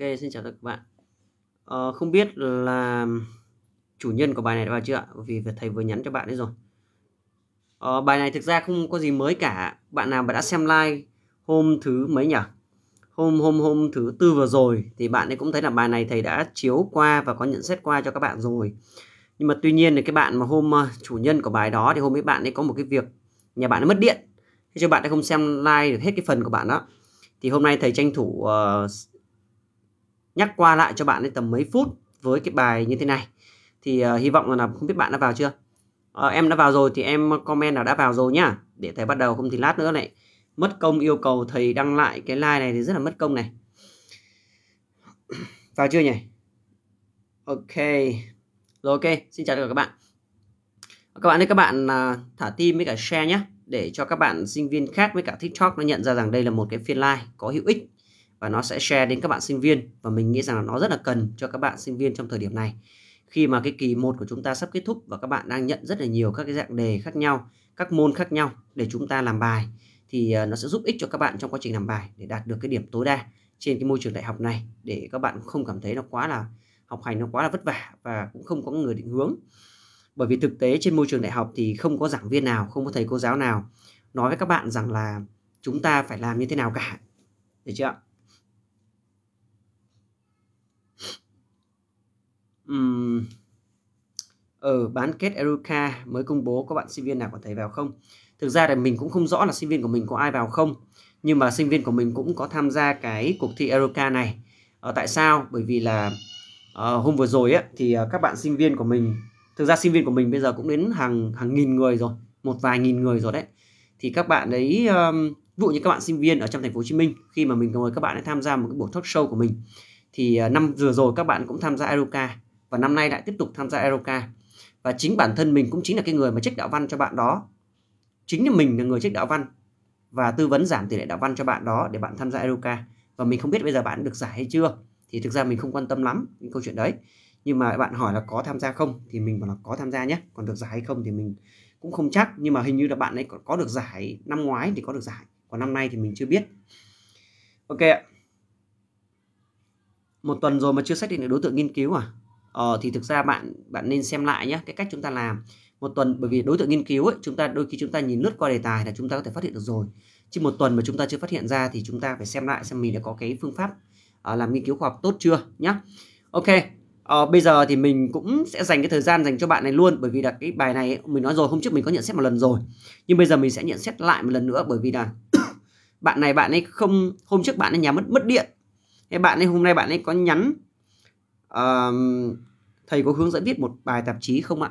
Ok, xin chào tất cả các bạn. Ờ, không biết là chủ nhân của bài này đã vào chưa ạ? Vì thầy vừa nhắn cho bạn ấy rồi. Ờ, bài này thực ra không có gì mới cả. Bạn nào mà đã xem live hôm thứ mấy nhỉ? Hôm hôm hôm thứ tư vừa rồi thì bạn ấy cũng thấy là bài này thầy đã chiếu qua và có nhận xét qua cho các bạn rồi. Nhưng mà tuy nhiên thì cái bạn mà hôm ờ, chủ nhân của bài đó thì hôm ấy bạn ấy có một cái việc nhà bạn ấy mất điện. Thế cho bạn ấy không xem live được hết cái phần của bạn đó. Thì hôm nay thầy tranh thủ uh, nhắc qua lại cho bạn ấy tầm mấy phút với cái bài như thế này thì uh, hy vọng là không biết bạn đã vào chưa uh, em đã vào rồi thì em comment là đã vào rồi nhá để thầy bắt đầu không thì lát nữa lại mất công yêu cầu thầy đăng lại cái like này thì rất là mất công này vào chưa nhỉ ok rồi ok xin chào tất cả các bạn các bạn ơi các bạn uh, thả tim với cả share nhé để cho các bạn sinh viên khác với cả tiktok nó nhận ra rằng đây là một cái phiên live có hữu ích và nó sẽ share đến các bạn sinh viên và mình nghĩ rằng là nó rất là cần cho các bạn sinh viên trong thời điểm này khi mà cái kỳ 1 của chúng ta sắp kết thúc và các bạn đang nhận rất là nhiều các cái dạng đề khác nhau các môn khác nhau để chúng ta làm bài thì ờ, nó sẽ giúp ích cho các bạn trong quá trình làm bài để đạt được cái điểm tối đa trên cái môi trường đại học này để các bạn không cảm thấy nó quá là học hành nó quá là vất vả và cũng không có người định hướng bởi vì thực tế trên môi trường đại học thì không có giảng viên nào không có thầy cô giáo nào nói với các bạn rằng là chúng ta phải làm như thế nào cả được chưa ạ um, ở bán kết Eruca mới công bố có bạn sinh viên nào có thể vào không thực ra là mình cũng không rõ là sinh viên của mình có ai vào không nhưng mà sinh viên của mình cũng có tham gia cái cuộc thi Eruca này à, tại sao bởi vì là à, hôm vừa rồi á, thì ờ, các bạn sinh viên của mình thực ra sinh viên của mình bây giờ cũng đến hàng hàng nghìn người rồi một vài nghìn người rồi đấy thì các bạn ấy um, ví dụ như các bạn sinh viên ở trong thành phố Hồ Chí Minh khi mà mình mời các bạn ấy tham gia một cái buổi talk show của mình thì năm vừa rồi các bạn cũng tham gia Eruca và năm nay lại tiếp tục tham gia Eroca và chính bản thân mình cũng chính là cái người mà trách đạo văn cho bạn đó chính là mình là người trách đạo văn và tư vấn giảm tỷ lệ đạo văn cho bạn đó để bạn tham gia Eroca và mình không biết bây giờ bạn được giải hay chưa thì thực ra mình không quan tâm lắm những câu chuyện đấy nhưng mà bạn hỏi là có tham gia không thì mình bảo là có tham gia nhé còn được giải hay không thì mình cũng không chắc nhưng mà hình như là bạn ấy có được giải năm ngoái thì có được giải còn năm nay thì mình chưa biết ok ạ một tuần rồi mà chưa xác định được đối tượng nghiên cứu à ờ, thì thực ra bạn bạn nên xem lại nhé cái cách chúng ta làm một tuần bởi vì đối tượng nghiên cứu ấy, chúng ta đôi khi chúng ta nhìn lướt qua đề tài là chúng ta có thể phát hiện được rồi chứ một tuần mà chúng ta chưa phát hiện ra thì chúng ta phải xem lại xem mình đã có cái phương pháp uh, làm nghiên cứu khoa học tốt chưa nhé ok uh, bây giờ thì mình cũng sẽ dành cái thời gian dành cho bạn này luôn bởi vì là cái bài này ấy, mình nói rồi hôm trước mình có nhận xét một lần rồi nhưng bây giờ mình sẽ nhận xét lại một lần nữa bởi vì là bạn này bạn ấy không hôm trước bạn ấy nhà mất mất điện Thế bạn ấy hôm nay bạn ấy có nhắn thầy có hướng dẫn viết một bài tạp chí không ạ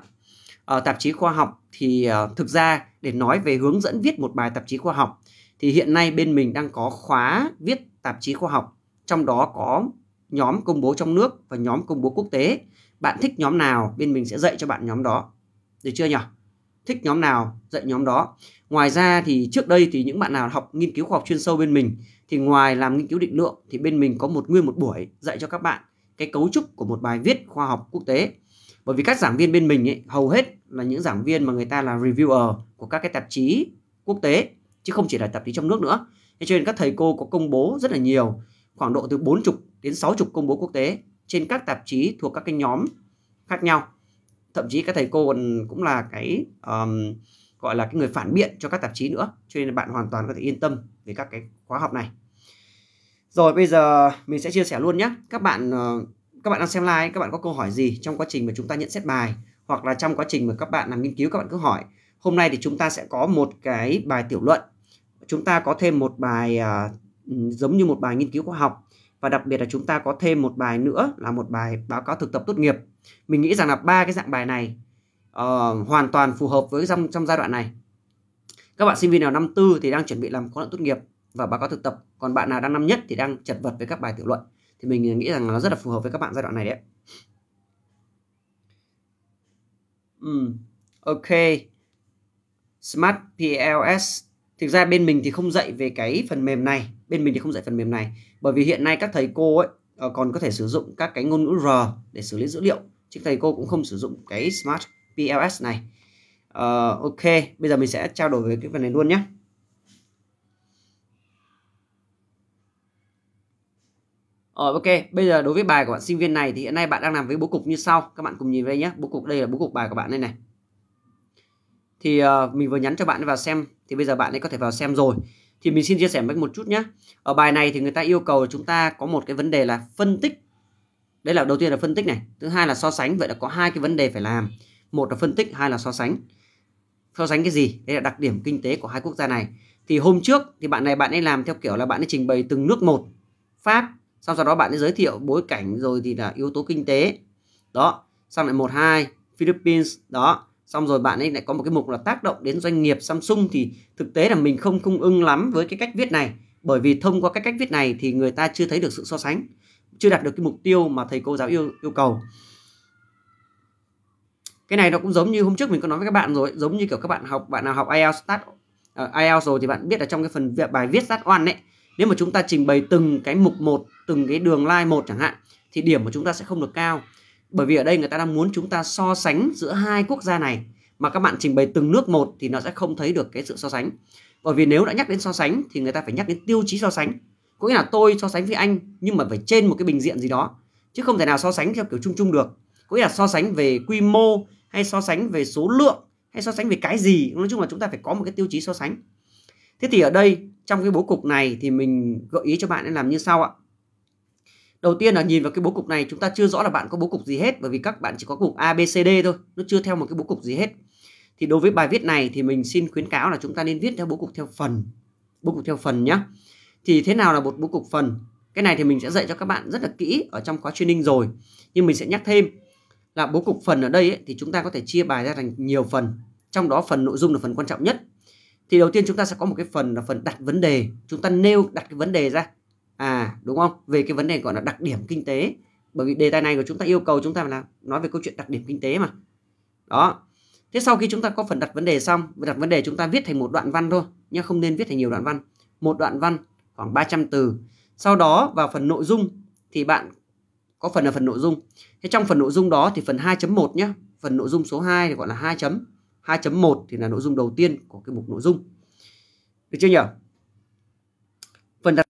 à, tạp chí khoa học thì uh, thực ra để nói về hướng dẫn viết một bài tạp chí khoa học thì hiện nay bên mình đang có khóa viết tạp chí khoa học trong đó có nhóm công bố trong nước và nhóm công bố quốc tế bạn thích nhóm nào bên mình sẽ dạy cho bạn nhóm đó được chưa nhỉ thích nhóm nào dạy nhóm đó ngoài ra thì trước đây thì những bạn nào học nghiên cứu khoa học chuyên sâu bên mình thì ngoài làm nghiên cứu định lượng thì bên mình có một nguyên một buổi dạy cho các bạn cái cấu trúc của một bài viết khoa học quốc tế bởi vì các giảng viên bên mình ấy, hầu hết là những giảng viên mà người ta là reviewer của các cái tạp chí quốc tế chứ không chỉ là tạp chí trong nước nữa thế cho nên các thầy cô có công bố rất là nhiều khoảng độ từ 40 đến 60 công bố quốc tế trên các tạp chí thuộc các cái nhóm khác nhau thậm chí các thầy cô còn cũng là cái um, gọi là cái người phản biện cho các tạp chí nữa cho nên bạn hoàn toàn có thể yên tâm về các cái khóa học này rồi bây giờ mình sẽ chia sẻ luôn nhé. Các bạn ờ, các bạn đang xem live các bạn có câu hỏi gì trong quá trình mà chúng ta nhận xét bài hoặc là trong quá trình mà các bạn làm nghiên cứu các bạn cứ hỏi. Hôm nay thì chúng ta sẽ có một cái bài tiểu luận. Chúng ta có thêm một bài uh, giống như một bài nghiên cứu khoa học và đặc biệt là chúng ta có thêm một bài nữa là một bài báo cáo thực tập tốt nghiệp. Mình nghĩ rằng là ba cái dạng bài này uh, hoàn toàn phù hợp với trong trong giai đoạn này. Các bạn sinh viên nào năm tư thì đang chuẩn bị làm khóa luận tốt nghiệp và báo cáo thực tập còn bạn nào đang năm nhất thì đang chật vật với các bài tiểu luận thì mình nghĩ rằng nó rất là phù hợp với các bạn giai đoạn này đấy ừ. ok smart pls thực ra bên mình thì không dạy về cái phần mềm này bên mình thì không dạy phần mềm này bởi vì hiện nay các thầy cô ấy ờ, còn có thể sử dụng các cái ngôn ngữ r để xử lý dữ liệu chứ thầy cô cũng không sử dụng cái smart pls này uh, ok bây giờ mình sẽ trao đổi về cái phần này luôn nhé Rồi ờ, ok, bây giờ đối với bài của bạn sinh viên này thì hiện nay bạn đang làm với bố cục như sau. Các bạn cùng nhìn đây nhé. Bố cục đây là bố cục bài của bạn đây này. Thì uh, mình vừa nhắn cho bạn vào xem. Thì bây giờ bạn ấy có thể vào xem rồi. Thì mình xin chia sẻ với một chút nhé. Ở bài này thì người ta yêu cầu chúng ta có một cái vấn đề là phân tích. Đây là đầu tiên là phân tích này, thứ hai là so sánh. Vậy là có hai cái vấn đề phải làm. Một là phân tích, hai là so sánh. So sánh cái gì? Đây là đặc điểm kinh tế của hai quốc gia này. Thì hôm trước thì bạn này bạn ấy làm theo kiểu là bạn ấy trình bày từng nước một. Pháp, xong sau đó bạn ấy giới thiệu bối cảnh rồi thì là yếu tố kinh tế đó xong lại một hai Philippines đó xong rồi bạn ấy lại có một cái mục là tác động đến doanh nghiệp Samsung thì thực tế là mình không cung ưng lắm với cái cách viết này bởi vì thông qua cái cách viết này thì người ta chưa thấy được sự so sánh chưa đạt được cái mục tiêu mà thầy cô giáo yêu yêu cầu cái này nó cũng giống như hôm trước mình có nói với các bạn rồi giống như kiểu các bạn học bạn nào học IELTS start uh, ờ, IELTS rồi thì bạn biết là trong cái phần bài viết start one ấy nếu mà chúng ta trình bày từng cái mục một từng cái đường line một chẳng hạn thì điểm của chúng ta sẽ không được cao bởi vì ở đây người ta đang muốn chúng ta so sánh giữa hai quốc gia này mà các bạn trình bày từng nước một thì nó sẽ không thấy được cái sự so sánh bởi vì nếu đã nhắc đến so sánh thì người ta phải nhắc đến tiêu chí so sánh có nghĩa là tôi so sánh với anh nhưng mà phải trên một cái bình diện gì đó chứ không thể nào so sánh theo kiểu chung chung được có nghĩa là so sánh về quy mô hay so sánh về số lượng hay so sánh về cái gì nói chung là chúng ta phải có một cái tiêu chí so sánh Thế thì ở đây trong cái bố cục này thì mình gợi ý cho bạn nên làm như sau ạ. Đầu tiên là nhìn vào cái bố cục này chúng ta chưa rõ là bạn có bố cục gì hết bởi vì các bạn chỉ có cục A B C D thôi, nó chưa theo một cái bố cục gì hết. Thì đối với bài viết này thì mình xin khuyến cáo là chúng ta nên viết theo bố cục theo phần. Bố cục theo phần nhá. Thì thế nào là một bố cục phần? Cái này thì mình sẽ dạy cho các bạn rất là kỹ ở trong khóa training rồi. Nhưng mình sẽ nhắc thêm là bố cục phần ở đây ấy, thì chúng ta có thể chia bài ra thành nhiều phần. Trong đó phần nội dung là phần quan trọng nhất thì đầu tiên chúng ta sẽ có một cái phần là phần đặt vấn đề chúng ta nêu đặt cái vấn đề ra à đúng không về cái vấn đề gọi là đặc điểm kinh tế bởi vì đề tài này của chúng ta yêu cầu chúng ta là nói về câu chuyện đặc điểm kinh tế mà đó thế sau khi chúng ta có phần đặt vấn đề xong đặt vấn đề chúng ta viết thành một đoạn văn thôi nhưng không nên viết thành nhiều đoạn văn một đoạn văn khoảng 300 từ sau đó vào phần nội dung thì bạn có phần là phần nội dung thế trong phần nội dung đó thì phần 2.1 nhé phần nội dung số 2 thì gọi là 2 chấm 2.1 thì là nội dung đầu tiên của cái mục nội dung. Được chưa nhỉ? Phần đặt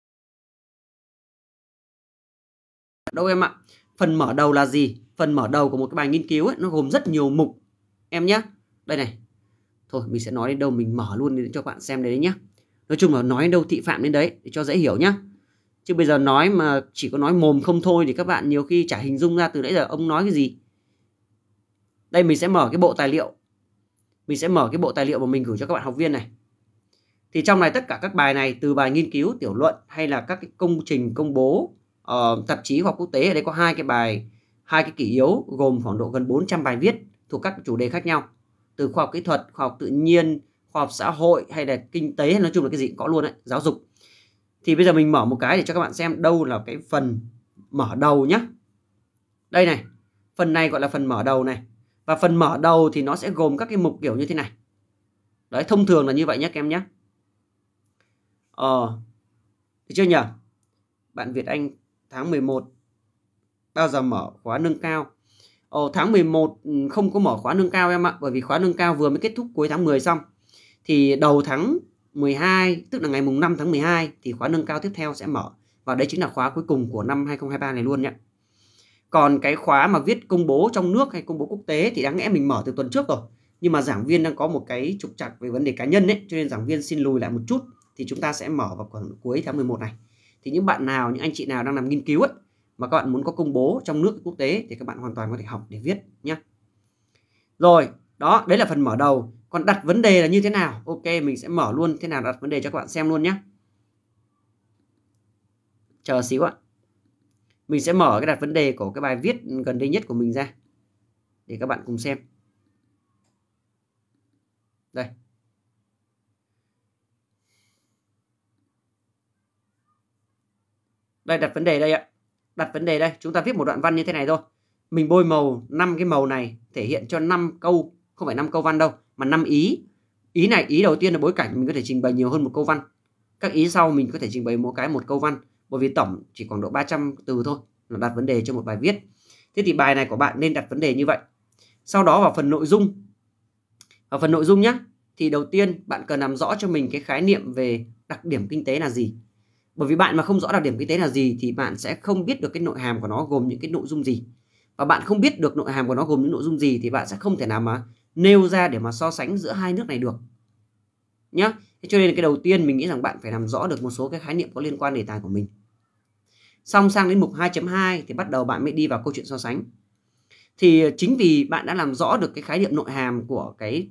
đâu em ạ? Phần mở đầu là gì? Phần mở đầu của một cái bài nghiên cứu ấy, nó gồm rất nhiều mục em nhé. Đây này. Thôi mình sẽ nói đến đâu mình mở luôn để cho bạn xem đấy nhé. Nói chung là nói đến đâu thị phạm đến đấy để cho dễ hiểu nhé. Chứ bây giờ nói mà chỉ có nói mồm không thôi thì các bạn nhiều khi chả hình dung ra từ nãy giờ ông nói cái gì. Đây mình sẽ mở cái bộ tài liệu mình sẽ mở cái bộ tài liệu mà mình gửi cho các bạn học viên này thì trong này tất cả các bài này từ bài nghiên cứu tiểu luận hay là các cái công trình công bố uh, tạp chí hoặc quốc tế ở đây có hai cái bài hai cái kỷ yếu gồm khoảng độ gần 400 bài viết thuộc các chủ đề khác nhau từ khoa học kỹ thuật khoa học tự nhiên khoa học xã hội hay là kinh tế nói chung là cái gì cũng có luôn đấy giáo dục thì bây giờ mình mở một cái để cho các bạn xem đâu là cái phần mở đầu nhá đây này phần này gọi là phần mở đầu này và phần mở đầu thì nó sẽ gồm các cái mục kiểu như thế này. Đấy, thông thường là như vậy nhé các em nhé. Ờ, được chưa nhỉ? Bạn Việt Anh tháng 11 bao giờ mở khóa nâng cao? Ờ, tháng 11 ừ, không có mở khóa nâng cao em ạ, bởi vì khóa nâng cao vừa mới kết thúc cuối tháng 10 xong. Thì đầu tháng 12, tức là ngày mùng 5 tháng 12 thì khóa nâng cao tiếp theo sẽ mở. Và đấy chính là khóa cuối cùng của năm 2023 này luôn nhé còn cái khóa mà viết công bố trong nước hay công bố quốc tế thì đáng lẽ mình mở từ tuần trước rồi nhưng mà giảng viên đang có một cái trục trặc về vấn đề cá nhân ấy cho nên giảng viên xin lùi lại một chút thì chúng ta sẽ mở vào khoảng cuối tháng 11 này thì những bạn nào những anh chị nào đang làm nghiên cứu ấy mà các bạn muốn có công bố trong nước quốc tế thì các bạn hoàn toàn có thể học để viết nhé rồi đó đấy là phần mở đầu còn đặt vấn đề là như thế nào ok mình sẽ mở luôn thế nào đặt vấn đề cho các bạn xem luôn nhé chờ xíu ạ mình sẽ mở cái đặt vấn đề của cái bài viết gần đây nhất của mình ra để các bạn cùng xem đây đây đặt vấn đề đây ạ đặt vấn đề đây chúng ta viết một đoạn văn như thế này thôi mình bôi màu năm cái màu này thể hiện cho năm câu không phải năm câu văn đâu mà năm ý ý này ý đầu tiên là bối cảnh mình có thể trình bày nhiều hơn một câu văn các ý sau mình có thể trình bày mỗi cái một câu văn bởi vì tổng chỉ khoảng độ 300 từ thôi là đặt vấn đề cho một bài viết thế thì bài này của bạn nên đặt vấn đề như vậy sau đó vào phần nội dung vào phần nội dung nhé thì đầu tiên bạn cần làm rõ cho mình cái khái niệm về đặc điểm kinh tế là gì bởi vì bạn mà không rõ đặc điểm kinh tế là gì thì bạn sẽ không biết được cái nội hàm của nó gồm những cái nội dung gì và bạn không biết được nội hàm của nó gồm những nội dung gì thì bạn sẽ không thể nào mà nêu ra để mà so sánh giữa hai nước này được nhá cho nên cái đầu tiên mình nghĩ rằng bạn phải làm rõ được một số cái khái niệm có liên quan đề tài của mình Xong sang đến mục 2.2 thì bắt đầu bạn mới đi vào câu chuyện so sánh. Thì ờ, chính vì bạn đã làm rõ được cái khái niệm nội hàm của cái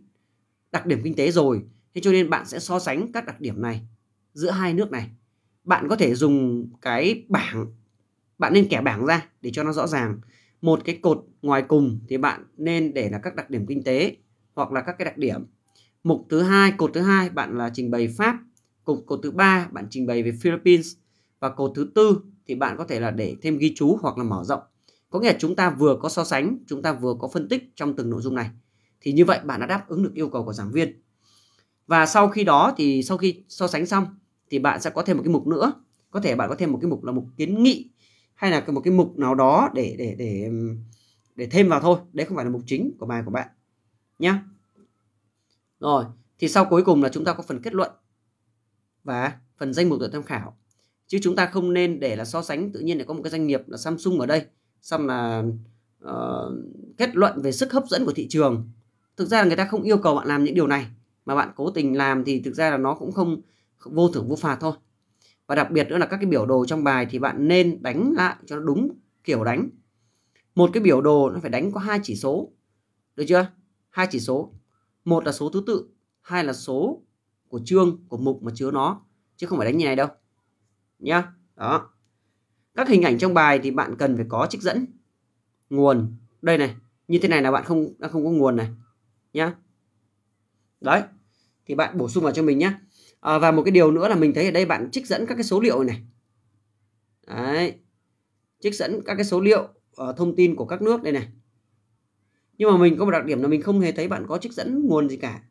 đặc điểm kinh tế rồi, thế cho nên bạn sẽ so sánh các đặc điểm này giữa hai nước này. Bạn có thể dùng cái bảng, bạn nên kẻ bảng ra để cho nó rõ ràng. Một cái cột ngoài cùng thì bạn nên để là các đặc điểm kinh tế hoặc là các cái đặc điểm. Mục thứ hai, cột thứ hai bạn là trình bày Pháp, cột cột thứ ba bạn trình bày về Philippines và cột thứ tư thì bạn có thể là để thêm ghi chú hoặc là mở rộng. Có nghĩa là chúng ta vừa có so sánh, chúng ta vừa có phân tích trong từng nội dung này. Thì như vậy bạn đã đáp ứng được yêu cầu của giảng viên. Và sau khi đó thì sau khi so sánh xong thì bạn sẽ có thêm một cái mục nữa. Có thể bạn có thêm một cái mục là mục kiến nghị hay là một cái mục nào đó để để để để thêm vào thôi. Đấy không phải là mục chính của bài của bạn nhá. Rồi, thì sau cuối cùng là chúng ta có phần kết luận và phần danh mục để tham khảo chứ chúng ta không nên để là so sánh tự nhiên để có một cái doanh nghiệp là Samsung ở đây xong là uh, kết luận về sức hấp dẫn của thị trường thực ra là người ta không yêu cầu bạn làm những điều này mà bạn cố tình làm thì thực ra là nó cũng không vô thưởng vô phạt thôi và đặc biệt nữa là các cái biểu đồ trong bài thì bạn nên đánh lại cho nó đúng kiểu đánh một cái biểu đồ nó phải đánh có hai chỉ số được chưa hai chỉ số một là số thứ tự hai là số của chương của mục mà chứa nó chứ không phải đánh như này đâu nhá đó các hình ảnh trong bài thì bạn cần phải có trích dẫn nguồn đây này như thế này là bạn không đang không có nguồn này nhá đấy thì bạn bổ sung vào cho mình nhé à, và một cái điều nữa là mình thấy ở đây bạn trích dẫn các cái số liệu này đấy trích dẫn các cái số liệu uh, thông tin của các nước đây này nhưng mà mình có một đặc điểm là mình không hề thấy bạn có trích dẫn nguồn gì cả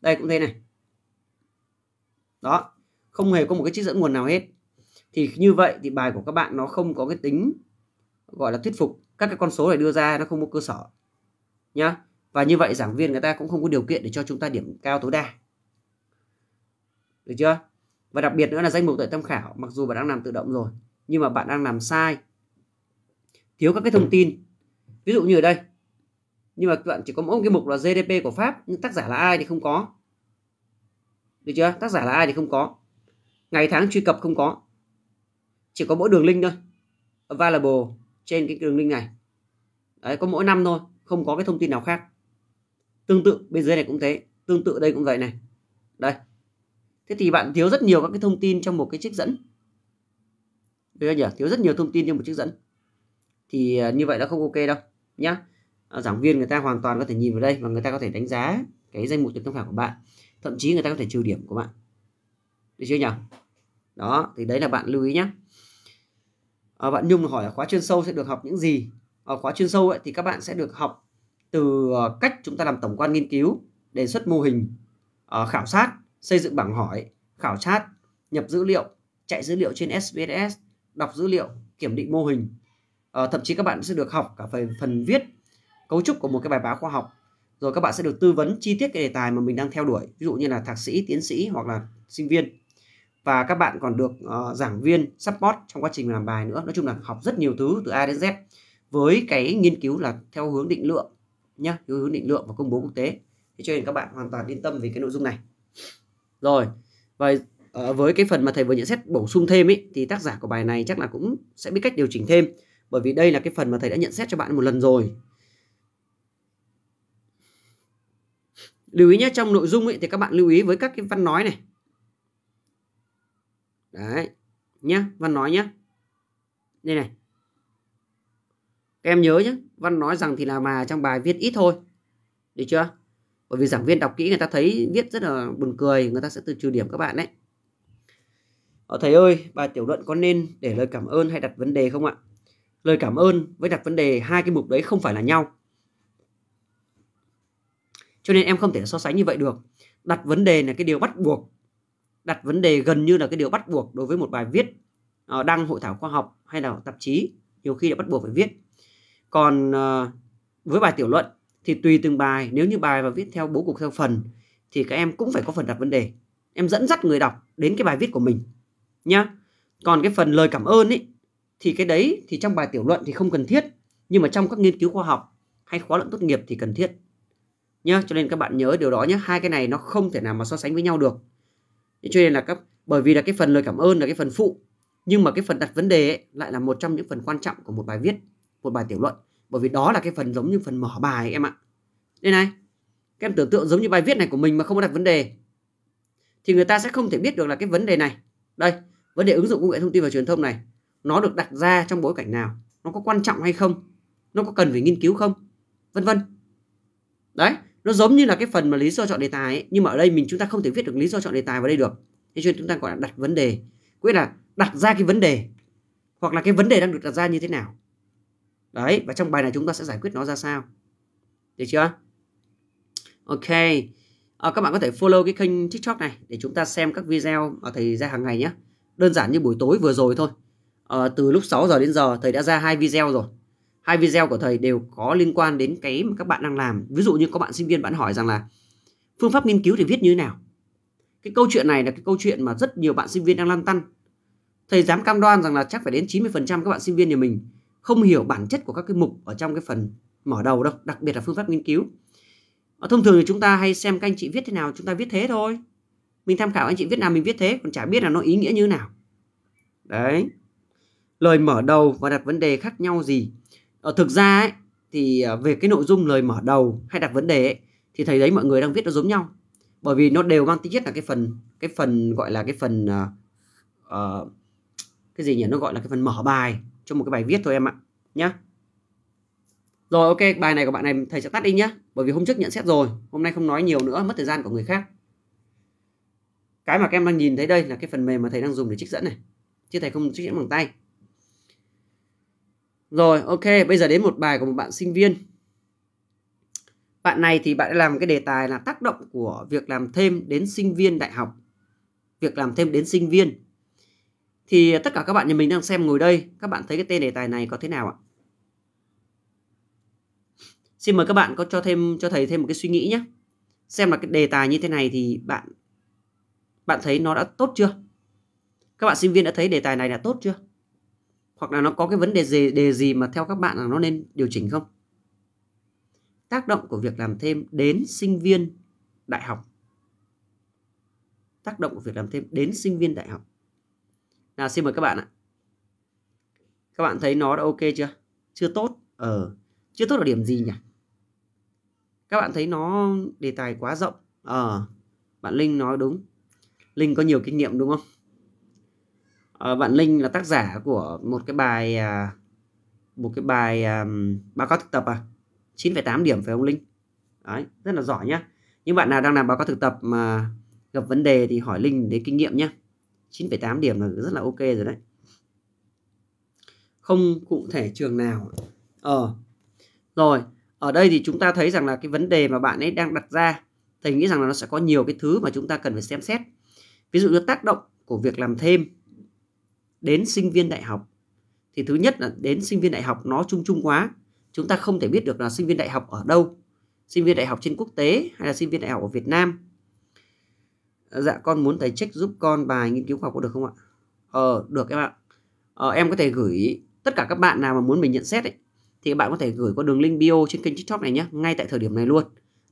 đây cũng thế này đó không hề có một cái trích dẫn nguồn nào hết thì như vậy thì bài của các bạn nó không có cái tính gọi là thuyết phục các cái con số này đưa ra nó không có cơ sở nhá và như vậy giảng viên người ta cũng không có điều kiện để cho chúng ta điểm cao tối đa được chưa và đặc biệt nữa là danh mục tại tham khảo mặc dù bạn đang làm tự động rồi nhưng mà bạn đang làm sai thiếu các cái thông tin ví dụ như ở đây nhưng mà bạn chỉ có mỗi cái mục là GDP của Pháp nhưng tác giả là ai thì không có được chưa tác giả là ai thì không có ngày tháng truy cập không có chỉ có mỗi đường link thôi available trên cái đường link này đấy có mỗi năm thôi không có cái thông tin nào khác tương tự bên dưới này cũng thế tương tự đây cũng vậy này đây thế thì bạn thiếu rất nhiều các cái thông tin trong một cái trích dẫn được nhỉ thiếu rất nhiều thông tin trong một trích dẫn thì à, như vậy đã không ok đâu nhá à, giảng viên người ta hoàn toàn có thể nhìn vào đây và người ta có thể đánh giá cái danh mục tuyển tham khảo của bạn thậm chí người ta có thể trừ điểm của bạn được chưa nhỉ đó thì đấy là bạn lưu ý nhé à, ờ, bạn nhung hỏi là khóa chuyên sâu sẽ được học những gì ở ờ, khóa chuyên sâu ấy, thì các bạn sẽ được học từ ờ, cách chúng ta làm tổng quan nghiên cứu đề xuất mô hình khảo sát xây dựng bảng hỏi khảo sát nhập dữ liệu chạy dữ liệu trên SPSS đọc dữ liệu kiểm định mô hình thậm chí các bạn sẽ được học cả về phần viết cấu trúc của một cái bài báo khoa học rồi các bạn sẽ được tư vấn chi tiết cái đề tài mà mình đang theo đuổi ví dụ như là thạc sĩ tiến sĩ hoặc là sinh viên và các bạn còn được uh, giảng viên support trong quá trình làm bài nữa nói chung là học rất nhiều thứ từ A đến Z với cái nghiên cứu là theo hướng định lượng nhá theo hướng định lượng và công bố quốc tế thế cho nên các bạn hoàn toàn yên tâm về cái nội dung này rồi và uh, với cái phần mà thầy vừa nhận xét bổ sung thêm ấy thì tác giả của bài này chắc là cũng sẽ biết cách điều chỉnh thêm bởi vì đây là cái phần mà thầy đã nhận xét cho bạn một lần rồi lưu ý nhé trong nội dung ấy, thì các bạn lưu ý với các cái văn nói này đấy nhá văn nói nhá đây này các em nhớ nhé văn nói rằng thì là mà trong bài viết ít thôi được chưa bởi vì giảng viên đọc kỹ người ta thấy viết rất là buồn cười người ta sẽ từ trừ điểm các bạn đấy Ờ, thầy ơi, bài tiểu luận có nên để lời cảm ơn hay đặt vấn đề không ạ? Lời cảm ơn với đặt vấn đề hai cái mục đấy không phải là nhau. Cho nên em không thể so sánh như vậy được. Đặt vấn đề là cái điều bắt buộc đặt vấn đề gần như là cái điều bắt buộc đối với một bài viết ờ, đăng hội thảo khoa học hay là tạp chí nhiều khi là bắt buộc phải viết còn ờ, với bài tiểu luận thì tùy từng bài nếu như bài mà viết theo bố cục theo phần thì các em cũng phải có phần đặt vấn đề em dẫn dắt người đọc đến cái bài viết của mình nhá còn cái phần lời cảm ơn ấy thì cái đấy thì trong bài tiểu luận thì không cần thiết nhưng mà trong các nghiên cứu khoa học hay khóa luận tốt nghiệp thì cần thiết nhá cho nên các bạn nhớ điều đó nhé hai cái này nó không thể nào mà so sánh với nhau được thế cho nên là các bởi vì là cái phần lời cảm ơn là cái phần phụ nhưng mà cái phần đặt vấn đề ấy, lại là một trong những phần quan trọng của một bài viết một bài tiểu luận bởi vì đó là cái phần giống như phần mở bài ấy, em ạ đây này các em tưởng tượng giống như bài viết này của mình mà không có đặt vấn đề thì người ta sẽ không thể biết được là cái vấn đề này đây vấn đề ứng dụng công nghệ thông tin và truyền thông này nó được đặt ra trong bối cảnh nào nó có quan trọng hay không nó có cần phải nghiên cứu không vân vân đấy nó giống như là cái phần mà lý do chọn đề tài ấy. nhưng mà ở đây mình chúng ta không thể viết được lý do chọn đề tài vào đây được thế cho nên chúng ta gọi là đặt vấn đề nghĩa là đặt ra cái vấn đề hoặc là cái vấn đề đang được đặt ra như thế nào đấy và trong bài này chúng ta sẽ giải quyết nó ra sao được chưa ok à, các bạn có thể follow cái kênh tiktok này để chúng ta xem các video mà thầy ra hàng ngày nhé đơn giản như buổi tối vừa rồi thôi à, từ lúc 6 giờ đến giờ thầy đã ra hai video rồi hai video của thầy đều có liên quan đến cái mà các bạn đang làm ví dụ như có bạn sinh viên bạn hỏi rằng là phương pháp nghiên cứu thì viết như thế nào cái câu chuyện này là cái câu chuyện mà rất nhiều bạn sinh viên đang lăn tăn thầy dám cam đoan rằng là chắc phải đến 90% các bạn sinh viên nhà mình không hiểu bản chất của các cái mục ở trong cái phần mở đầu đâu đặc biệt là phương pháp nghiên cứu thông thường thì chúng ta hay xem các anh chị viết thế nào chúng ta viết thế thôi mình tham khảo anh chị viết nào mình viết thế còn chả biết là nó ý nghĩa như nào đấy lời mở đầu và đặt vấn đề khác nhau gì Ờ, thực ra ấy, thì ờ, về cái nội dung lời mở đầu hay đặt vấn đề ấy, thì thấy đấy mọi người đang viết nó giống nhau bởi vì nó đều mang tính chất là cái phần cái phần gọi là cái phần uh, cái gì nhỉ nó gọi là cái phần mở bài cho một cái bài viết thôi em ạ nhá rồi ok bài này của bạn này thầy sẽ tắt đi nhá bởi vì hôm trước nhận xét rồi hôm nay không nói nhiều nữa mất thời gian của người khác cái mà các em đang nhìn thấy đây là cái phần mềm mà thầy đang dùng để trích dẫn này chứ thầy không trích dẫn bằng tay rồi, ok, bây giờ đến một bài của một bạn sinh viên. Bạn này thì bạn đã làm cái đề tài là tác động của việc làm thêm đến sinh viên đại học. Việc làm thêm đến sinh viên. Thì tất cả các bạn nhà mình đang xem ngồi đây, các bạn thấy cái tên đề tài này có thế nào ạ? Xin mời các bạn có cho thêm cho thầy thêm một cái suy nghĩ nhé. Xem là cái đề tài như thế này thì bạn bạn thấy nó đã tốt chưa? Các bạn sinh viên đã thấy đề tài này là tốt chưa? hoặc là nó có cái vấn đề gì đề gì mà theo các bạn là nó nên điều chỉnh không tác động của việc làm thêm đến sinh viên đại học tác động của việc làm thêm đến sinh viên đại học nào xin mời các bạn ạ các bạn thấy nó đã ok chưa chưa tốt ờ chưa tốt ở điểm gì nhỉ các bạn thấy nó đề tài quá rộng ờ bạn linh nói đúng linh có nhiều kinh nghiệm đúng không Ờ, bạn linh là tác giả của một cái bài à, một cái bài à, báo cáo thực tập à 9,8 điểm phải ông linh Đấy, rất là giỏi nhá những bạn nào đang làm báo cáo thực tập mà gặp vấn đề thì hỏi linh để kinh nghiệm nhé 9,8 điểm là rất là ok rồi đấy không cụ thể trường nào ờ rồi ở đây thì chúng ta thấy rằng là cái vấn đề mà bạn ấy đang đặt ra thầy nghĩ rằng là nó sẽ có nhiều cái thứ mà chúng ta cần phải xem xét ví dụ như tác động của việc làm thêm đến sinh viên đại học thì thứ nhất là đến sinh viên đại học nó chung chung quá chúng ta không thể biết được là sinh viên đại học ở đâu sinh viên đại học trên quốc tế hay là sinh viên đại học ở Việt Nam dạ con muốn thầy check giúp con bài nghiên cứu khoa học có được không ạ ờ được em ạ ờ, em có thể gửi tất cả các bạn nào mà muốn mình nhận xét ấy, thì các bạn có thể gửi qua đường link bio trên kênh tiktok này nhé ngay tại thời điểm này luôn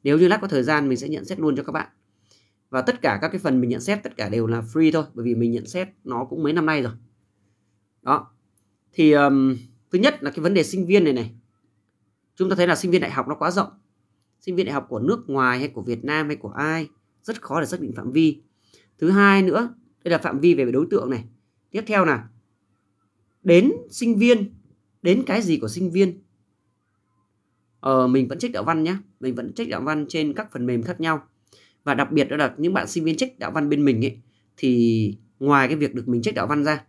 nếu như lát có thời gian mình sẽ nhận xét luôn cho các bạn và tất cả các cái phần mình nhận xét tất cả đều là free thôi bởi vì mình nhận xét nó cũng mấy năm nay rồi đó thì um, thứ nhất là cái vấn đề sinh viên này này chúng ta thấy là sinh viên đại học nó quá rộng sinh viên đại học của nước ngoài hay của Việt Nam hay của ai rất khó để xác định phạm vi thứ hai nữa đây là phạm vi về đối tượng này tiếp theo là đến sinh viên đến cái gì của sinh viên ờ, mình vẫn check đạo văn nhé mình vẫn check đạo văn trên các phần mềm khác nhau và đặc biệt đó là những bạn sinh viên check đạo văn bên mình ấy thì ngoài cái việc được mình check đạo văn ra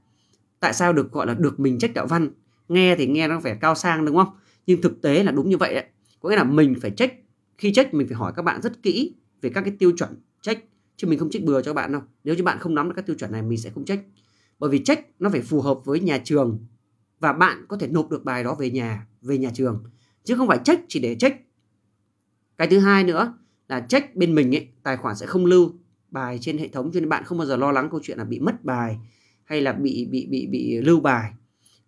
tại sao được gọi là được mình trách đạo văn nghe thì nghe nó vẻ cao sang đúng không nhưng thực tế là đúng như vậy đấy có nghĩa là mình phải trách khi trách mình phải hỏi các bạn rất kỹ về các cái tiêu chuẩn trách chứ mình không trách bừa cho các bạn đâu nếu như bạn không nắm được các tiêu chuẩn này mình sẽ không trách bởi vì trách nó phải phù hợp với nhà trường và bạn có thể nộp được bài đó về nhà về nhà trường chứ không phải trách chỉ để trách cái thứ hai nữa là trách bên mình ấy, tài khoản sẽ không lưu bài trên hệ thống cho nên bạn không bao giờ lo lắng câu chuyện là bị mất bài hay là bị bị bị bị lưu bài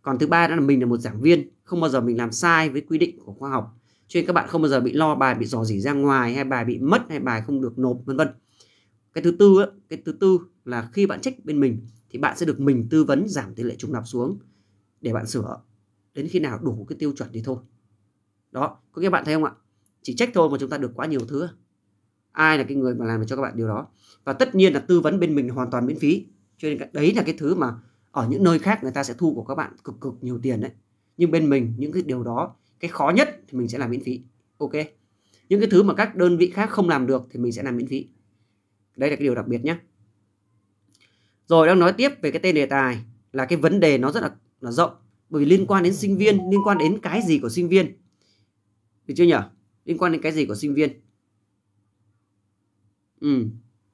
còn thứ ba đó là mình là một giảng viên không bao giờ mình làm sai với quy định của khoa học cho nên các bạn không bao giờ bị lo bài bị dò dỉ ra ngoài hay bài bị mất hay bài không được nộp vân vân cái thứ tư á, cái thứ tư là khi bạn trách bên mình thì bạn sẽ được mình tư vấn giảm tỷ lệ trùng lặp xuống để bạn sửa đến khi nào đủ cái tiêu chuẩn thì thôi đó có các bạn thấy không ạ chỉ trách thôi mà chúng ta được quá nhiều thứ ai là cái người mà làm cho các bạn điều đó và tất nhiên là tư vấn bên mình hoàn toàn miễn phí cho nên đấy là cái thứ mà ở những nơi khác người ta sẽ thu của các bạn cực cực nhiều tiền đấy nhưng bên mình những cái điều đó cái khó nhất thì mình sẽ làm miễn phí ok những cái thứ mà các đơn vị khác không làm được thì mình sẽ làm miễn phí đây là cái điều đặc biệt nhé rồi đang nói tiếp về cái tên đề tài là cái vấn đề nó rất là, là rộng bởi vì liên quan đến sinh viên liên quan đến cái gì của sinh viên được chưa nhở liên quan đến cái gì của sinh viên ừ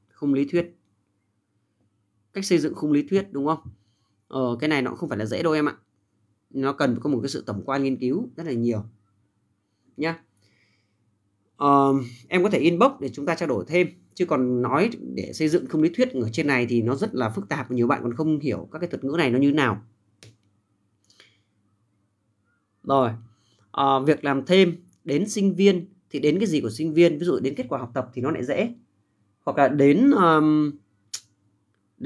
không lý thuyết cách xây dựng khung lý thuyết đúng không ờ, cái này nó không phải là dễ đâu em ạ nó cần có một cái sự tổng quan nghiên cứu rất là nhiều nhá ờ, em có thể inbox để chúng ta trao đổi thêm chứ còn nói để xây dựng khung lý thuyết ở trên này thì nó rất là phức tạp và nhiều bạn còn không hiểu các cái thuật ngữ này nó như nào rồi à, việc làm thêm đến sinh viên thì đến cái gì của sinh viên ví dụ đến kết quả học tập thì nó lại dễ hoặc là đến um,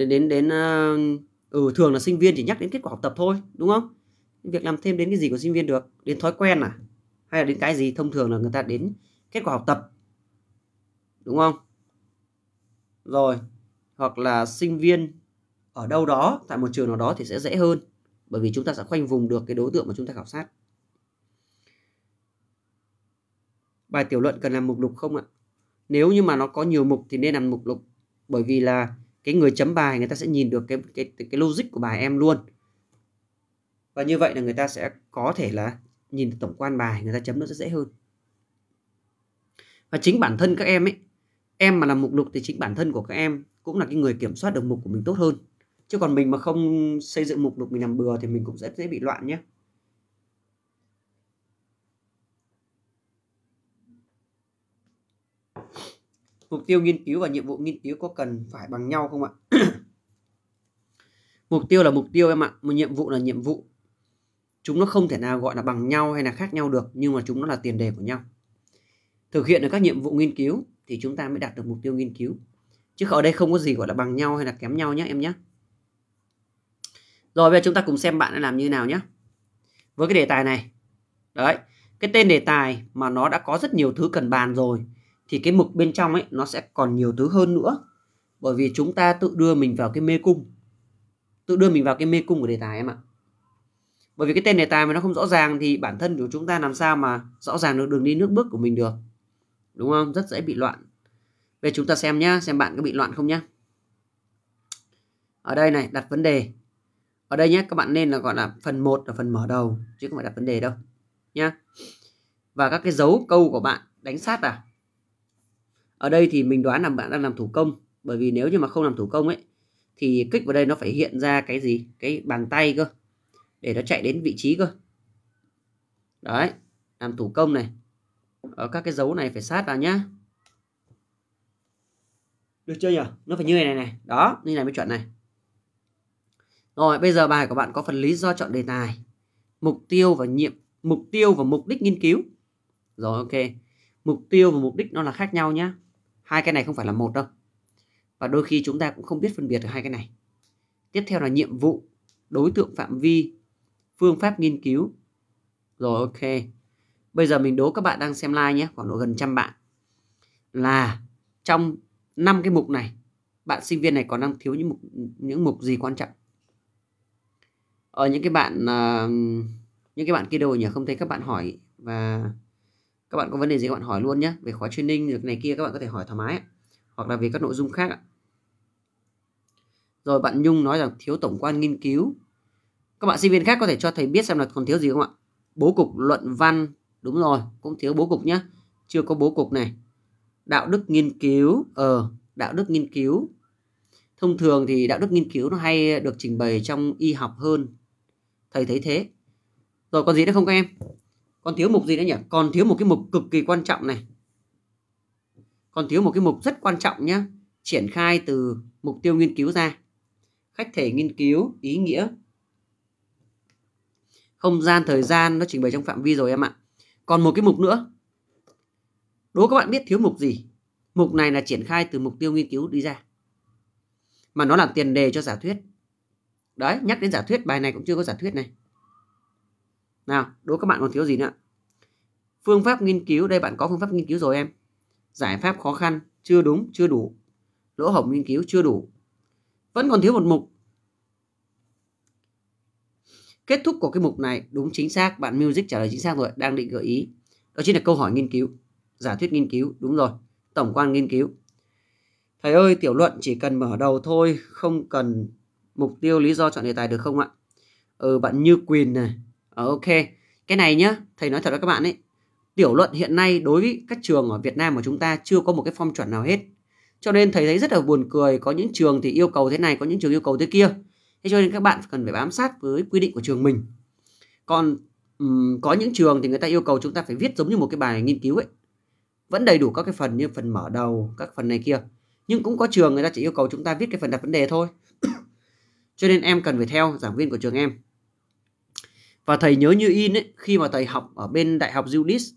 đến đến đến uh, ừ thường là sinh viên chỉ nhắc đến kết quả học tập thôi đúng không việc làm thêm đến cái gì của sinh viên được đến thói quen à hay là đến cái gì thông thường là người ta đến kết quả học tập đúng không rồi hoặc là sinh viên ở đâu đó tại một trường nào đó thì sẽ dễ hơn bởi vì chúng ta sẽ khoanh vùng được cái đối tượng mà chúng ta khảo sát bài tiểu luận cần làm mục lục không ạ nếu như mà nó có nhiều mục thì nên làm mục lục bởi vì là cái người chấm bài người ta sẽ nhìn được cái cái cái logic của bài em luôn và như vậy là người ta sẽ có thể là nhìn tổng quan bài người ta chấm nó sẽ dễ hơn và chính bản thân các em ấy em mà làm mục lục thì chính bản thân của các em cũng là cái người kiểm soát được mục của mình tốt hơn chứ còn mình mà không xây dựng mục lục mình làm bừa thì mình cũng rất dễ bị loạn nhé Mục tiêu nghiên cứu và nhiệm vụ nghiên cứu có cần phải bằng nhau không ạ? mục tiêu là mục tiêu em ạ, một nhiệm vụ là nhiệm vụ. Chúng nó không thể nào gọi là bằng nhau hay là khác nhau được, nhưng mà chúng nó là tiền đề của nhau. Thực hiện được các nhiệm vụ nghiên cứu thì chúng ta mới đạt được mục tiêu nghiên cứu. Chứ ở đây không có gì gọi là bằng nhau hay là kém nhau nhé em nhé. Rồi bây giờ chúng ta cùng xem bạn đã làm như nào nhé. Với cái đề tài này. Đấy, cái tên đề tài mà nó đã có rất nhiều thứ cần bàn rồi thì cái mực bên trong ấy nó sẽ còn nhiều thứ hơn nữa bởi vì chúng ta tự đưa mình vào cái mê cung tự đưa mình vào cái mê cung của đề tài em ạ bởi vì cái tên đề tài mà nó không rõ ràng thì bản thân của chúng ta làm sao mà rõ ràng được đường đi nước bước của mình được đúng không rất dễ bị loạn về chúng ta xem nhá xem bạn có bị loạn không nhá ở đây này đặt vấn đề ở đây nhé các bạn nên là gọi là phần 1 là phần mở đầu chứ không phải đặt vấn đề đâu nhá và các cái dấu câu của bạn đánh sát à ở đây thì mình đoán là bạn đang làm thủ công bởi vì nếu như mà không làm thủ công ấy thì kích vào đây nó phải hiện ra cái gì cái bàn tay cơ để nó chạy đến vị trí cơ đấy làm thủ công này ở ờ, các cái dấu này phải sát vào nhá được chưa nhỉ nó phải như này này này đó như này mới chuẩn này rồi bây giờ bài của bạn có phần lý do chọn đề tài mục tiêu và nhiệm mục tiêu và mục đích nghiên cứu rồi ok mục tiêu và mục đích nó là khác nhau nhá hai cái này không phải là một đâu và đôi khi chúng ta cũng không biết phân biệt được hai cái này tiếp theo là nhiệm vụ đối tượng phạm vi phương pháp nghiên cứu rồi ok bây giờ mình đố các bạn đang xem like nhé khoảng độ gần trăm bạn là trong năm cái mục này bạn sinh viên này còn đang thiếu những mục những mục gì quan trọng ở ờ, những cái bạn uh, những cái bạn kia đâu nhỉ không thấy các bạn hỏi và các bạn có vấn đề gì các bạn hỏi luôn nhé về khóa training được này kia các bạn có thể hỏi thoải mái hoặc là về các nội dung khác rồi bạn Nhung nói rằng thiếu tổng quan nghiên cứu các bạn sinh viên khác có thể cho thầy biết xem là còn thiếu gì không ạ bố cục luận văn đúng rồi cũng thiếu bố cục nhé chưa có bố cục này đạo đức nghiên cứu ờ đạo đức nghiên cứu thông thường thì đạo đức nghiên cứu nó hay được trình bày trong y học hơn thầy thấy thế rồi còn gì nữa không các em còn thiếu mục gì nữa nhỉ còn thiếu một cái mục cực kỳ quan trọng này còn thiếu một cái mục rất quan trọng nhé triển khai từ mục tiêu nghiên cứu ra khách thể nghiên cứu ý nghĩa không gian thời gian nó trình bày trong phạm vi rồi em ạ còn một cái mục nữa đố các bạn biết thiếu mục gì mục này là triển khai từ mục tiêu nghiên cứu đi ra mà nó là tiền đề cho giả thuyết đấy nhắc đến giả thuyết bài này cũng chưa có giả thuyết này nào đố các bạn còn thiếu gì nữa phương pháp nghiên cứu đây bạn có phương pháp nghiên cứu rồi em giải pháp khó khăn chưa đúng chưa đủ lỗ hổng nghiên cứu chưa đủ vẫn còn thiếu một mục kết thúc của cái mục này đúng chính xác bạn music trả lời chính xác rồi đang định gợi ý đó chính là câu hỏi nghiên cứu giả thuyết nghiên cứu đúng rồi tổng quan nghiên cứu thầy ơi tiểu luận chỉ cần mở đầu thôi không cần mục tiêu lý do chọn đề tài được không ạ ừ bạn như quỳnh này Ờ, ok cái này nhá thầy nói thật với các bạn ấy tiểu luận hiện nay đối với các trường ở Việt Nam của chúng ta chưa có một cái form chuẩn nào hết cho nên thầy thấy rất là buồn cười có những trường thì yêu cầu thế này có những trường yêu cầu thế kia thế cho nên các bạn cần phải bám sát với quy định của trường mình còn um, có những trường thì người ta yêu cầu chúng ta phải viết giống như một cái bài nghiên cứu ấy vẫn đầy đủ các cái phần như phần mở đầu các phần này kia nhưng cũng có trường người ta chỉ yêu cầu chúng ta viết cái phần đặt vấn đề thôi cho nên em cần phải theo giảng viên của trường em và thầy nhớ như in ấy, khi mà thầy học ở bên đại học Julis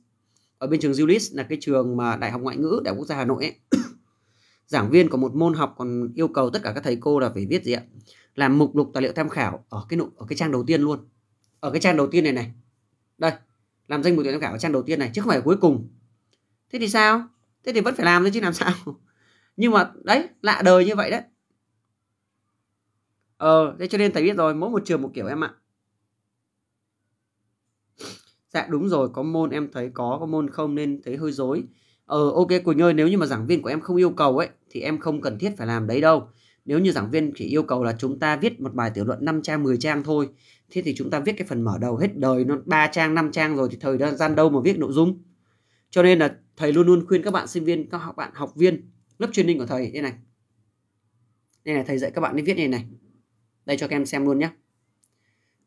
ở bên trường Julis là cái trường mà đại học ngoại ngữ đại học quốc gia Hà Nội ấy giảng viên của một môn học còn yêu cầu tất cả các thầy cô là phải viết gì ạ làm mục lục tài liệu tham khảo ở cái ở cái trang đầu tiên luôn ở cái trang đầu tiên này này đây làm danh mục tài liệu tham khảo ở trang đầu tiên này chứ không phải cuối cùng thế thì sao thế thì vẫn phải làm thôi chứ làm sao nhưng mà đấy lạ đời như vậy đấy ờ thế cho nên thầy biết rồi mỗi một trường một kiểu em ạ dạ đúng rồi có môn em thấy có có môn không nên thấy hơi dối ờ ok quỳnh ơi nếu như mà giảng viên của em không yêu cầu ấy thì em không cần thiết phải làm đấy đâu nếu như giảng viên chỉ yêu cầu là chúng ta viết một bài tiểu luận 5 trang 10 trang thôi thế thì chúng ta viết cái phần mở đầu hết đời nó ba trang 5 trang rồi thì thời gian đâu mà viết nội dung cho nên là thầy luôn luôn khuyên các bạn sinh viên các học bạn học viên lớp chuyên ninh của thầy đây này đây này thầy dạy các bạn đi viết như này đây cho các em xem luôn nhé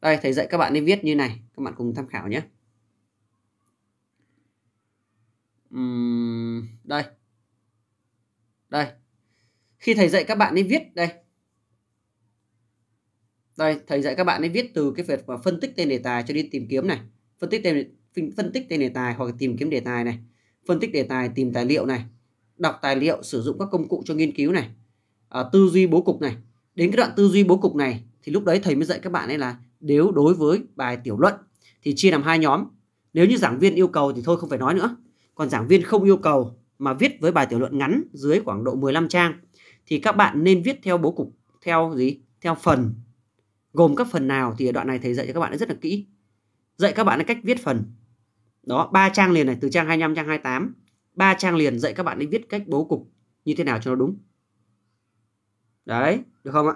đây thầy dạy các bạn đi viết như này các bạn cùng tham khảo nhé um, đây đây khi thầy dạy các bạn ấy viết đây đây thầy dạy các bạn ấy viết từ cái việc mà phân tích tên đề tài cho đến tìm kiếm này phân tích tên phân tích tên đề tài hoặc tìm kiếm đề tài này phân tích đề tài tìm tài liệu này đọc tài liệu sử dụng các công cụ cho nghiên cứu này à, tư duy bố cục này đến cái đoạn tư duy bố cục này thì lúc đấy thầy mới dạy các bạn ấy là nếu đối với bài tiểu luận thì chia làm hai nhóm nếu như giảng viên yêu cầu thì thôi không phải nói nữa còn giảng viên không yêu cầu mà viết với bài tiểu luận ngắn dưới khoảng độ 15 trang thì các bạn nên viết theo bố cục theo gì? Theo phần. Gồm các phần nào thì ở đoạn này thầy dạy cho các bạn rất là kỹ. Dạy các bạn cách viết phần. Đó, ba trang liền này từ trang 25 trang 28, ba trang liền dạy các bạn đi viết cách bố cục như thế nào cho nó đúng. Đấy, được không ạ?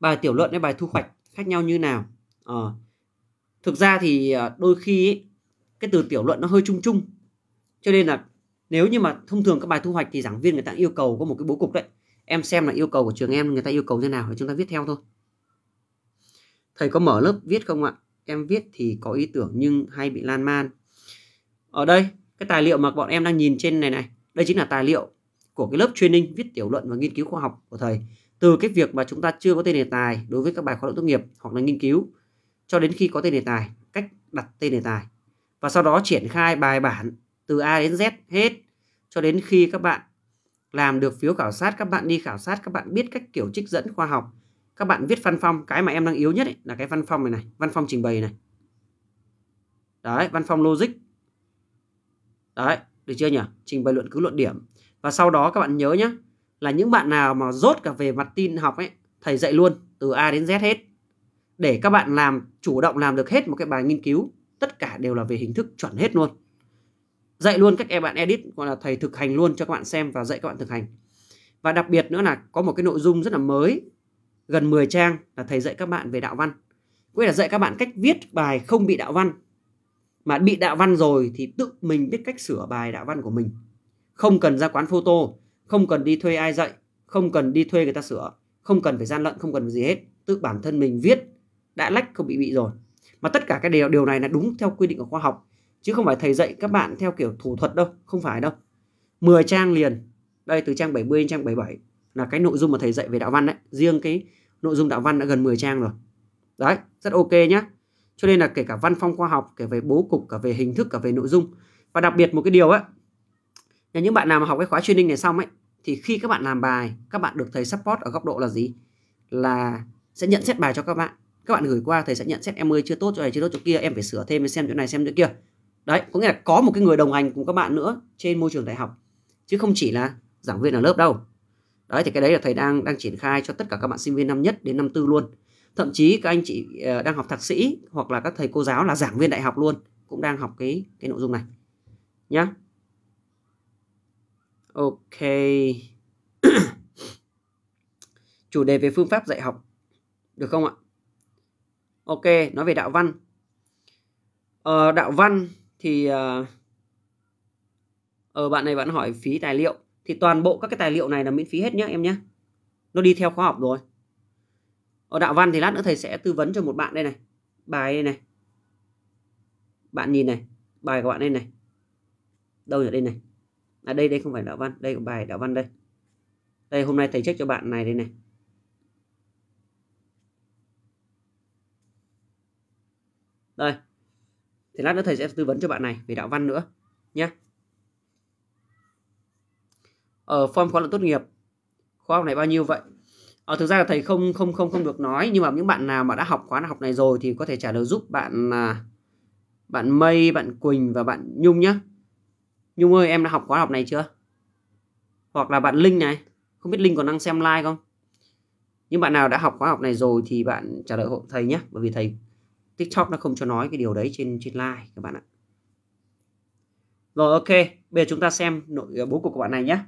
Bài tiểu luận với bài thu hoạch khác nhau như nào? Ờ. thực ra thì ờ, đôi khi ấy, cái từ tiểu luận nó hơi chung chung cho nên là nếu như mà thông thường các bài thu hoạch thì giảng viên người ta yêu cầu có một cái bố cục đấy em xem là yêu cầu của trường em người ta yêu cầu thế nào thì chúng ta viết theo thôi thầy có mở lớp viết không ạ em viết thì có ý tưởng nhưng hay bị lan man ở đây cái tài liệu mà bọn em đang nhìn trên này này đây chính là tài liệu của cái lớp training viết tiểu luận và nghiên cứu khoa học của thầy từ cái việc mà chúng ta chưa có tên đề tài đối với các bài khóa luận tốt nghiệp hoặc là nghiên cứu cho đến khi có tên đề tài cách đặt tên đề tài và sau đó triển khai bài bản từ A đến Z hết cho đến khi các bạn làm được phiếu khảo sát các bạn đi khảo sát các bạn biết cách kiểu trích dẫn khoa học các bạn viết văn phong cái mà em đang yếu nhất ấy, là cái văn phong này này văn phong trình bày này đấy văn phong logic đấy được chưa nhỉ trình bày luận cứ luận điểm và sau đó các bạn nhớ nhé là những bạn nào mà rốt cả về mặt tin học ấy thầy dạy luôn từ A đến Z hết để các bạn làm chủ động làm được hết một cái bài nghiên cứu tất cả đều là về hình thức chuẩn hết luôn dạy luôn các em bạn edit gọi là thầy thực hành luôn cho các bạn xem và dạy các bạn thực hành và đặc biệt nữa là có một cái nội dung rất là mới gần 10 trang là thầy dạy các bạn về đạo văn cũng là dạy các bạn cách viết bài không bị đạo văn mà bị đạo văn rồi thì tự mình biết cách sửa bài đạo văn của mình không cần ra quán photo không cần đi thuê ai dạy không cần đi thuê người ta sửa không cần phải gian lận không cần gì hết tự bản thân mình viết đã lách không bị bị rồi mà tất cả cái điều điều này là đúng theo quy định của khoa học chứ không phải thầy dạy các bạn theo kiểu thủ thuật đâu không phải đâu 10 trang liền đây từ trang 70 đến trang 77 là cái nội dung mà thầy dạy về đạo văn đấy riêng cái nội dung đạo văn đã gần 10 trang rồi đấy rất ok nhá cho nên là kể cả văn phong khoa học kể về bố cục cả về hình thức cả về nội dung và đặc biệt một cái điều ấy là những bạn nào mà học cái khóa chuyên ninh này xong ấy thì khi các bạn làm bài các bạn được thầy support ở góc độ là gì là sẽ nhận xét bài cho các bạn các bạn gửi qua thầy sẽ nhận xét em ơi chưa tốt chỗ này chưa tốt chỗ kia em phải sửa thêm xem chỗ này xem chỗ kia đấy có nghĩa là có một cái người đồng hành cùng các bạn nữa trên môi trường đại học chứ không chỉ là giảng viên ở lớp đâu đấy thì cái đấy là thầy đang đang triển khai cho tất cả các bạn sinh viên năm nhất đến năm tư luôn thậm chí các anh chị ờ, đang học thạc sĩ hoặc là các thầy cô giáo là giảng viên đại học luôn cũng đang học cái cái nội dung này nhá ok chủ đề về phương pháp dạy học được không ạ ok nói về đạo văn ờ, đạo văn thì ờ, ờ, bạn này bạn hỏi phí tài liệu thì toàn bộ các cái tài liệu này là miễn phí hết nhé em nhé nó đi theo khóa học rồi ở ờ, đạo văn thì lát nữa thầy sẽ tư vấn cho một bạn đây này bài đây này bạn nhìn này bài của bạn đây này đâu ở đây này à đây đây không phải đạo văn đây của bài đạo văn đây đây hôm nay thầy check cho bạn này đây này đây thì lát nữa thầy sẽ tư vấn cho bạn này về đạo văn nữa nhé ở ờ, form khóa luận tốt nghiệp khóa học này bao nhiêu vậy à, thực ra là thầy không không không không được nói nhưng mà những bạn nào mà đã học khóa học này rồi thì có thể trả lời giúp bạn à, bạn mây bạn quỳnh và bạn nhung nhé nhung ơi em đã học khóa học này chưa hoặc là bạn linh này không biết linh còn đang xem like không những bạn nào đã học khóa học này rồi thì bạn trả lời hộ thầy nhé bởi vì thầy TikTok nó không cho nói cái điều đấy trên trên live các bạn ạ rồi ok bây giờ chúng ta xem nội ờ, bố cục của bạn này nhé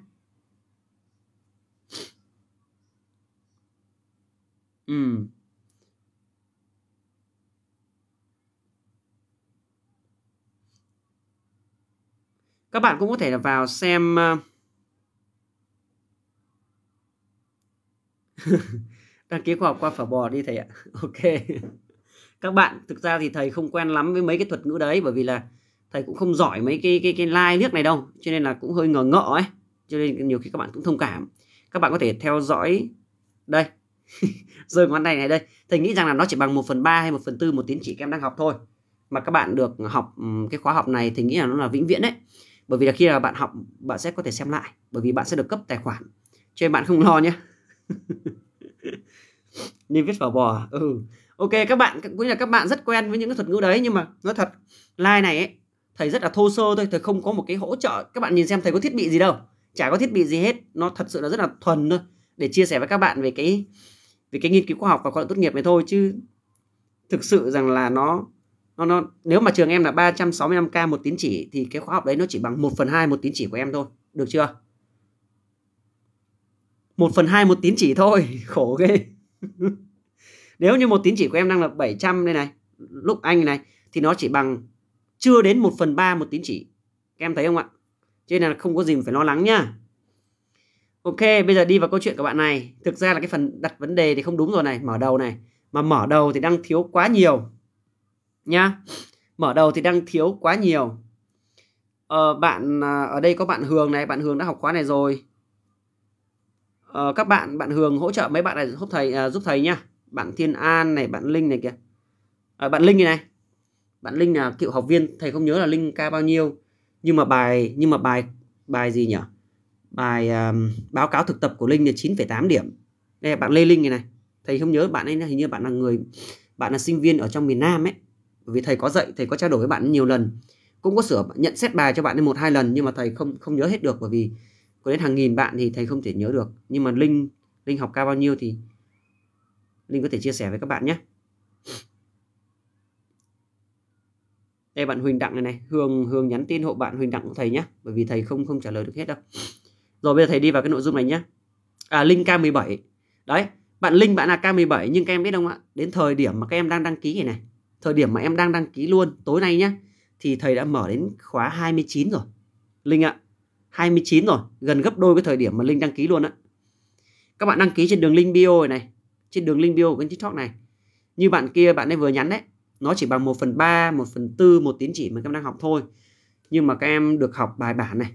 ừ. các bạn cũng có thể là vào xem ờ, đăng ký khoa học qua phở bò đi thầy ạ ok các bạn thực ra thì thầy không quen lắm với mấy cái thuật ngữ đấy bởi vì là thầy cũng không giỏi mấy cái cái cái like liếc này đâu cho nên là cũng hơi ngờ ngợ ấy cho nên nhiều khi các bạn cũng thông cảm các bạn có thể theo dõi đây rơi ngón này này đây thầy nghĩ rằng là nó chỉ bằng 1 phần 3 hay 1 phần 4 một tín chỉ các em đang học thôi mà các bạn được học ừ, cái khóa học này thầy nghĩ là nó là vĩnh viễn đấy bởi vì là khi là bạn học bạn sẽ có thể xem lại bởi vì bạn sẽ được cấp tài khoản cho nên bạn không lo nhé nên viết vào bò ừ ok các bạn cũng là các bạn rất quen với những cái thuật ngữ đấy nhưng mà nói thật like này ấy, thầy rất là thô sơ thôi thầy không có một cái hỗ trợ các bạn nhìn xem thầy có thiết bị gì đâu chả có thiết bị gì hết nó thật sự là rất là thuần thôi để chia sẻ với các bạn về cái về cái nghiên cứu khoa học và khóa luận tốt nghiệp này thôi chứ thực sự rằng là nó nó nó nếu mà trường em là 365k một tín chỉ thì cái khóa học đấy nó chỉ bằng 1 phần hai một tín chỉ của em thôi được chưa 1 phần hai một tín chỉ thôi khổ ghê nếu như một tín chỉ của em đang là 700 đây này lúc anh này thì nó chỉ bằng chưa đến 1 phần 3 một tín chỉ các em thấy không ạ cho nên là không có gì phải lo lắng nhá Ok, bây giờ đi vào câu chuyện của bạn này. Thực ra là cái phần đặt vấn đề thì không đúng rồi này, mở đầu này. Mà mở đầu thì đang thiếu quá nhiều. Nhá. Mở đầu thì đang thiếu quá nhiều. Ờ, bạn à, ở đây có bạn Hường này, bạn Hường đã học khóa này rồi. Ờ, các bạn bạn Hường hỗ trợ mấy bạn này giúp thầy à, giúp thầy nhá bạn Thiên An này bạn Linh này kìa à, bạn Linh này này bạn Linh là cựu học viên thầy không nhớ là Linh ca bao nhiêu nhưng mà bài nhưng mà bài bài gì nhỉ bài um, báo cáo thực tập của Linh là 9,8 điểm đây bạn Lê Linh này này thầy không nhớ bạn ấy hình như bạn là người bạn là sinh viên ở trong miền Nam ấy vì thầy có dạy thầy có trao đổi với bạn nhiều lần cũng có sửa nhận xét bài cho bạn đến một hai lần nhưng mà thầy không không nhớ hết được bởi vì có đến hàng nghìn bạn thì thầy không thể nhớ được nhưng mà linh linh học cao bao nhiêu thì Linh có thể chia sẻ với các bạn nhé. Đây bạn Huỳnh Đặng này này, Hương Hương nhắn tin hộ bạn Huỳnh Đặng của thầy nhé, bởi vì thầy không không trả lời được hết đâu. Rồi bây giờ thầy đi vào cái nội dung này nhé. À Linh K17. Đấy, bạn Linh bạn là K17 nhưng các em biết không ạ? Đến thời điểm mà các em đang đăng ký này này, thời điểm mà em đang đăng ký luôn tối nay nhé thì thầy đã mở đến khóa 29 rồi. Linh ạ, 29 rồi, gần gấp đôi cái thời điểm mà Linh đăng ký luôn á. Các bạn đăng ký trên đường link bio này, này trên đường link bio của kênh tiktok này như bạn kia bạn ấy vừa nhắn đấy nó chỉ bằng 1 phần 3, 1 phần 4, một tín chỉ mà các em đang học thôi nhưng mà các em được học bài bản này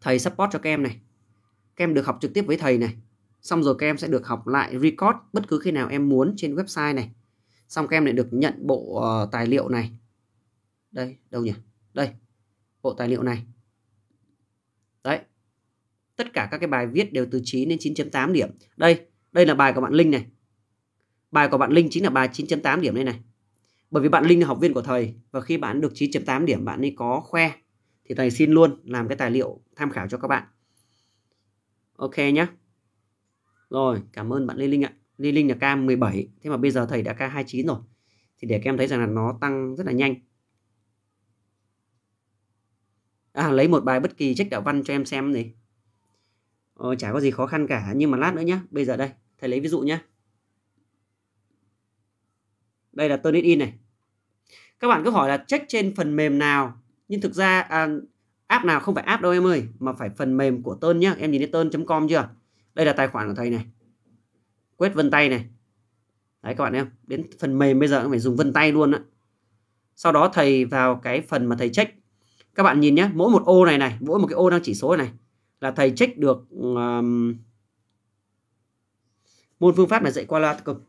thầy support cho các em này các em được học trực tiếp với thầy này xong rồi các em sẽ được học lại record bất cứ khi nào em muốn trên website này xong các em lại được nhận bộ ờ, tài liệu này đây đâu nhỉ đây bộ tài liệu này đấy tất cả các cái bài viết đều từ 9 đến 9.8 điểm đây đây là bài của bạn Linh này. Bài của bạn Linh chính là bài 9.8 điểm đây này. Bởi vì bạn Linh là học viên của thầy và khi bạn được 9.8 điểm bạn ấy có khoe thì thầy xin luôn làm cái tài liệu tham khảo cho các bạn. Ok nhá. Rồi, cảm ơn bạn Lê Linh ạ. Lê Linh là K17, thế mà bây giờ thầy đã K29 rồi. Thì để các em thấy rằng là nó tăng rất là nhanh. À, lấy một bài bất kỳ trách đạo văn cho em xem này. Ờ, chả có gì khó khăn cả, nhưng mà lát nữa nhá, Bây giờ đây, thầy lấy ví dụ nhé đây là Turnitin in này các bạn cứ hỏi là check trên phần mềm nào nhưng thực ra à, app nào không phải app đâu em ơi mà phải phần mềm của tơn nhá em nhìn thấy tơn.com chưa đây là tài khoản của thầy này quét vân tay này đấy các bạn em đến phần mềm bây giờ cũng phải dùng vân tay luôn á sau đó thầy vào cái phần mà thầy check các bạn nhìn nhé mỗi một ô này này mỗi một cái ô đang chỉ số này là thầy check được um, môn phương pháp là dạy qua loa cực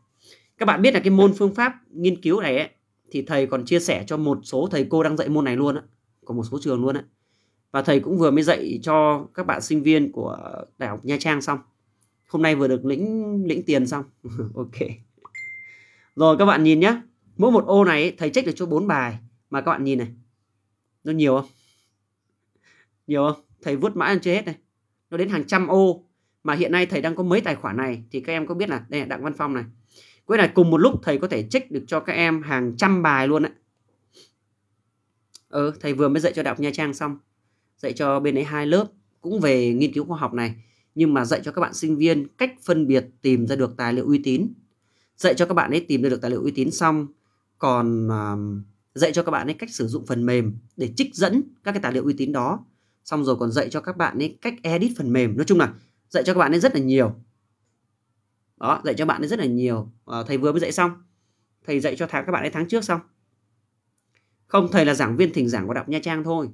các bạn biết là cái môn phương pháp nghiên cứu này ấy, thì thầy còn chia sẻ cho một số thầy cô đang dạy môn này luôn á có một số trường luôn á và thầy cũng vừa mới dạy cho các bạn sinh viên của đại học nha trang xong hôm nay vừa được lĩnh lĩnh tiền xong ok rồi các bạn nhìn nhé mỗi một ô này thầy check được cho bốn bài mà các bạn nhìn này nó nhiều không nhiều không thầy vứt mãi chưa hết này nó đến hàng trăm ô mà hiện nay thầy đang có mấy tài khoản này thì các em có biết là đây là Đặng Văn Phong này Với lại cùng một lúc thầy có thể trích được cho các em hàng trăm bài luôn đấy Ừ, thầy vừa mới dạy cho Đại Nha Trang xong Dạy cho bên ấy hai lớp Cũng về nghiên cứu khoa học này Nhưng mà dạy cho các bạn sinh viên cách phân biệt tìm ra được tài liệu uy tín Dạy cho các bạn ấy tìm ra được tài liệu uy tín xong Còn uh, dạy cho các bạn ấy cách sử dụng phần mềm Để trích dẫn các cái tài liệu uy tín đó Xong rồi còn dạy cho các bạn ấy cách edit phần mềm Nói chung là dạy cho các bạn ấy rất là nhiều đó dạy cho bạn ấy rất là nhiều à, thầy vừa mới dạy xong thầy dạy cho tháng các bạn ấy tháng trước xong không thầy là giảng viên thỉnh giảng của đại học nha trang thôi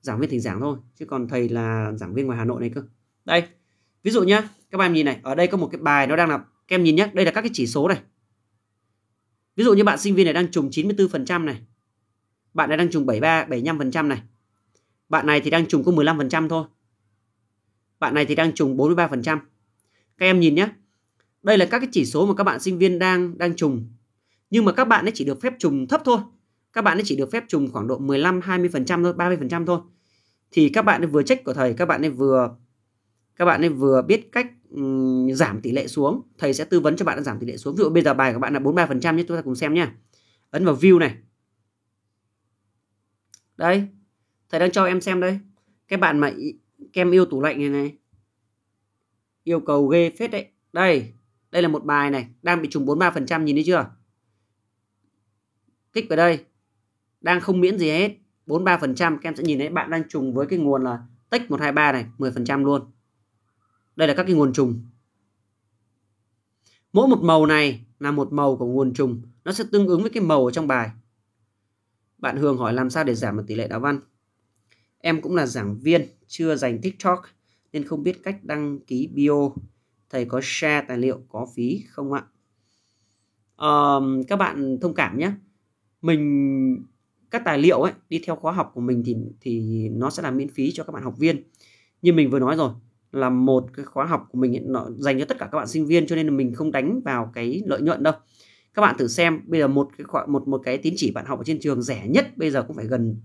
giảng viên thỉnh giảng thôi chứ còn thầy là giảng viên ngoài hà nội này cơ đây ví dụ nhá các bạn nhìn này ở đây có một cái bài nó đang là các em nhìn nhé đây là các cái chỉ số này ví dụ như bạn sinh viên này đang trùng 94% này bạn này đang trùng 73 75% này bạn này thì đang trùng có 15% thôi bạn này thì đang trùng 43%. Các em nhìn nhé, đây là các cái chỉ số mà các bạn sinh viên đang đang trùng. Nhưng mà các bạn ấy chỉ được phép trùng thấp thôi. Các bạn ấy chỉ được phép trùng khoảng độ 15 20% thôi, 30% thôi. Thì các bạn ấy vừa check của thầy, các bạn ấy vừa các bạn ấy vừa biết cách um, giảm tỷ lệ xuống, thầy sẽ tư vấn cho bạn giảm tỷ lệ xuống. Ví dụ bây giờ bài của bạn là 43% nhé, chúng ta cùng xem nhé. Ấn vào view này. Đây. Thầy đang cho em xem đây. Cái bạn mà kem yêu tủ lạnh này này yêu cầu ghê phết đấy đây đây là một bài này đang bị trùng 43% nhìn thấy chưa kích vào đây đang không miễn gì hết 43% trăm em sẽ nhìn thấy bạn đang trùng với cái nguồn là tech 123 này 10% luôn đây là các cái nguồn trùng mỗi một màu này là một màu của nguồn trùng nó sẽ tương ứng với cái màu ở trong bài bạn Hương hỏi làm sao để giảm được tỷ lệ đạo văn Em cũng là giảng viên, chưa dành TikTok nên không biết cách đăng ký bio. Thầy có share tài liệu có phí không ạ? Um, các bạn thông cảm nhé. Mình các tài liệu ấy đi theo khóa học của mình thì thì nó sẽ là miễn phí cho các bạn học viên. Như mình vừa nói rồi, là một cái khóa học của mình nó dành cho tất cả các bạn sinh viên cho nên là mình không đánh vào cái lợi nhuận đâu các bạn thử xem bây giờ một cái một một cái tín chỉ bạn học ở trên trường rẻ nhất bây giờ cũng phải gần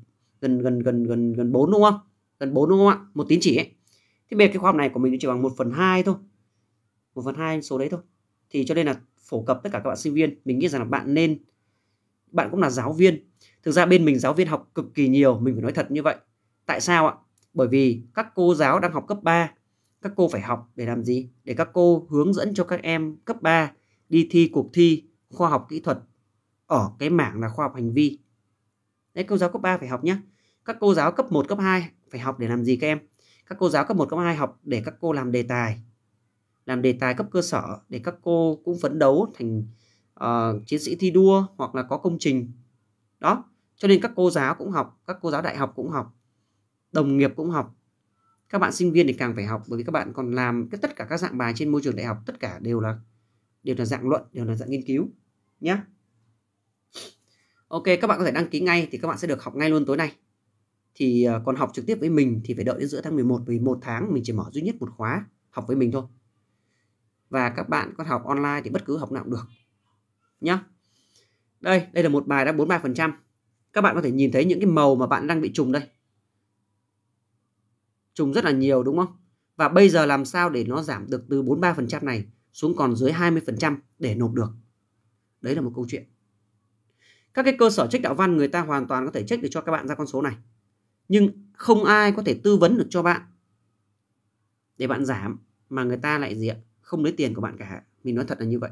gần gần gần gần gần 4 đúng không? Gần 4 đúng không ạ? Một tín chỉ ấy. thì bây giờ cái khoa học này của mình chỉ bằng 1 phần 2 thôi. 1 phần 2 số đấy thôi. Thì cho nên là phổ cập tất cả các bạn sinh viên. Mình nghĩ rằng là bạn nên, bạn cũng là giáo viên. Thực ra bên mình giáo viên học cực kỳ nhiều, mình phải nói thật như vậy. Tại sao ạ? Bởi vì các cô giáo đang học cấp 3, các cô phải học để làm gì? Để các cô hướng dẫn cho các em cấp 3 đi thi cuộc thi khoa học kỹ thuật ở cái mảng là khoa học hành vi. Đấy, cô giáo cấp 3 phải học nhé các cô giáo cấp 1, cấp 2 phải học để làm gì các em? Các cô giáo cấp 1, cấp 2 học để các cô làm đề tài. Làm đề tài cấp cơ sở để các cô cũng phấn đấu thành uh, chiến sĩ thi đua hoặc là có công trình. Đó, cho nên các cô giáo cũng học, các cô giáo đại học cũng học, đồng nghiệp cũng học. Các bạn sinh viên thì càng phải học bởi vì các bạn còn làm tất cả các dạng bài trên môi trường đại học, tất cả đều là đều là dạng luận, đều là dạng nghiên cứu nhé. Ok, các bạn có thể đăng ký ngay thì các bạn sẽ được học ngay luôn tối nay thì ờ, còn học trực tiếp với mình thì phải đợi đến giữa tháng 11 vì một tháng mình chỉ mở duy nhất một khóa học với mình thôi và các bạn có học online thì bất cứ học nào cũng được nhá đây đây là một bài đã 43% các bạn có thể nhìn thấy những cái màu mà bạn đang bị trùng đây trùng rất là nhiều đúng không và bây giờ làm sao để nó giảm được từ 43% này xuống còn dưới 20% để nộp được đấy là một câu chuyện các cái cơ sở trách đạo văn người ta hoàn toàn có thể trách được cho các bạn ra con số này nhưng không ai có thể tư vấn được cho bạn để bạn giảm mà người ta lại gì ạ không lấy tiền của bạn cả mình nói thật là như vậy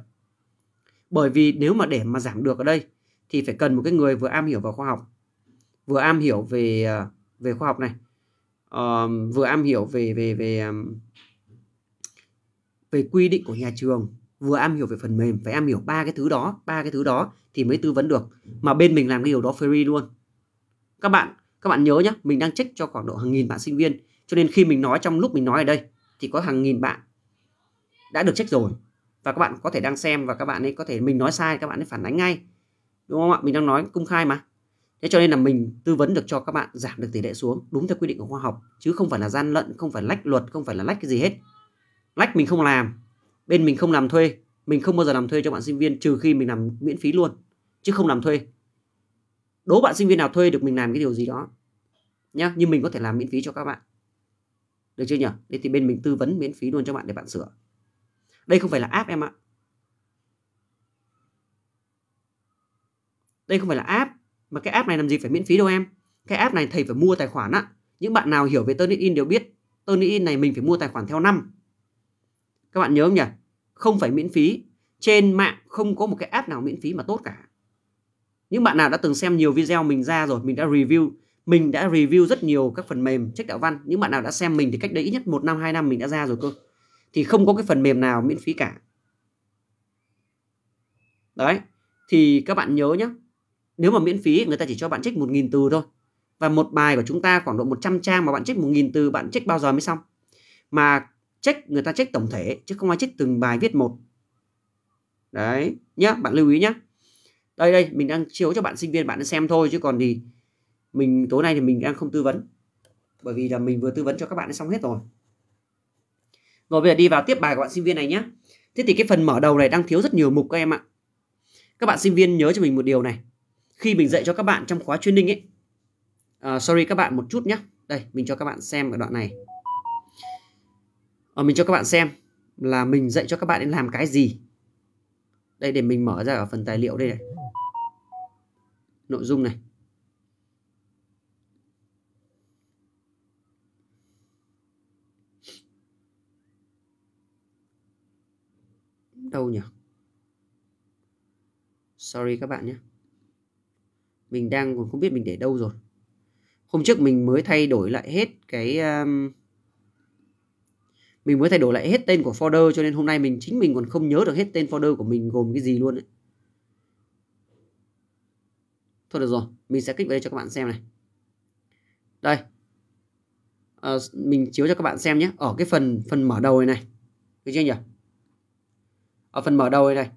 bởi vì nếu mà để mà giảm được ở đây thì phải cần một cái người vừa am hiểu vào khoa học vừa am hiểu về ờ, về khoa học này uh, vừa am hiểu về về về ờ, về quy định của nhà trường vừa am hiểu về phần mềm phải am hiểu ba cái thứ đó ba cái thứ đó thì mới tư vấn được mà bên mình làm cái điều đó free luôn các bạn các bạn nhớ nhé mình đang check cho khoảng độ hàng nghìn bạn sinh viên cho nên khi mình nói trong lúc mình nói ở đây thì có hàng nghìn bạn đã được check rồi và các bạn có thể đang xem và các bạn ấy có thể mình nói sai các bạn ấy phản ánh ngay đúng không ạ mình đang nói công khai mà thế cho nên là mình tư vấn được cho các bạn giảm được tỷ lệ xuống đúng theo quy định của khoa học chứ không phải là gian lận không phải lách luật không phải là lách cái gì hết lách mình không làm bên mình không làm thuê mình không bao giờ làm thuê cho bạn sinh viên trừ khi mình làm miễn phí luôn chứ không làm thuê đố bạn sinh viên nào thuê được mình làm cái điều gì đó nhá nhưng mình có thể làm miễn phí cho các bạn được chưa nhỉ đây thì bên mình tư vấn miễn phí luôn cho bạn để bạn sửa đây không phải là app em ạ đây không phải là app mà cái app này làm gì phải miễn phí đâu em cái app này thầy phải mua tài khoản á. những bạn nào hiểu về Turnitin đều biết Turnitin này mình phải mua tài khoản theo năm các bạn nhớ không nhỉ không phải miễn phí trên mạng không có một cái app nào miễn phí mà tốt cả những bạn nào đã từng xem nhiều video mình ra rồi mình đã review mình đã review rất nhiều các phần mềm trách đạo văn những bạn nào đã xem mình thì cách đây ít nhất một năm hai năm mình đã ra rồi cơ thì không có cái phần mềm nào miễn phí cả đấy thì các bạn nhớ nhé nếu mà miễn phí người ta chỉ cho bạn trích một nghìn từ thôi và một bài của chúng ta khoảng độ 100 trang mà bạn trích một nghìn từ bạn trích bao giờ mới xong mà trích, người ta trích tổng thể chứ không ai trích từng bài viết một đấy nhá bạn lưu ý nhá đây đây mình đang chiếu cho bạn sinh viên bạn xem thôi chứ còn thì mình tối nay thì mình đang không tư vấn bởi vì là mình vừa tư vấn cho các bạn xong hết rồi rồi bây giờ đi vào tiếp bài của bạn sinh viên này nhé thế thì cái phần mở đầu này đang thiếu rất nhiều mục các em ạ các bạn sinh viên nhớ cho mình một điều này khi mình dạy cho các bạn trong khóa chuyên ninh ấy uh, sorry các bạn một chút nhé đây mình cho các bạn xem ở đoạn này uh, mình cho các bạn xem là mình dạy cho các bạn nên làm cái gì đây để mình mở ra ở phần tài liệu đây này nội dung này đâu nhỉ sorry các bạn nhé mình đang còn không biết mình để đâu rồi hôm trước mình mới thay đổi lại hết cái um, mình mới thay đổi lại hết tên của folder cho nên hôm nay mình chính mình còn không nhớ được hết tên folder của mình gồm cái gì luôn ấy. Thôi được rồi, mình sẽ kích vào đây cho các bạn xem này. Đây. À, mình chiếu cho các bạn xem nhé. Ở cái phần phần mở đầu này này. Được chưa nhỉ? Ở phần mở đầu này này.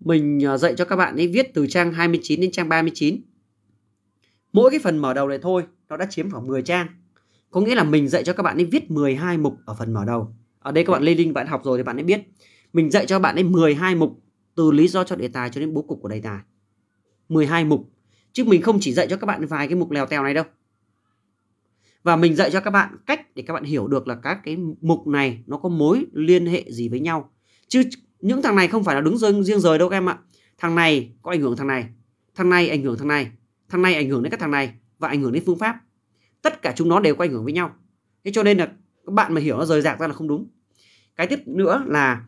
Mình ờ, dạy cho các bạn ấy viết từ trang 29 đến trang 39. Mỗi cái phần mở đầu này thôi, nó đã chiếm khoảng 10 trang. Có nghĩa là mình dạy cho các bạn ấy viết 12 mục ở phần mở đầu. Ở đây các bạn lên link bạn học rồi thì bạn ấy biết. Mình dạy cho bạn ấy 12 mục từ lý do cho đề tài cho đến bố cục của đề tài. 12 mục. Chứ mình không chỉ dạy cho các bạn vài cái mục lèo tèo này đâu. Và mình dạy cho các bạn cách để các bạn hiểu được là các cái mục này nó có mối liên hệ gì với nhau. Chứ những thằng này không phải là đứng riêng, riêng rời đâu các em ạ. Thằng này có ảnh hưởng thằng này, thằng này ảnh hưởng thằng này, thằng này ảnh hưởng đến các thằng này và ảnh hưởng đến phương pháp tất cả chúng nó đều có ảnh hưởng với nhau thế cho nên là các bạn mà hiểu nó rời rạc ra là không đúng cái tiếp nữa là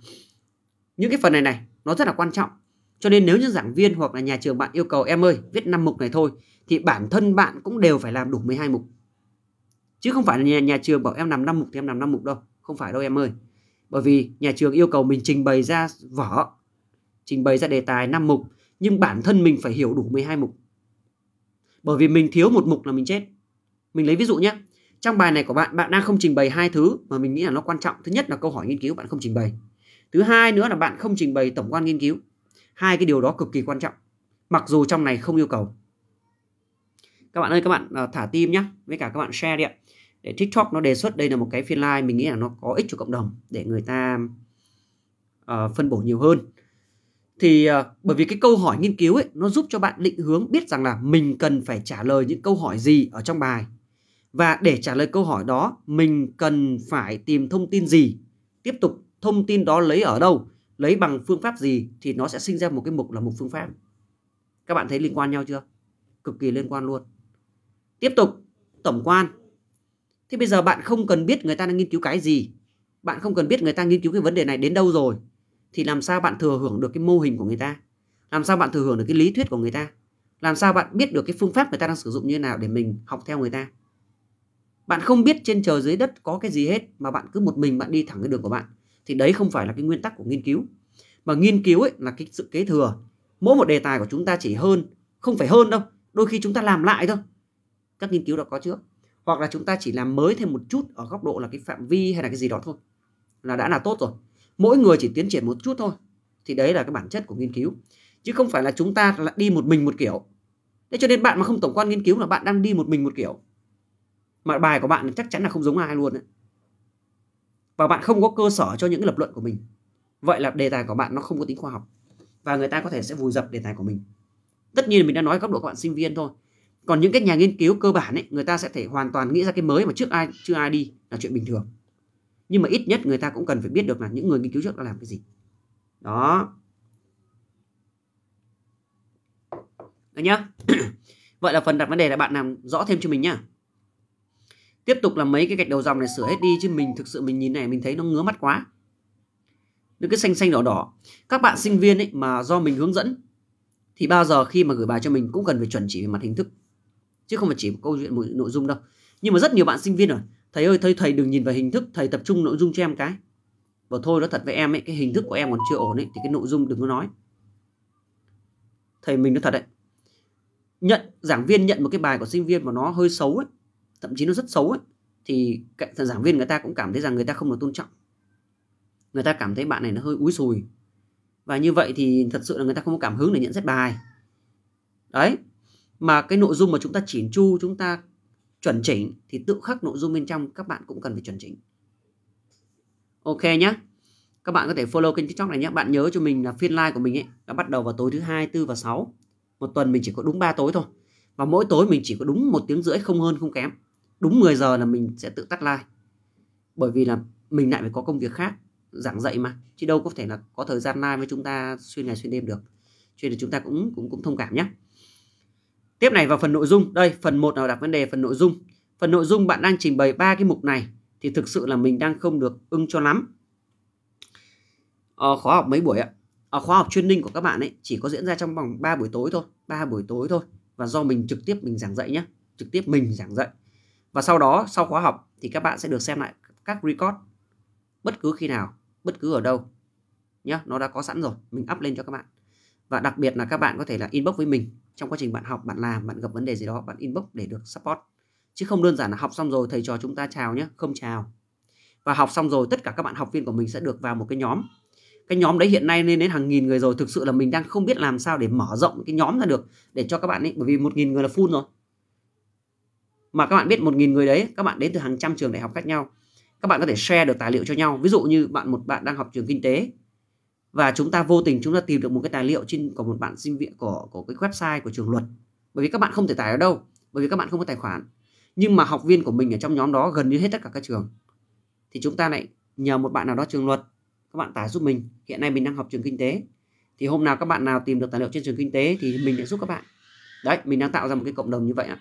những cái phần này này nó rất là quan trọng cho nên nếu như giảng viên hoặc là nhà trường bạn yêu cầu em ơi viết 5 mục này thôi thì bản thân bạn cũng đều phải làm đủ 12 mục. Chứ không phải là nhà, nhà trường bảo em làm 5 mục thì em làm 5 mục đâu. Không phải đâu em ơi. Bởi vì nhà trường yêu cầu mình trình bày ra vở, trình bày ra đề tài 5 mục nhưng bản thân mình phải hiểu đủ 12 mục. Bởi vì mình thiếu một mục là mình chết. Mình lấy ví dụ nhé. Trong bài này của bạn, bạn đang không trình bày hai thứ mà mình nghĩ là nó quan trọng. Thứ nhất là câu hỏi nghiên cứu bạn không trình bày. Thứ hai nữa là bạn không trình bày tổng quan nghiên cứu. Hai cái điều đó cực kỳ quan trọng. Mặc dù trong này không yêu cầu. Các bạn ơi, các bạn à, thả tim nhé. Với cả các bạn share đi ạ. Để TikTok nó đề xuất đây là một cái phiên live mình nghĩ là nó có ích cho cộng đồng để người ta uh, phân bổ nhiều hơn thì uh, bởi vì cái câu hỏi nghiên cứu ấy nó giúp cho bạn định hướng biết rằng là mình cần phải trả lời những câu hỏi gì ở trong bài và để trả lời câu hỏi đó, mình cần phải tìm thông tin gì? Tiếp tục, thông tin đó lấy ở đâu? Lấy bằng phương pháp gì? Thì nó sẽ sinh ra một cái mục là mục phương pháp. Các bạn thấy liên quan nhau chưa? Cực kỳ liên quan luôn. Tiếp tục, tổng quan. Thế bây giờ bạn không cần biết người ta đang nghiên cứu cái gì. Bạn không cần biết người ta nghiên cứu cái vấn đề này đến đâu rồi. Thì làm sao bạn thừa hưởng được cái mô hình của người ta? Làm sao bạn thừa hưởng được cái lý thuyết của người ta? Làm sao bạn biết được cái phương pháp người ta đang sử dụng như thế nào để mình học theo người ta? bạn không biết trên trời dưới đất có cái gì hết mà bạn cứ một mình bạn đi thẳng cái đường của bạn thì đấy không phải là cái nguyên tắc của nghiên cứu mà nghiên cứu ấy là cái sự kế thừa mỗi một đề tài của chúng ta chỉ hơn không phải hơn đâu đôi khi chúng ta làm lại thôi các nghiên cứu đã có trước hoặc là chúng ta chỉ làm mới thêm một chút ở góc độ là cái phạm vi hay là cái gì đó thôi là đã là tốt rồi mỗi người chỉ tiến triển một chút thôi thì đấy là cái bản chất của nghiên cứu chứ không phải là chúng ta là đi một mình một kiểu thế cho nên bạn mà không tổng quan nghiên cứu là bạn đang đi một mình một kiểu mà bài của bạn chắc chắn là không giống ai luôn ấy. và bạn không có cơ sở cho những lập luận của mình vậy là đề tài của bạn nó không có tính khoa học và người ta có thể sẽ vùi dập đề tài của mình tất nhiên mình đã nói góc độ các bạn sinh viên thôi còn những cái nhà nghiên cứu cơ bản ấy người ta sẽ thể hoàn toàn nghĩ ra cái mới mà trước ai chưa ai đi là chuyện bình thường nhưng mà ít nhất người ta cũng cần phải biết được là những người nghiên cứu trước đã làm cái gì đó Đấy nhá vậy là phần đặt vấn đề là bạn làm rõ thêm cho mình nhá tiếp tục là mấy cái gạch đầu dòng này sửa hết đi chứ mình thực sự mình nhìn này mình thấy nó ngứa mắt quá nó cứ xanh xanh đỏ đỏ các bạn sinh viên ấy mà do mình hướng dẫn thì bao giờ khi mà gửi bài cho mình cũng cần phải chuẩn chỉ về mặt hình thức chứ không phải chỉ một câu chuyện một nội dung đâu nhưng mà rất nhiều bạn sinh viên rồi thầy ơi thầy thầy đừng nhìn vào hình thức thầy tập trung nội dung cho em cái và thôi nó thật với em ấy cái hình thức của em còn chưa ổn ấy thì cái nội dung đừng có nói thầy mình nó thật đấy nhận giảng viên nhận một cái bài của sinh viên mà nó hơi xấu ấy thậm chí nó rất xấu ấy thì giảng viên người ta cũng cảm thấy rằng người ta không được tôn trọng người ta cảm thấy bạn này nó hơi úi sùi và như vậy thì thật sự là người ta không có cảm hứng để nhận xét bài đấy mà cái nội dung mà chúng ta chỉn chu chúng ta chuẩn chỉnh thì tự khắc nội dung bên trong các bạn cũng cần phải chuẩn chỉnh ok nhé các bạn có thể follow kênh tiktok này nhé bạn nhớ cho mình là phiên live của mình ấy đã bắt đầu vào tối thứ hai tư và sáu một tuần mình chỉ có đúng 3 tối thôi và mỗi tối mình chỉ có đúng một tiếng rưỡi không hơn không kém đúng 10 giờ là mình sẽ tự tắt like bởi vì là mình lại phải có công việc khác giảng dạy mà chứ đâu có thể là có thời gian live với chúng ta xuyên ngày xuyên đêm được cho nên chúng ta cũng cũng cũng thông cảm nhé tiếp này vào phần nội dung đây phần một là đặt vấn đề phần nội dung phần nội dung bạn đang trình bày ba cái mục này thì thực sự là mình đang không được ưng cho lắm ờ, khóa học mấy buổi ạ ờ, khóa học chuyên ninh của các bạn ấy chỉ có diễn ra trong vòng 3 buổi tối thôi 3 buổi tối thôi và do mình trực tiếp mình giảng dạy nhé trực tiếp mình giảng dạy và sau đó, sau khóa học thì các bạn sẽ được xem lại các record bất cứ khi nào, bất cứ ở đâu. Nhá, nó đã có sẵn rồi, mình up lên cho các bạn. Và đặc biệt là các bạn có thể là inbox với mình trong quá trình bạn học, bạn làm, bạn gặp vấn đề gì đó, bạn inbox để được support. Chứ không đơn giản là học xong rồi thầy trò chúng ta chào nhé, không chào. Và học xong rồi tất cả các bạn học viên của mình sẽ được vào một cái nhóm. Cái nhóm đấy hiện nay lên đến hàng nghìn người rồi, thực sự là mình đang không biết làm sao để mở rộng cái nhóm ra được để cho các bạn ấy bởi vì một nghìn người là full rồi mà các bạn biết 1.000 người đấy các bạn đến từ hàng trăm trường đại học khác nhau các bạn có thể share được tài liệu cho nhau ví dụ như bạn một bạn đang học trường kinh tế và chúng ta vô tình chúng ta tìm được một cái tài liệu trên của một bạn sinh viên của của cái website của trường luật bởi vì các bạn không thể tải ở đâu bởi vì các bạn không có tài khoản nhưng mà học viên của mình ở trong nhóm đó gần như hết tất cả các trường thì chúng ta lại nhờ một bạn nào đó trường luật các bạn tải giúp mình hiện nay mình đang học trường kinh tế thì hôm nào các bạn nào tìm được tài liệu trên trường kinh tế thì mình sẽ giúp các bạn đấy mình đang tạo ra một cái cộng đồng như vậy ạ à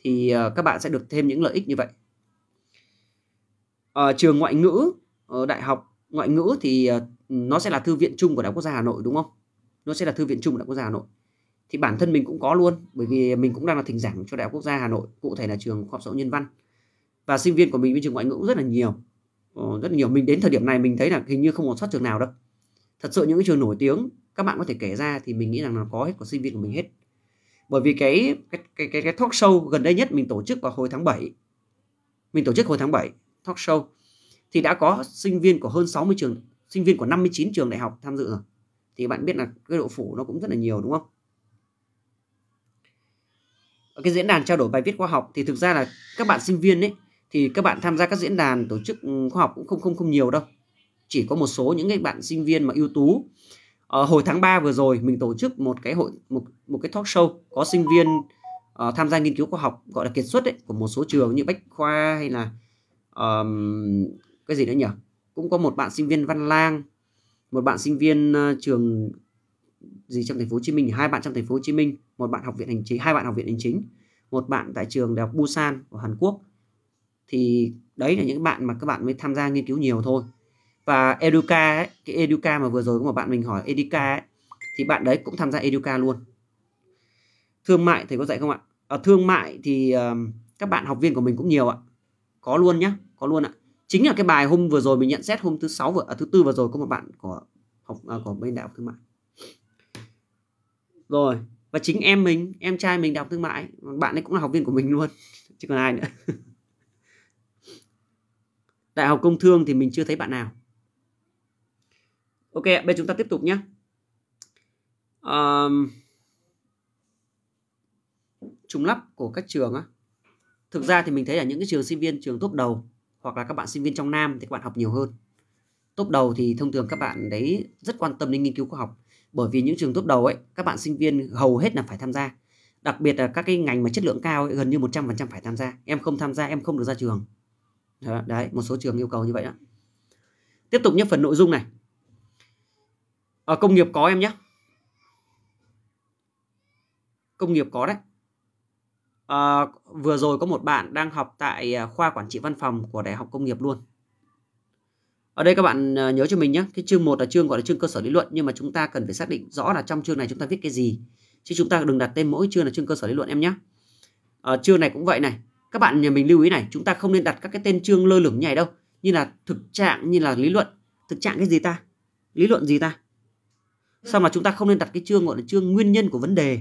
thì ờ, các bạn sẽ được thêm những lợi ích như vậy à, trường ngoại ngữ ở ờ, đại học ngoại ngữ thì nó sẽ là thư viện chung của đại học quốc gia hà nội đúng không nó sẽ là thư viện chung của đại học quốc gia hà nội thì bản thân mình cũng có luôn bởi vì mình cũng đang là thỉnh giảng cho đại học quốc gia hà nội cụ thể là trường khoa học xã hội nhân văn và sinh viên của mình bên trường ngoại ngữ cũng rất là nhiều ờ, rất là nhiều mình đến thời điểm này mình thấy là hình như không còn sót trường nào đâu thật sự những cái trường nổi tiếng các bạn có thể kể ra thì mình nghĩ rằng là có hết của sinh viên của mình hết bởi vì cái cái cái cái, talk show gần đây nhất mình tổ chức vào hồi tháng 7 mình tổ chức hồi tháng 7 talk show thì đã có sinh viên của hơn 60 trường sinh viên của 59 trường đại học tham dự rồi thì bạn biết là cái độ phủ nó cũng rất là nhiều đúng không ở cái diễn đàn trao đổi bài viết khoa học thì thực ra là các bạn sinh viên ấy thì các bạn tham gia các diễn đàn tổ chức ừ, khoa học cũng không không không nhiều đâu chỉ có một số những cái bạn sinh viên mà ưu tú À, hồi tháng 3 vừa rồi mình tổ chức một cái hội một một cái talk show có sinh viên uh, tham gia nghiên cứu khoa học gọi là kiệt xuất đấy của một số trường như Bách khoa hay là um, cái gì nữa nhỉ? Cũng có một bạn sinh viên Văn Lang, một bạn sinh viên uh, trường gì trong thành phố Hồ Chí Minh, hai bạn trong thành phố Hồ Chí Minh, một bạn học viện hành chính, hai bạn học viện hành chính, một bạn tại trường Đại học Busan của Hàn Quốc. Thì đấy là những bạn mà các bạn mới tham gia nghiên cứu nhiều thôi và Educa ấy, cái Educa mà vừa rồi có một bạn mình hỏi Educa ấy, thì bạn đấy cũng tham gia Educa luôn thương mại thì có dạy không ạ à, thương mại thì um, các bạn học viên của mình cũng nhiều ạ có luôn nhá có luôn ạ chính là cái bài hôm vừa rồi mình nhận xét hôm thứ sáu vừa à, thứ tư vừa rồi có một bạn của học à, của bên đại học thương mại rồi và chính em mình em trai mình đọc thương mại bạn ấy cũng là học viên của mình luôn chứ còn ai nữa đại học công thương thì mình chưa thấy bạn nào ok bây giờ chúng ta tiếp tục nhé um, trùng lắp của các trường á thực ra thì mình thấy là những cái trường sinh viên trường top đầu hoặc là các bạn sinh viên trong nam thì các bạn học nhiều hơn top đầu thì thông thường các bạn đấy rất quan tâm đến nghiên cứu khoa học bởi vì những trường top đầu ấy các bạn sinh viên hầu hết là phải tham gia đặc biệt là các cái ngành mà chất lượng cao ấy, gần như 100% phải tham gia em không tham gia em không được ra trường đấy một số trường yêu cầu như vậy đó tiếp tục nhé phần nội dung này à, công nghiệp có em nhé công nghiệp có đấy à, vừa rồi có một bạn đang học tại à, khoa quản trị văn phòng của đại học công nghiệp luôn ở đây các bạn ờ, nhớ cho mình nhé cái chương một là chương gọi là chương cơ sở lý luận nhưng mà chúng ta cần phải xác định rõ là trong chương này chúng ta viết cái gì chứ chúng ta đừng đặt tên mỗi chương là chương cơ sở lý luận em nhé à, chương này cũng vậy này các bạn nhà mình lưu ý này chúng ta không nên đặt các cái tên chương lơ lửng như này đâu như là thực trạng như là lý luận thực trạng cái gì ta lý luận gì ta sao mà chúng ta không nên đặt cái chương gọi là chương nguyên nhân của vấn đề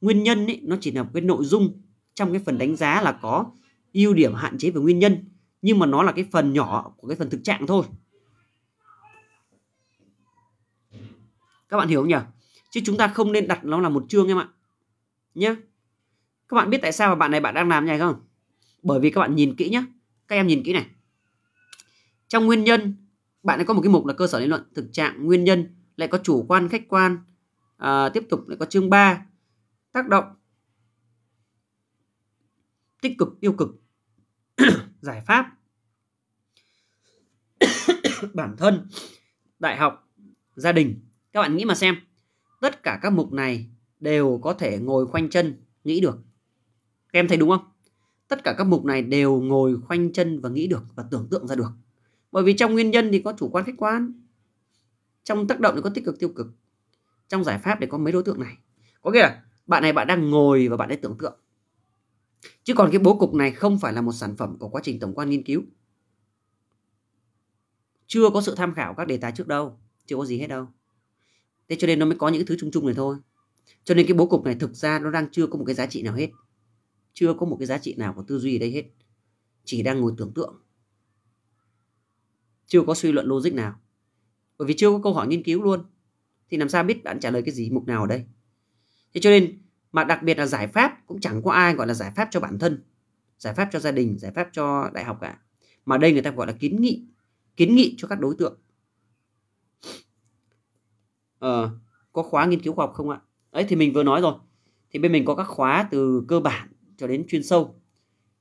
nguyên nhân ấy, nó chỉ là một cái nội dung trong cái phần đánh giá là có ưu điểm hạn chế về nguyên nhân nhưng mà nó là cái phần nhỏ của cái phần thực trạng thôi các bạn hiểu không nhỉ chứ chúng ta không nên đặt nó là một chương em ạ nhé các bạn biết tại sao mà bạn này bạn đang làm như này không bởi vì các bạn nhìn kỹ nhé các em nhìn kỹ này trong nguyên nhân bạn ấy có một cái mục là cơ sở lý luận thực trạng nguyên nhân lại có chủ quan khách quan à, tiếp tục lại có chương 3 tác động tích cực tiêu cực giải pháp bản thân đại học gia đình các bạn nghĩ mà xem tất cả các mục này đều có thể ngồi khoanh chân nghĩ được các em thấy đúng không tất cả các mục này đều ngồi khoanh chân và nghĩ được và tưởng tượng ra được bởi vì trong nguyên nhân thì có chủ quan khách quan trong tác động thì có tích cực tiêu cực trong giải pháp để có mấy đối tượng này có nghĩa là bạn này bạn đang ngồi và bạn đang tưởng tượng chứ còn cái bố cục này không phải là một sản phẩm của quá trình tổng quan nghiên cứu chưa có sự tham khảo các đề tài trước đâu chưa có gì hết đâu thế cho nên nó mới có những thứ chung chung này thôi cho nên cái bố cục này thực ra nó đang chưa có một cái giá trị nào hết chưa có một cái giá trị nào của tư duy ở đây hết chỉ đang ngồi tưởng tượng chưa có suy luận logic nào bởi vì chưa có câu hỏi nghiên cứu luôn thì làm sao biết bạn trả lời cái gì mục nào ở đây thế cho nên mà đặc biệt là giải pháp cũng chẳng có ai gọi là giải pháp cho bản thân giải pháp cho gia đình giải pháp cho đại học cả mà đây người ta gọi là kiến nghị kiến nghị cho các đối tượng ờ, có khóa nghiên cứu khoa học không ạ ấy thì mình vừa nói rồi thì bên mình có các khóa từ cơ bản cho đến chuyên sâu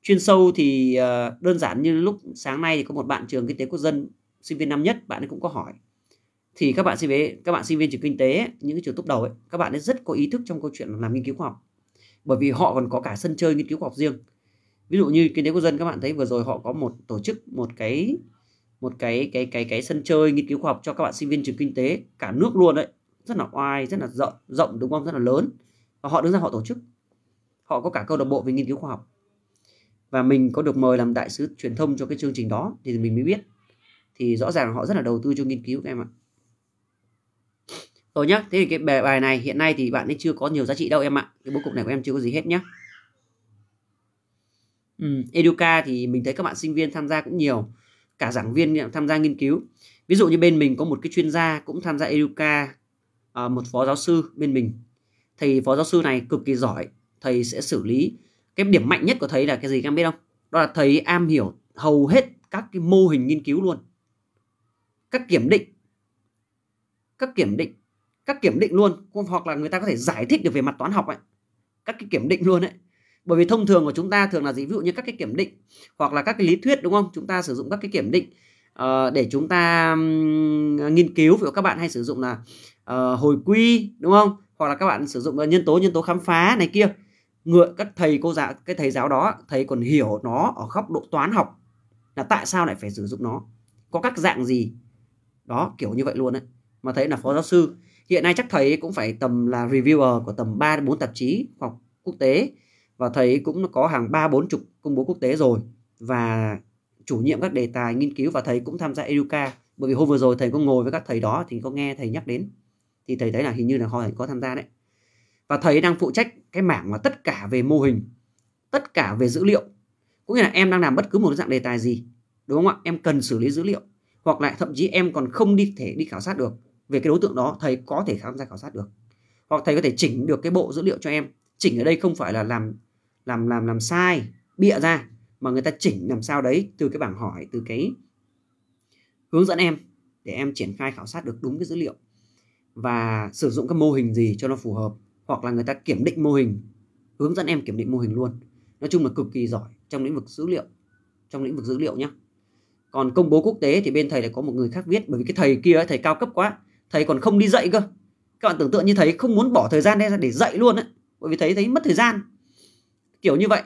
chuyên sâu thì ờ, đơn giản như lúc sáng nay thì có một bạn trường kinh tế quốc dân sinh viên năm nhất bạn ấy cũng có hỏi thì các bạn sinh viên các bạn sinh viên trường kinh tế những cái trường top đầu ấy các bạn ấy rất có ý thức trong câu chuyện làm nghiên cứu khoa học bởi vì họ còn có cả sân chơi nghiên cứu khoa học riêng ví dụ như kinh tế quốc dân các bạn thấy vừa rồi họ có một tổ chức một cái một cái cái cái cái sân chơi nghiên cứu khoa học cho các bạn sinh viên trường kinh tế cả nước luôn đấy rất là oai rất là rộng rộng đúng không rất là lớn và họ đứng ra họ tổ chức họ có cả câu lạc bộ về nghiên cứu khoa học và mình có được mời làm đại sứ truyền thông cho cái chương trình đó thì mình mới biết thì rõ ràng họ rất là đầu tư cho nghiên cứu các em ạ rồi nhá thế thì cái bài này hiện nay thì bạn ấy chưa có nhiều giá trị đâu em ạ cái bố cục này của em chưa có gì hết nhá ừ, educa thì mình thấy các bạn sinh viên tham gia cũng nhiều cả giảng viên tham gia nghiên cứu ví dụ như bên mình có một cái chuyên gia cũng tham gia educa à, một phó giáo sư bên mình thì phó giáo sư này cực kỳ giỏi thầy sẽ xử lý cái điểm mạnh nhất của thầy là cái gì các em biết không đó là thầy am hiểu hầu hết các cái mô hình nghiên cứu luôn các kiểm định các kiểm định các kiểm định luôn hoặc là người ta có thể giải thích được về mặt toán học ấy các cái kiểm định luôn ấy bởi vì thông thường của chúng ta thường là gì ví dụ như các cái kiểm định hoặc là các cái lý thuyết đúng không chúng ta sử dụng các cái kiểm định uh, để chúng ta um, nghiên cứu ví dụ các bạn hay sử dụng là uh, hồi quy đúng không hoặc là các bạn sử dụng là nhân tố nhân tố khám phá này kia ngựa các thầy cô giáo cái thầy giáo đó thầy còn hiểu nó ở góc độ toán học là tại sao lại phải sử dụng nó có các dạng gì đó kiểu như vậy luôn đấy mà thấy là phó giáo sư hiện nay chắc thầy cũng phải tầm là reviewer của tầm 3 đến 4 tạp chí khoa học quốc tế và thầy cũng có hàng ba bốn chục công bố quốc tế rồi và chủ nhiệm các đề tài nghiên cứu và thầy cũng tham gia Educa bởi vì hôm vừa rồi thầy có ngồi với các thầy đó thì có nghe thầy nhắc đến thì thầy thấy là hình như là họ có tham gia đấy và thầy đang phụ trách cái mảng mà tất cả về mô hình tất cả về dữ liệu cũng như là em đang làm bất cứ một dạng đề tài gì đúng không ạ em cần xử lý dữ liệu hoặc lại thậm chí em còn không đi thể đi khảo sát được về cái đối tượng đó thầy có thể tham gia khảo sát được hoặc thầy có thể chỉnh được cái bộ dữ liệu cho em chỉnh ở đây không phải là làm làm làm làm sai bịa ra mà người ta chỉnh làm sao đấy từ cái bảng hỏi từ cái hướng dẫn em để em triển khai khảo sát được đúng cái dữ liệu và sử dụng các mô hình gì cho nó phù hợp hoặc là người ta kiểm định mô hình hướng dẫn em kiểm định mô hình luôn nói chung là cực kỳ giỏi trong lĩnh vực dữ liệu trong lĩnh vực dữ liệu nhé còn công bố quốc tế thì bên thầy lại có một người khác viết bởi vì cái thầy kia thầy cao cấp quá thầy còn không đi dạy cơ các bạn tưởng tượng như thầy không muốn bỏ thời gian ra để dạy luôn ấy bởi vì thấy thấy mất thời gian kiểu như vậy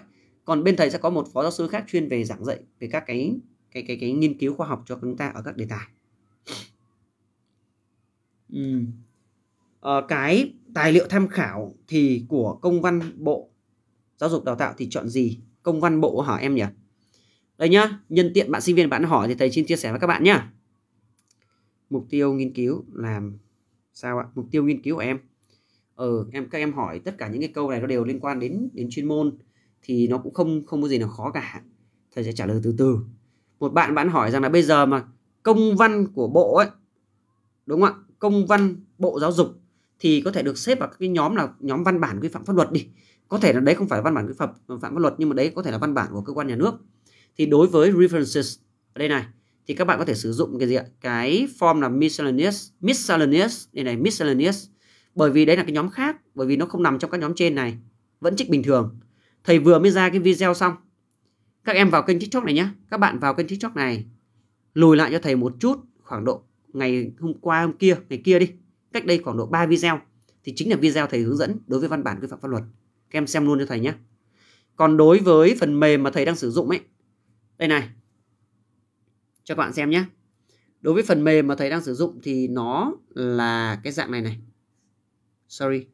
còn bên thầy sẽ có một phó giáo sư khác chuyên về giảng dạy về các cái cái cái cái nghiên cứu khoa học cho chúng ta ở các đề tài ừ. à, cái tài liệu tham khảo thì của công văn bộ giáo dục đào tạo thì chọn gì công văn bộ hỏi em nhỉ đây nhá nhân tiện bạn sinh viên bạn hỏi thì thầy xin chia sẻ với các bạn nhá mục tiêu nghiên cứu làm sao ạ mục tiêu nghiên cứu của em ừ, em các em hỏi tất cả những cái câu này nó đều liên quan đến đến chuyên môn thì nó cũng không không có gì là khó cả thầy sẽ trả lời từ từ một bạn bạn hỏi rằng là bây giờ mà công văn của bộ ấy đúng không ạ công văn bộ giáo dục thì có thể được xếp vào cái nhóm là nhóm văn bản quy phạm pháp luật đi có thể là đấy không phải văn bản quy phạm phạm pháp luật nhưng mà đấy có thể là văn bản của cơ quan nhà nước thì đối với references ở đây này thì các bạn có thể sử dụng cái gì ạ? Cái form là miscellaneous, miscellaneous đây này miscellaneous. Bởi vì đấy là cái nhóm khác, bởi vì nó không nằm trong các nhóm trên này. Vẫn trích bình thường. Thầy vừa mới ra cái video xong. Các em vào kênh TikTok này nhé. Các bạn vào kênh TikTok này lùi lại cho thầy một chút khoảng độ ngày hôm qua hôm kia, ngày kia đi. Cách đây khoảng độ 3 video thì chính là video thầy hướng dẫn đối với văn bản quy phạm pháp luật. Các em xem luôn cho thầy nhé. Còn đối với phần mềm mà thầy đang sử dụng ấy. Đây này, cho các bạn xem nhé. Đối với phần mềm mà thầy đang sử dụng thì nó là cái dạng này này. Sorry.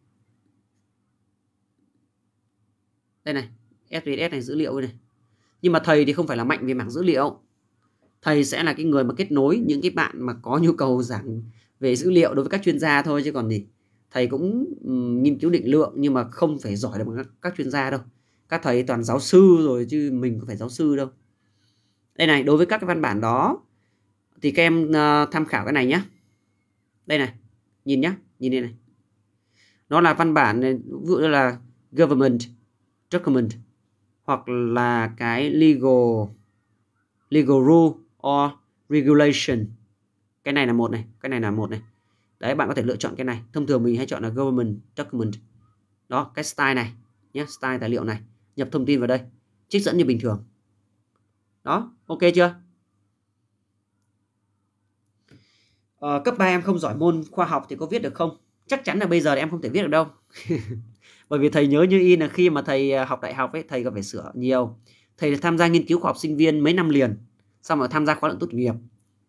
Đây này, SVS này dữ liệu này. Nhưng mà thầy thì không phải là mạnh về mảng dữ liệu. Thầy sẽ là cái người mà kết nối những cái bạn mà có nhu cầu giảng về dữ liệu đối với các chuyên gia thôi chứ còn gì. Thầy cũng um, nghiên cứu định lượng nhưng mà không phải giỏi được các, các chuyên gia đâu. Các thầy toàn giáo sư rồi chứ mình có phải giáo sư đâu đây này đối với các cái văn bản đó thì các em uh, tham khảo cái này nhé đây này nhìn nhá nhìn đây này nó là văn bản ờ, ví dụ là government document hoặc là cái legal legal rule or regulation cái này là một này cái này là một này đấy bạn có thể lựa chọn cái này thông thường mình hay chọn là government document đó cái style này nhé style tài liệu này nhập thông tin vào đây trích dẫn như bình thường đó ok chưa à, cấp 3 em không giỏi môn khoa học thì có viết được không chắc chắn là bây giờ em không thể viết được đâu bởi vì thầy nhớ như in là khi mà thầy à, học đại học ấy thầy còn phải sửa nhiều thầy tham gia nghiên cứu khoa học sinh viên mấy năm liền xong rồi tham gia khóa luận tốt nghiệp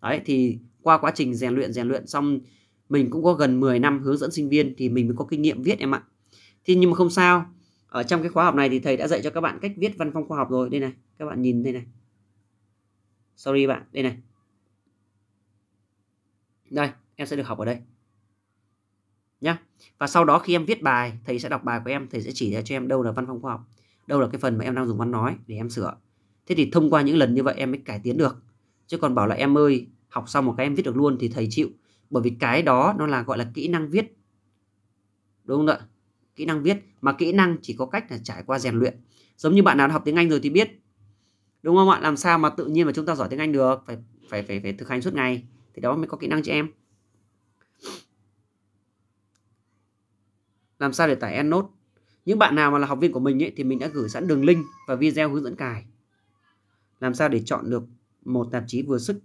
đấy thì qua quá trình rèn luyện rèn luyện xong mình cũng có gần 10 năm hướng dẫn sinh viên thì mình mới có kinh nghiệm viết em ạ thì nhưng mà không sao ở trong cái khóa học này thì thầy đã dạy cho các bạn cách viết văn phong khoa học rồi đây này các bạn nhìn đây này sorry bạn đây này đây em sẽ được học ở đây nhá và sau đó khi em viết bài thầy sẽ đọc bài của em thầy sẽ chỉ ra cho em đâu là văn phòng khoa học đâu là cái phần mà em đang dùng văn nói để em sửa thế thì thông qua những lần như vậy em mới cải tiến được chứ còn bảo là em ơi học xong một cái em viết được luôn thì thầy chịu bởi vì cái đó nó là gọi là kỹ năng viết đúng không ạ kỹ năng viết mà kỹ năng chỉ có cách là trải qua rèn luyện giống như bạn nào học tiếng anh rồi thì biết đúng không ạ làm sao mà tự nhiên mà chúng ta giỏi tiếng Anh được phải phải phải phải thực hành suốt ngày thì đó mới có kỹ năng cho em làm sao để tải EndNote những bạn nào mà là học viên của mình ấy, thì mình đã gửi sẵn đường link và video hướng dẫn cài làm sao để chọn được một tạp chí vừa sức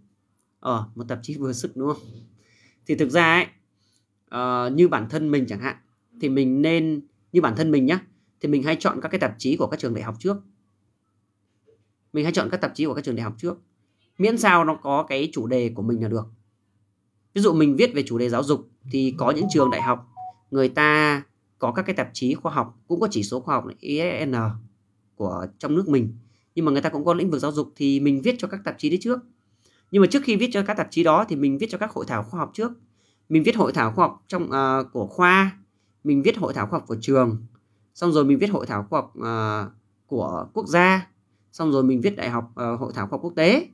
ờ một tạp chí vừa sức đúng không thì thực ra ấy uh, như bản thân mình chẳng hạn thì mình nên như bản thân mình nhá, thì mình hay chọn các cái tạp chí của các trường đại học trước mình hay chọn các tạp chí của các trường đại học trước miễn sao nó có cái chủ đề của mình là được ví dụ mình viết về chủ đề giáo dục thì có những trường đại học người ta có các cái tạp chí khoa học cũng có chỉ số khoa học là ISN e của trong nước mình nhưng mà người ta cũng có lĩnh vực giáo dục thì mình viết cho các tạp chí đấy trước nhưng mà trước khi viết cho các tạp chí đó thì mình viết cho các hội thảo khoa học trước mình viết hội thảo khoa học trong uh, của khoa mình viết hội thảo khoa học của trường xong rồi mình viết hội thảo khoa học uh, của quốc gia xong rồi mình viết đại học uh, hội thảo khoa quốc tế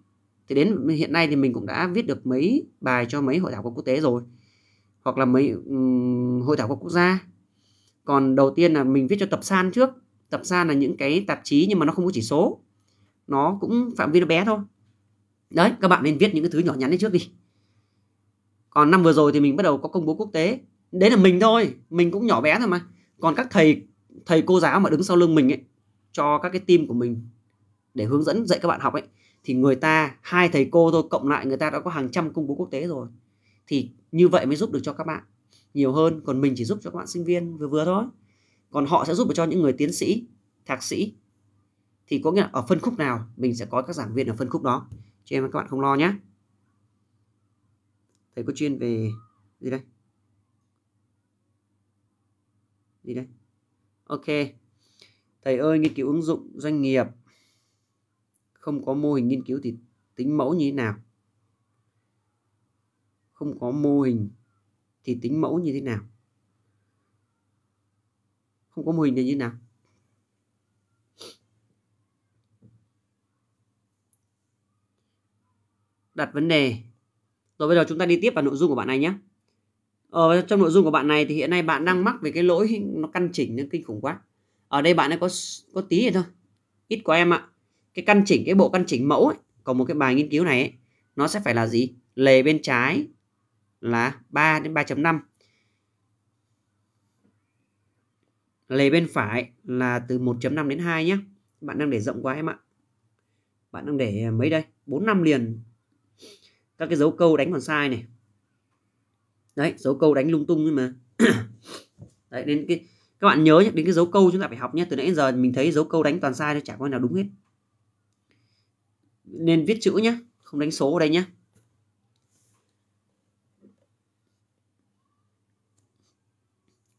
thì đến hiện nay thì mình cũng đã viết được mấy bài cho mấy hội thảo khoa quốc tế rồi hoặc là mấy um, hội thảo khoa quốc gia còn đầu tiên là mình viết cho tập san trước tập san là những cái tạp chí nhưng mà nó không có chỉ số nó cũng phạm vi nó bé thôi đấy các bạn nên viết những cái thứ nhỏ nhắn đấy trước đi còn năm vừa rồi thì mình bắt đầu có công bố quốc tế đấy là mình thôi mình cũng nhỏ bé thôi mà còn các thầy thầy cô giáo mà đứng sau lưng mình ấy cho các cái team của mình để hướng dẫn dạy các bạn học ấy thì người ta hai thầy cô thôi cộng lại người ta đã có hàng trăm công bố quốc tế rồi thì như vậy mới giúp được cho các bạn nhiều hơn còn mình chỉ giúp cho các bạn sinh viên vừa vừa thôi còn họ sẽ giúp được cho những người tiến sĩ thạc sĩ thì có nghĩa là ở phân khúc nào mình sẽ có các giảng viên ở phân khúc đó cho em các bạn không lo nhé thầy có chuyên về gì đây gì đây ok thầy ơi nghiên cứu ứng dụng doanh nghiệp không có mô hình nghiên cứu thì tính mẫu như thế nào không có mô hình thì tính mẫu như thế nào không có mô hình thì như thế nào đặt vấn đề rồi bây giờ chúng ta đi tiếp vào nội dung của bạn này nhé ở ờ, trong nội dung của bạn này thì hiện nay bạn đang mắc về cái lỗi nó căn chỉnh nó kinh khủng quá ở đây bạn ấy có có tí rồi thôi ít của em ạ cái căn chỉnh cái bộ căn chỉnh mẫu ấy, còn một cái bài nghiên cứu này ấy, nó sẽ phải là gì lề bên trái là 3 đến 3.5 lề bên phải là từ 1.5 đến 2 nhé bạn đang để rộng quá em ạ bạn đang để mấy đây 4 năm liền các cái dấu câu đánh còn sai này đấy dấu câu đánh lung tung nhưng mà đấy nên cái các bạn nhớ nhé đến cái dấu câu chúng ta phải học nhé từ nãy giờ mình thấy dấu câu đánh toàn sai nó chả có nào đúng hết nên viết chữ nhé không đánh số ở đây nhé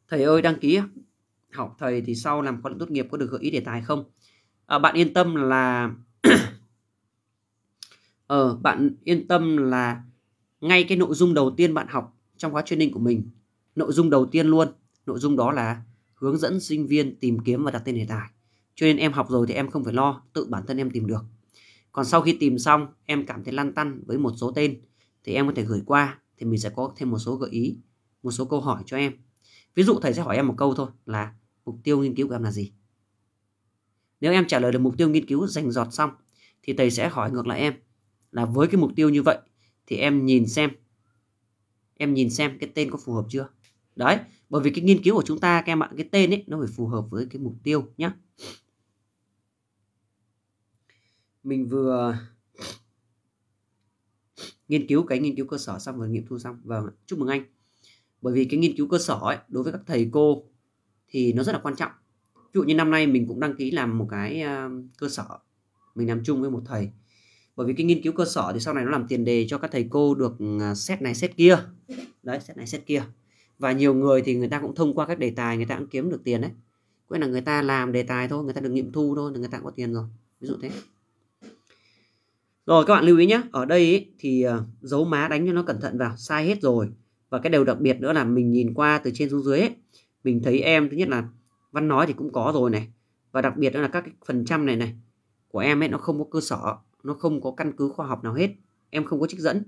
thầy ơi đăng ký học thầy thì sau làm khóa luận tốt nghiệp có được gợi ý đề tài không à, bạn yên tâm là ờ bạn yên tâm là ngay cái nội dung đầu tiên bạn học trong khóa training của mình nội dung đầu tiên luôn nội dung đó là hướng dẫn sinh viên tìm kiếm và đặt tên đề tài cho nên em học rồi thì em không phải lo tự bản thân em tìm được còn sau khi tìm xong em cảm thấy lăn tăn với một số tên thì em có thể gửi qua thì mình sẽ có thêm một số gợi ý, một số câu hỏi cho em. Ví dụ thầy sẽ hỏi em một câu thôi là mục tiêu nghiên cứu của em là gì? Nếu em trả lời được mục tiêu nghiên cứu dành giọt xong thì thầy sẽ hỏi ngược lại em là với cái mục tiêu như vậy thì em nhìn xem em nhìn xem cái tên có phù hợp chưa? Đấy, bởi vì cái nghiên cứu của chúng ta các em ạ, cái tên ấy nó phải phù hợp với cái mục tiêu nhé mình vừa nghiên cứu cái nghiên cứu cơ sở xong và nghiệm thu xong vâng chúc mừng anh bởi vì cái nghiên cứu cơ sở ấy, đối với các thầy cô thì nó rất là quan trọng ví dụ như năm nay mình cũng đăng ký làm một cái ờ, cơ sở mình làm chung với một thầy bởi vì cái nghiên cứu cơ sở thì sau này nó làm tiền đề cho các thầy cô được xét ờ, này xét kia đấy xét này xét kia và nhiều người thì người ta cũng thông qua các đề tài người ta cũng kiếm được tiền đấy nghĩa là người ta làm đề tài thôi người ta được nghiệm thu thôi là người ta có tiền rồi ví dụ thế rồi các bạn lưu ý nhé, ở đây ý, thì ờ, dấu má đánh cho nó cẩn thận vào, sai hết rồi. Và cái điều đặc biệt nữa là mình nhìn qua từ trên xuống dưới ấy, mình thấy em thứ nhất là văn nói thì cũng có rồi này. Và đặc biệt nữa là các cái phần trăm này này của em ấy nó không có cơ sở, nó không có căn cứ khoa học nào hết. Em không có trích dẫn.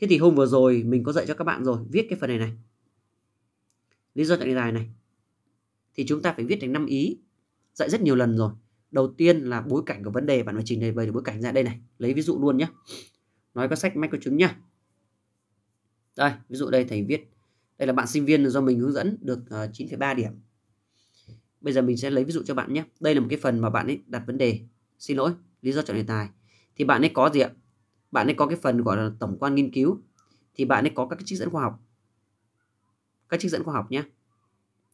Thế thì hôm vừa rồi mình có dạy cho các bạn rồi, viết cái phần này này. Lý do tại đề tài này thì chúng ta phải viết thành năm ý. Dạy rất nhiều lần rồi đầu tiên là bối cảnh của vấn đề bạn phải trình bày về bối cảnh ra đây này lấy ví dụ luôn nhé nói các sách mách có chứng nhá đây ví dụ đây thầy viết đây là bạn sinh viên do mình hướng dẫn được 9,3 ờ, điểm bây giờ mình sẽ lấy ví dụ cho bạn nhé đây là một cái phần mà bạn ấy đặt vấn đề xin lỗi lý do chọn đề tài thì bạn ấy có gì ạ bạn ấy có cái phần gọi là tổng quan nghiên cứu thì bạn ấy có các cái trích dẫn khoa học các trích dẫn khoa học nhé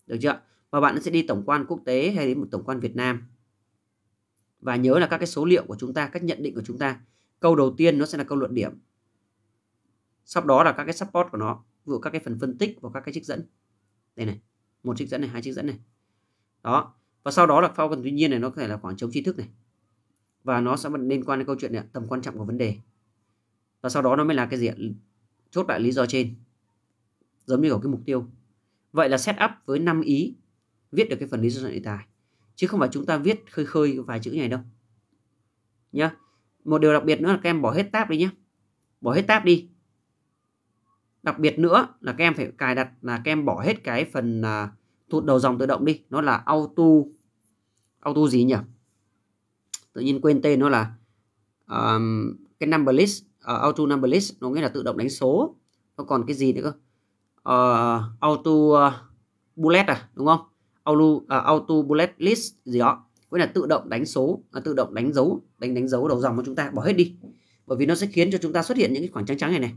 được chưa và bạn sẽ đi tổng quan quốc tế hay đến một tổng quan Việt Nam và nhớ là các cái số liệu của chúng ta, các nhận định của chúng ta. Câu đầu tiên nó sẽ là câu luận điểm. Sau đó là các cái support của nó, ví dụ các cái phần phân tích và các cái trích dẫn. Đây này, một trích dẫn này, hai trích dẫn này. Đó, và sau đó là phao cần tuy nhiên này nó có thể là khoảng trống tri thức này. Và nó sẽ liên quan đến câu chuyện này, tầm quan trọng của vấn đề. Và sau đó nó mới là cái gì ạ? Chốt lại lý do trên. Giống như ở cái mục tiêu. Vậy là set up với 5 ý viết được cái phần lý do soạn đề tài chứ không phải chúng ta viết khơi khơi vài chữ này đâu nhá một điều đặc biệt nữa là các em bỏ hết tab đi nhé bỏ hết tab đi đặc biệt nữa là các em phải cài đặt là các em bỏ hết cái phần uh, à, tụt đầu dòng tự động đi nó là auto auto gì nhỉ tự nhiên quên tên nó là um, cái number list uh, auto number list nó nghĩa là tự động đánh số nó còn cái gì nữa cơ uh, auto uh, bullet à đúng không auto uh, auto bullet list gì đó nghĩa là tự động đánh số uh, tự động đánh dấu đánh đánh dấu đầu dòng của chúng ta bỏ hết đi bởi vì nó sẽ khiến cho chúng ta xuất hiện những cái khoảng trắng trắng này này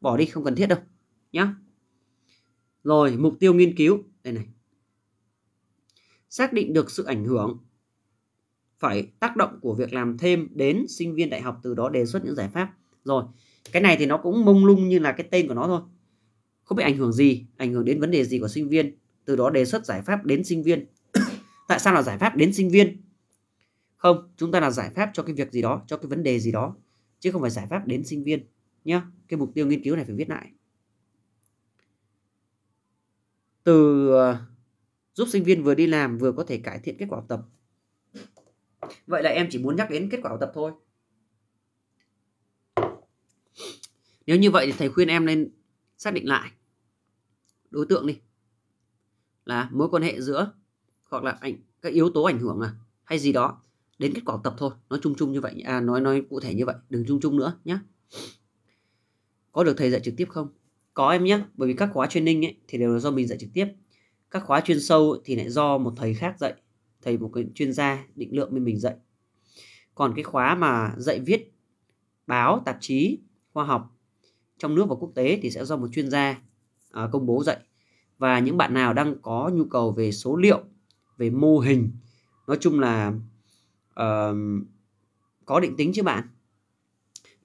bỏ đi không cần thiết đâu nhá rồi mục tiêu nghiên cứu đây này xác định được sự ảnh hưởng phải tác động của việc làm thêm đến sinh viên đại học từ đó đề xuất những giải pháp rồi cái này thì nó cũng mông lung như là cái tên của nó thôi không bị ảnh hưởng gì ảnh hưởng đến vấn đề gì của sinh viên từ đó đề xuất giải pháp đến sinh viên tại sao là giải pháp đến sinh viên không chúng ta là giải pháp cho cái việc gì đó cho cái vấn đề gì đó chứ không phải giải pháp đến sinh viên nhé cái mục tiêu nghiên cứu này phải viết lại từ ờ, giúp sinh viên vừa đi làm vừa có thể cải thiện kết quả học tập vậy là em chỉ muốn nhắc đến kết quả học tập thôi nếu như vậy thì thầy khuyên em nên xác định lại đối tượng đi là mối quan hệ giữa hoặc là ảnh các yếu tố ảnh hưởng à hay gì đó đến kết quả tập thôi nói chung chung như vậy à nói nói cụ thể như vậy đừng chung chung nữa nhé có được thầy dạy trực tiếp không có em nhé bởi vì các khóa training ấy, thì đều là do mình dạy trực tiếp các khóa chuyên sâu thì lại do một thầy khác dạy thầy một cái chuyên gia định lượng bên mình dạy còn cái khóa mà dạy viết báo tạp chí khoa học trong nước và quốc tế thì sẽ do một chuyên gia à, công bố dạy và những bạn nào đang có nhu cầu về số liệu về mô hình nói chung là uh, có định tính chứ bạn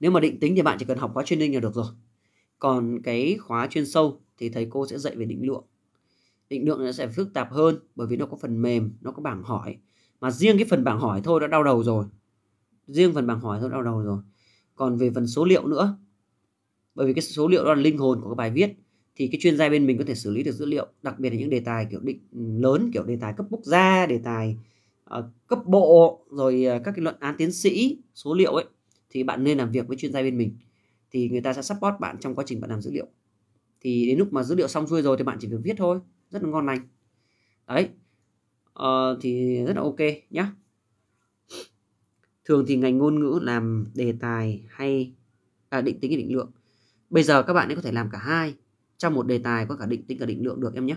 nếu mà định tính thì bạn chỉ cần học khóa training là được rồi còn cái khóa chuyên sâu thì thầy cô sẽ dạy về định lượng định lượng nó sẽ phức tạp hơn bởi vì nó có phần mềm nó có bảng hỏi mà riêng cái phần bảng hỏi thôi đã đau đầu rồi riêng phần bảng hỏi thôi đau đầu rồi còn về phần số liệu nữa bởi vì cái số liệu đó là linh hồn của cái bài viết thì cái chuyên gia bên mình có thể xử lý được dữ liệu đặc biệt là những đề tài kiểu định ừ, lớn kiểu đề tài cấp quốc gia đề tài uh, cấp bộ rồi uh, các cái luận án tiến sĩ số liệu ấy thì bạn nên làm việc với chuyên gia bên mình thì người ta sẽ support bạn trong quá trình bạn làm dữ liệu thì đến lúc mà dữ liệu xong xuôi rồi thì bạn chỉ việc viết thôi rất là ngon lành đấy uh, thì rất là ok nhá thường thì ngành ngôn ngữ làm đề tài hay à, định tính định lượng bây giờ các bạn ấy có thể làm cả hai trong một đề tài có cả định tính cả định lượng được em nhé.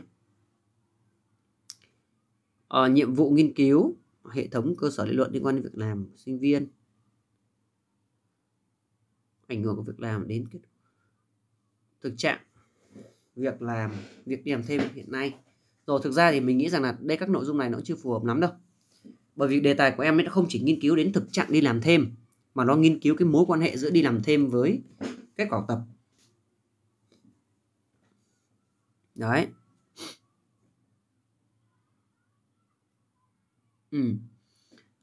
À, nhiệm vụ nghiên cứu hệ thống cơ sở lý luận liên quan đến việc làm sinh viên ảnh hưởng của việc làm đến cái thực trạng việc làm việc đi làm thêm hiện nay rồi thực ra thì mình nghĩ rằng là đây các nội dung này nó chưa phù hợp lắm đâu bởi vì đề tài của em ấy nó không chỉ nghiên cứu đến thực trạng đi làm thêm mà nó nghiên cứu cái mối quan hệ giữa đi làm thêm với kết quả tập đấy ừ.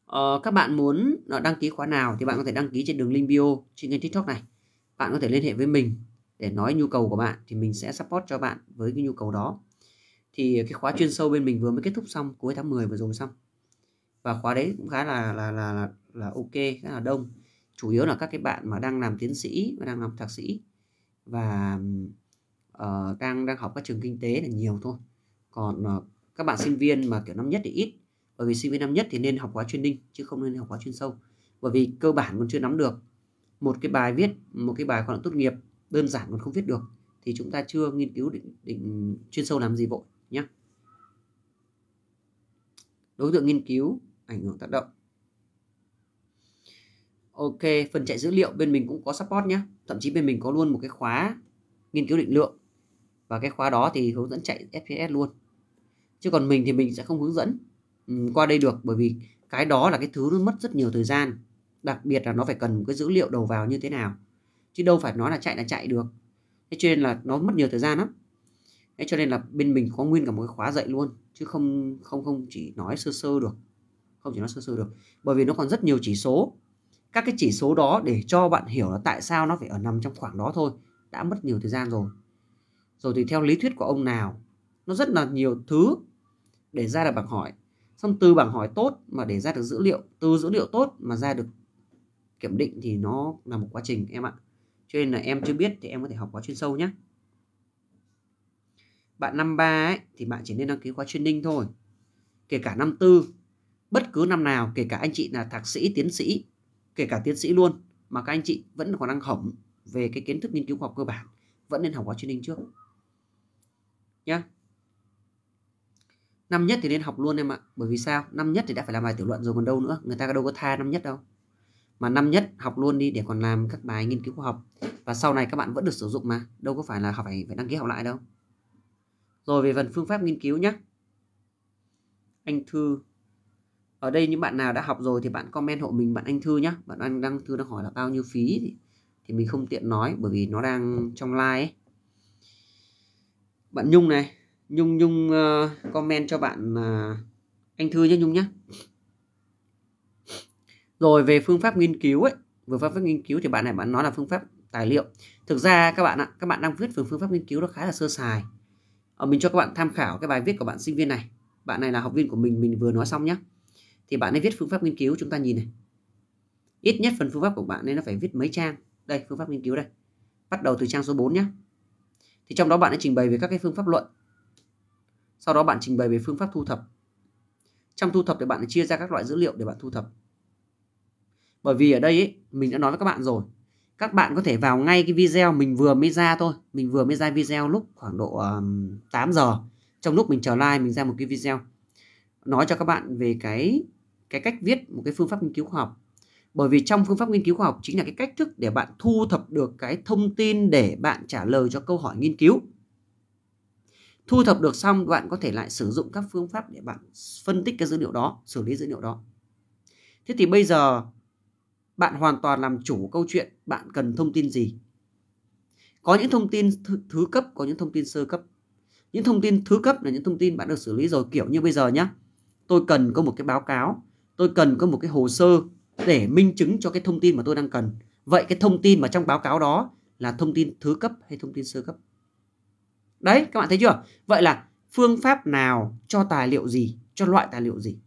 ờ, các bạn muốn đăng ký khóa nào thì bạn có thể đăng ký trên đường link bio trên kênh tiktok này bạn có thể liên hệ với mình để nói nhu cầu của bạn thì mình sẽ support cho bạn với cái nhu cầu đó thì cái khóa chuyên sâu bên mình vừa mới kết thúc xong cuối tháng 10 vừa rồi xong và khóa đấy cũng khá là là là là, là ok khá là đông chủ yếu là các cái bạn mà đang làm tiến sĩ và đang làm thạc sĩ và uh, ờ, đang đang học các trường kinh tế là nhiều thôi còn uh, các bạn sinh viên mà kiểu năm nhất thì ít bởi vì sinh viên năm nhất thì nên học quá chuyên ninh chứ không nên học quá chuyên sâu bởi vì cơ bản còn chưa nắm được một cái bài viết một cái bài khoa tốt nghiệp đơn giản còn không viết được thì chúng ta chưa nghiên cứu định, định chuyên sâu làm gì vội nhé đối tượng nghiên cứu ảnh hưởng tác động ok phần chạy dữ liệu bên mình cũng có support nhé thậm chí bên mình có luôn một cái khóa nghiên cứu định lượng và cái khóa đó thì hướng dẫn chạy fps luôn chứ còn mình thì mình sẽ không hướng dẫn um, qua đây được bởi vì cái đó là cái thứ nó mất rất nhiều thời gian đặc biệt là nó phải cần một cái dữ liệu đầu vào như thế nào chứ đâu phải nói là chạy là chạy được thế cho nên là nó mất nhiều thời gian lắm thế cho nên là bên mình có nguyên cả một cái khóa dạy luôn chứ không không không chỉ nói sơ sơ được không chỉ nói sơ sơ được bởi vì nó còn rất nhiều chỉ số các cái chỉ số đó để cho bạn hiểu là tại sao nó phải ở nằm trong khoảng đó thôi đã mất nhiều thời gian rồi rồi thì theo lý thuyết của ông nào nó rất là nhiều thứ để ra được bảng hỏi xong từ bảng hỏi tốt mà để ra được dữ liệu từ dữ liệu tốt mà ra được kiểm định thì nó là một quá trình em ạ cho nên là em chưa biết thì em có thể học khóa chuyên sâu nhé bạn năm ba ấy thì bạn chỉ nên đăng ký khóa chuyên ninh thôi kể cả năm tư bất cứ năm nào kể cả anh chị là thạc sĩ tiến sĩ kể cả tiến sĩ luôn mà các anh chị vẫn còn đang hỏng về cái kiến thức nghiên cứu khoa học cơ bản vẫn nên học khóa chuyên ninh trước nhá năm nhất thì nên học luôn em ạ bởi vì sao năm nhất thì đã phải làm bài tiểu luận rồi còn đâu nữa người ta đâu có tha năm nhất đâu mà năm nhất học luôn đi để còn làm các bài nghiên cứu khoa học và sau này các bạn vẫn được sử dụng mà đâu có phải là học phải phải đăng ký học lại đâu rồi về phần phương pháp nghiên cứu nhé anh thư ở đây những bạn nào đã học rồi thì bạn comment hộ mình bạn anh thư nhé bạn anh đăng thư đang hỏi là bao nhiêu phí thì, thì mình không tiện nói bởi vì nó đang trong live ấy bạn nhung này nhung nhung uh, comment cho bạn uh, anh thư nhé nhung nhé rồi về phương pháp nghiên cứu ấy về phương pháp nghiên cứu thì bạn này bạn nói là phương pháp tài liệu thực ra các bạn ạ các bạn đang viết về phương pháp nghiên cứu nó khá là sơ sài ở ờ, mình cho các bạn tham khảo cái bài viết của bạn sinh viên này bạn này là học viên của mình mình vừa nói xong nhé thì bạn ấy viết phương pháp nghiên cứu chúng ta nhìn này ít nhất phần phương pháp của bạn ấy nó phải viết mấy trang đây phương pháp nghiên cứu đây bắt đầu từ trang số 4 nhé thì trong đó bạn đã trình bày về các cái phương pháp luận sau đó bạn trình bày về phương pháp thu thập trong thu thập thì bạn chia ra các loại dữ liệu để bạn thu thập bởi vì ở đây ấy, mình đã nói với các bạn rồi các bạn có thể vào ngay cái video mình vừa mới ra thôi mình vừa mới ra video lúc khoảng độ um, 8 giờ trong lúc mình chờ like mình ra một cái video nói cho các bạn về cái cái cách viết một cái phương pháp nghiên cứu khoa học bởi vì trong phương pháp nghiên cứu khoa học chính là cái cách thức để bạn thu thập được cái thông tin để bạn trả lời cho câu hỏi nghiên cứu thu thập được xong bạn có thể lại sử dụng các phương pháp để bạn phân tích cái dữ liệu đó xử lý dữ liệu đó thế thì bây giờ bạn hoàn toàn làm chủ câu chuyện bạn cần thông tin gì có những thông tin th- thứ cấp có những thông tin sơ cấp những thông tin thứ cấp là những thông tin bạn được xử lý rồi kiểu như bây giờ nhé tôi cần có một cái báo cáo tôi cần có một cái hồ sơ để minh chứng cho cái thông tin mà tôi đang cần. Vậy cái thông tin mà trong báo cáo đó là thông tin thứ cấp hay thông tin sơ cấp? Đấy, các bạn thấy chưa? Vậy là phương pháp nào cho tài liệu gì, cho loại tài liệu gì?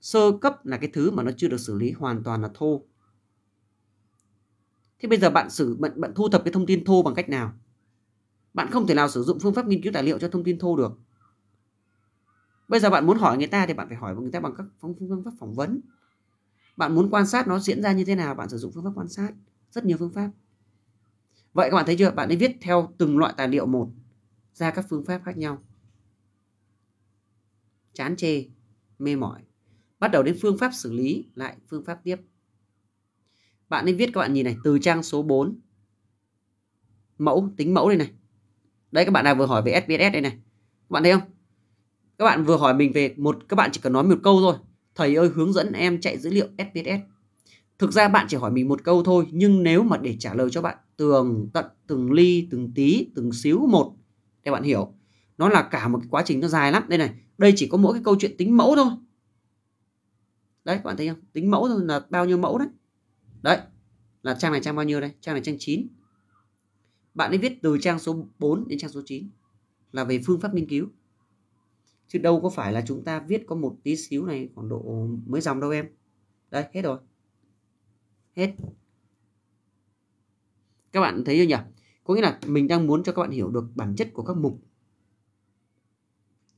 Sơ cấp là cái thứ mà nó chưa được xử lý hoàn toàn là thô. Thế bây giờ bạn xử bạn, bạn thu thập cái thông tin thô bằng cách nào? Bạn không thể nào sử dụng phương pháp nghiên cứu tài liệu cho thông tin thô được bây giờ bạn muốn hỏi người ta thì bạn phải hỏi người ta bằng các phương pháp phỏng vấn bạn muốn quan sát nó diễn ra như thế nào bạn sử dụng phương pháp quan sát rất nhiều phương pháp vậy các bạn thấy chưa bạn ấy viết theo từng loại tài liệu một ra các phương pháp khác nhau chán chê mê mỏi bắt đầu đến phương pháp xử lý lại phương pháp tiếp bạn nên viết các bạn nhìn này từ trang số 4 mẫu tính mẫu đây này đấy các bạn nào vừa hỏi về SPSS đây này các bạn thấy không các bạn vừa hỏi mình về một các bạn chỉ cần nói một câu thôi thầy ơi hướng dẫn em chạy dữ liệu SPSS thực ra bạn chỉ hỏi mình một câu thôi nhưng nếu mà để trả lời cho bạn tường tận từng ly từng tí từng xíu một để bạn hiểu nó là cả một cái quá trình nó dài lắm đây này đây chỉ có mỗi cái câu chuyện tính mẫu thôi đấy các bạn thấy không tính mẫu thôi là bao nhiêu mẫu đấy đấy là trang này trang bao nhiêu đây trang này trang 9 bạn ấy viết từ trang số 4 đến trang số 9 là về phương pháp nghiên cứu chứ đâu có phải là chúng ta viết có một tí xíu này khoảng độ mấy dòng đâu em đây hết rồi hết các bạn thấy chưa nhỉ có nghĩa là mình đang muốn cho các bạn hiểu được bản chất của các mục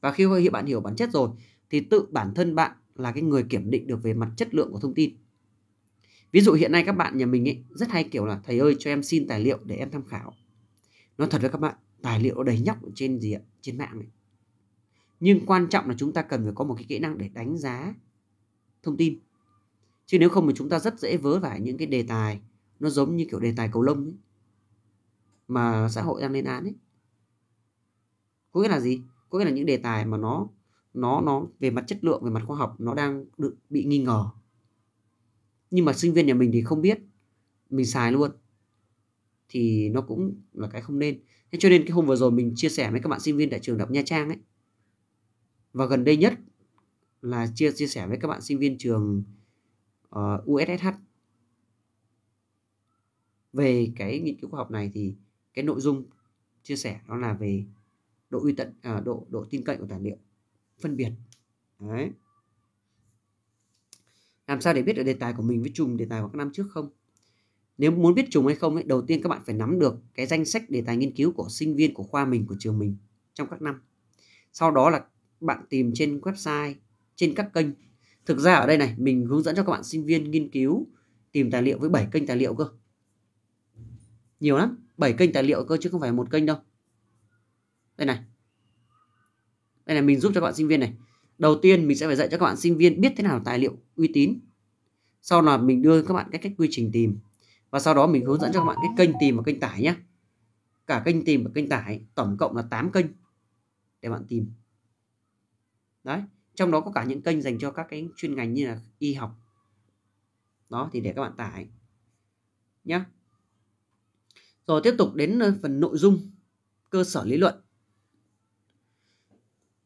và khi hiện bạn hiểu bản chất rồi thì tự bản thân bạn là cái người kiểm định được về mặt chất lượng của thông tin ví dụ hiện nay các bạn nhà mình ấy rất hay kiểu là thầy ơi cho em xin tài liệu để em tham khảo nó thật với các bạn tài liệu đầy nhóc trên gì ạ trên mạng ấy nhưng quan trọng là chúng ta cần phải có một cái kỹ năng để đánh giá thông tin chứ nếu không thì chúng ta rất dễ vớ phải những cái đề tài nó giống như kiểu đề tài cầu lông ấy, mà xã hội đang lên án ấy có nghĩa là gì có nghĩa là những đề tài mà nó nó nó về mặt chất lượng về mặt khoa học nó đang được bị nghi ngờ nhưng mà sinh viên nhà mình thì không biết mình xài luôn thì nó cũng là cái không nên thế cho nên cái hôm vừa rồi mình chia sẻ với các bạn sinh viên tại trường đại học nha trang ấy và gần đây nhất là chia chia sẻ với các bạn sinh viên trường ờ, uh, USSH về cái nghiên cứu khoa học này thì cái nội dung chia sẻ đó là về độ uy tận à, độ độ tin cậy của tài liệu phân biệt đấy làm sao để biết được đề tài của mình với trùng đề tài của các năm trước không nếu muốn biết trùng hay không ấy, đầu tiên các bạn phải nắm được cái danh sách đề tài nghiên cứu của sinh viên của khoa mình của trường mình trong các năm sau đó là bạn tìm trên website trên các kênh thực ra ở đây này mình hướng dẫn cho các bạn sinh viên nghiên cứu tìm tài liệu với 7 kênh tài liệu cơ nhiều lắm 7 kênh tài liệu cơ chứ không phải một kênh đâu đây này đây này mình giúp cho các bạn sinh viên này đầu tiên mình sẽ phải dạy cho các bạn sinh viên biết thế nào là tài liệu uy tín sau là mình đưa các bạn cái cách quy trình tìm và sau đó mình hướng dẫn cho các bạn cái kênh tìm và kênh tải nhé cả kênh tìm và kênh tải tổng cộng là 8 kênh để bạn tìm đấy trong đó có cả những kênh dành cho các cái chuyên ngành như là y học đó thì để các bạn tải nhé rồi tiếp tục đến ờ, phần nội dung cơ sở lý luận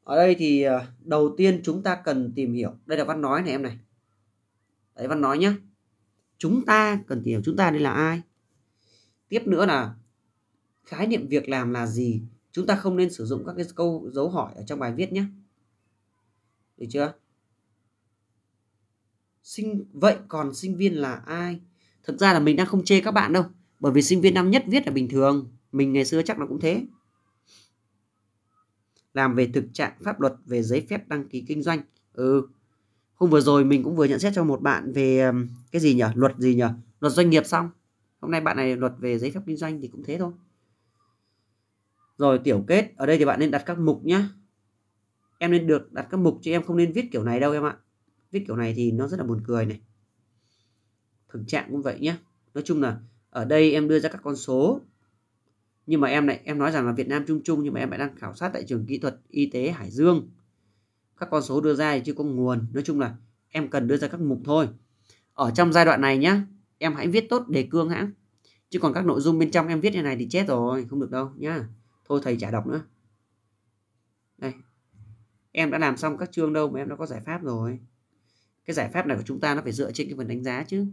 ở đây thì ờ, đầu tiên chúng ta cần tìm hiểu đây là văn nói này em này đấy văn nói nhé chúng ta cần tìm hiểu chúng ta đây là ai tiếp nữa là khái niệm việc làm là gì chúng ta không nên sử dụng các cái câu dấu hỏi ở trong bài viết nhé được chưa sinh vậy còn sinh viên là ai thật ra là mình đang không chê các bạn đâu bởi vì sinh viên năm nhất viết là bình thường mình ngày xưa chắc là cũng thế làm về thực trạng pháp luật về giấy phép đăng ký kinh doanh ừ hôm vừa rồi mình cũng vừa nhận xét cho một bạn về cái gì nhỉ luật gì nhỉ luật doanh nghiệp xong hôm nay bạn này luật về giấy phép kinh doanh thì cũng thế thôi rồi tiểu kết ở đây thì bạn nên đặt các mục nhé em nên được đặt các mục chứ em không nên viết kiểu này đâu em ạ viết kiểu này thì nó rất là buồn cười này thực trạng cũng vậy nhé nói chung là ở đây em đưa ra các con số nhưng mà em lại em nói rằng là Việt Nam chung chung nhưng mà em lại đang khảo sát tại trường kỹ thuật y tế Hải Dương các con số đưa ra thì chưa có nguồn nói chung là em cần đưa ra các mục thôi ở trong giai đoạn này nhá em hãy viết tốt đề cương hãng chứ còn các nội dung bên trong em viết như này thì chết rồi không được đâu nhá thôi thầy chả đọc nữa đây em đã làm xong các chương đâu mà em đã có giải pháp rồi cái giải pháp này của chúng ta nó phải dựa trên cái phần đánh giá chứ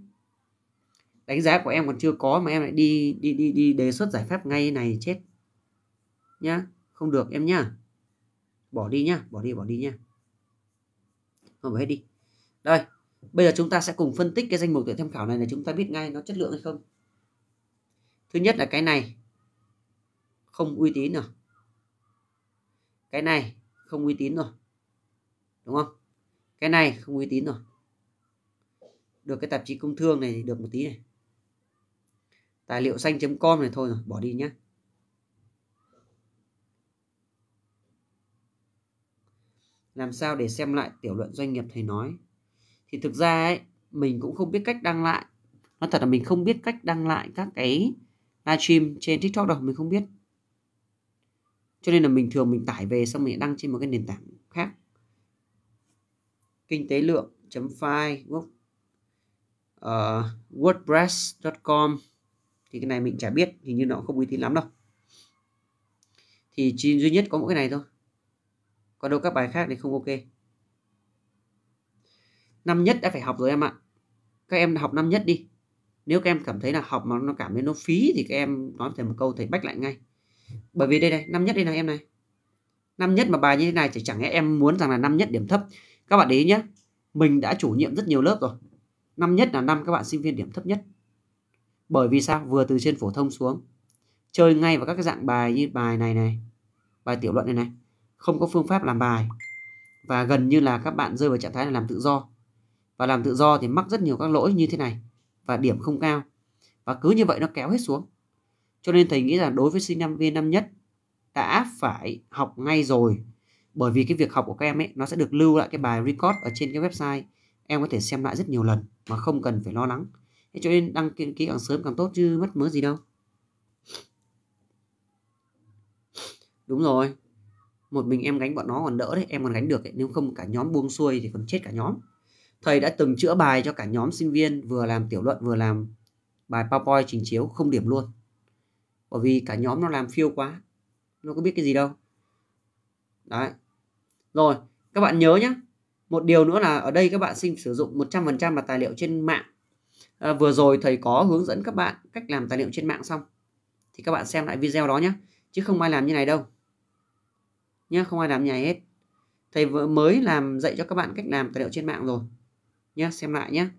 đánh giá của em còn chưa có mà em lại đi đi đi đi đề xuất giải pháp ngay này chết nhá không được em nhá bỏ đi nhá bỏ đi bỏ đi nhá không phải đi đây bây giờ chúng ta sẽ cùng phân tích cái danh mục tuyển tham khảo này để chúng ta biết ngay nó chất lượng hay không thứ nhất là cái này không uy tín nào cái này không uy tín rồi đúng không cái này không uy tín rồi được cái tạp chí công thương này thì được một tí này tài liệu xanh.com này thôi rồi bỏ đi nhé làm sao để xem lại tiểu luận doanh nghiệp thầy nói thì thực ra ấy mình cũng không biết cách đăng lại nói thật là mình không biết cách đăng lại các cái livestream trên tiktok đâu mình không biết cho nên là mình thường mình tải về xong mình đăng trên một cái nền tảng khác kinh tế lượng chấm file uh, ờ, wordpress.com thì cái này mình chả biết hình như nó không uy tín lắm đâu thì chỉ duy nhất có mỗi cái này thôi còn đâu các bài khác thì không ok năm nhất đã phải học rồi em ạ các em học năm nhất đi nếu các em cảm thấy là học mà nó cảm thấy nó phí thì các em nói thầy một câu thầy bách lại ngay bởi vì đây này năm nhất đây này em này năm nhất mà bài như thế này thì chẳng lẽ em muốn rằng là năm nhất điểm thấp các bạn để ý nhé mình đã chủ nhiệm rất nhiều lớp rồi năm nhất là năm các bạn sinh viên điểm thấp nhất bởi vì sao vừa từ trên phổ thông xuống chơi ngay vào các cái dạng bài như bài này này bài tiểu luận này này không có phương pháp làm bài và gần như là các bạn rơi vào trạng thái là làm tự do và làm tự do thì mắc rất nhiều các lỗi như thế này và điểm không cao và cứ như vậy nó kéo hết xuống cho nên thầy nghĩ là đối với sinh năm viên năm nhất đã phải học ngay rồi bởi vì cái việc học của các em ấy nó sẽ được lưu lại cái bài record ở trên cái website em có thể xem lại rất nhiều lần mà không cần phải lo lắng thế cho nên đăng ký, ký càng sớm càng tốt chứ mất mớ gì đâu đúng rồi một mình em gánh bọn nó còn đỡ đấy em còn gánh được đấy. nếu không cả nhóm buông xuôi thì còn chết cả nhóm thầy đã từng chữa bài cho cả nhóm sinh viên vừa làm tiểu luận vừa làm bài powerpoint trình chiếu không điểm luôn bởi vì cả nhóm nó làm phiêu quá nó có biết cái gì đâu đấy rồi các bạn nhớ nhé một điều nữa là ở đây các bạn xin sử dụng 100% là tài liệu trên mạng à, vừa rồi thầy có hướng dẫn các bạn cách làm tài liệu trên mạng xong thì các bạn xem lại video đó nhé chứ không ai làm như này đâu nhé không ai làm như này hết thầy vừa mới làm dạy cho các bạn cách làm tài liệu trên mạng rồi nhé xem lại nhé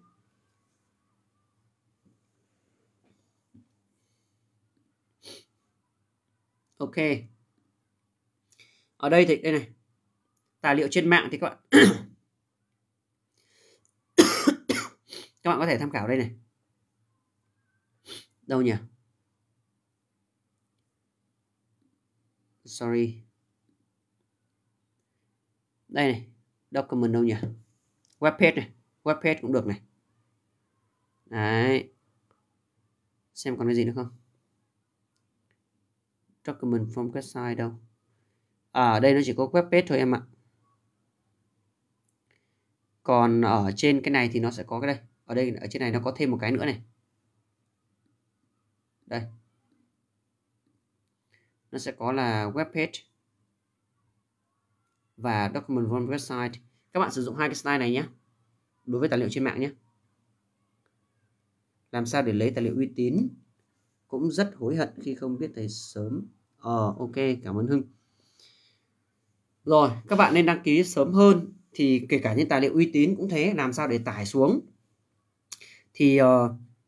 ok ở đây thì đây này tài liệu trên mạng thì các bạn các bạn có thể tham khảo đây này đâu nhỉ sorry đây này document đâu nhỉ webpage này webpage cũng được này đấy xem còn cái gì nữa không document from website đâu à, ở đây nó chỉ có web page thôi em ạ còn ở trên cái này thì nó sẽ có cái đây ở đây ở trên này nó có thêm một cái nữa này đây nó sẽ có là web page và document from website các bạn sử dụng hai cái slide này nhé đối với tài liệu trên mạng nhé làm sao để lấy tài liệu uy tín cũng rất hối hận khi không biết thầy sớm ờ ok cảm ơn hưng rồi các bạn nên đăng ký sớm hơn thì kể cả những tài liệu uy tín cũng thế làm sao để tải xuống thì uh,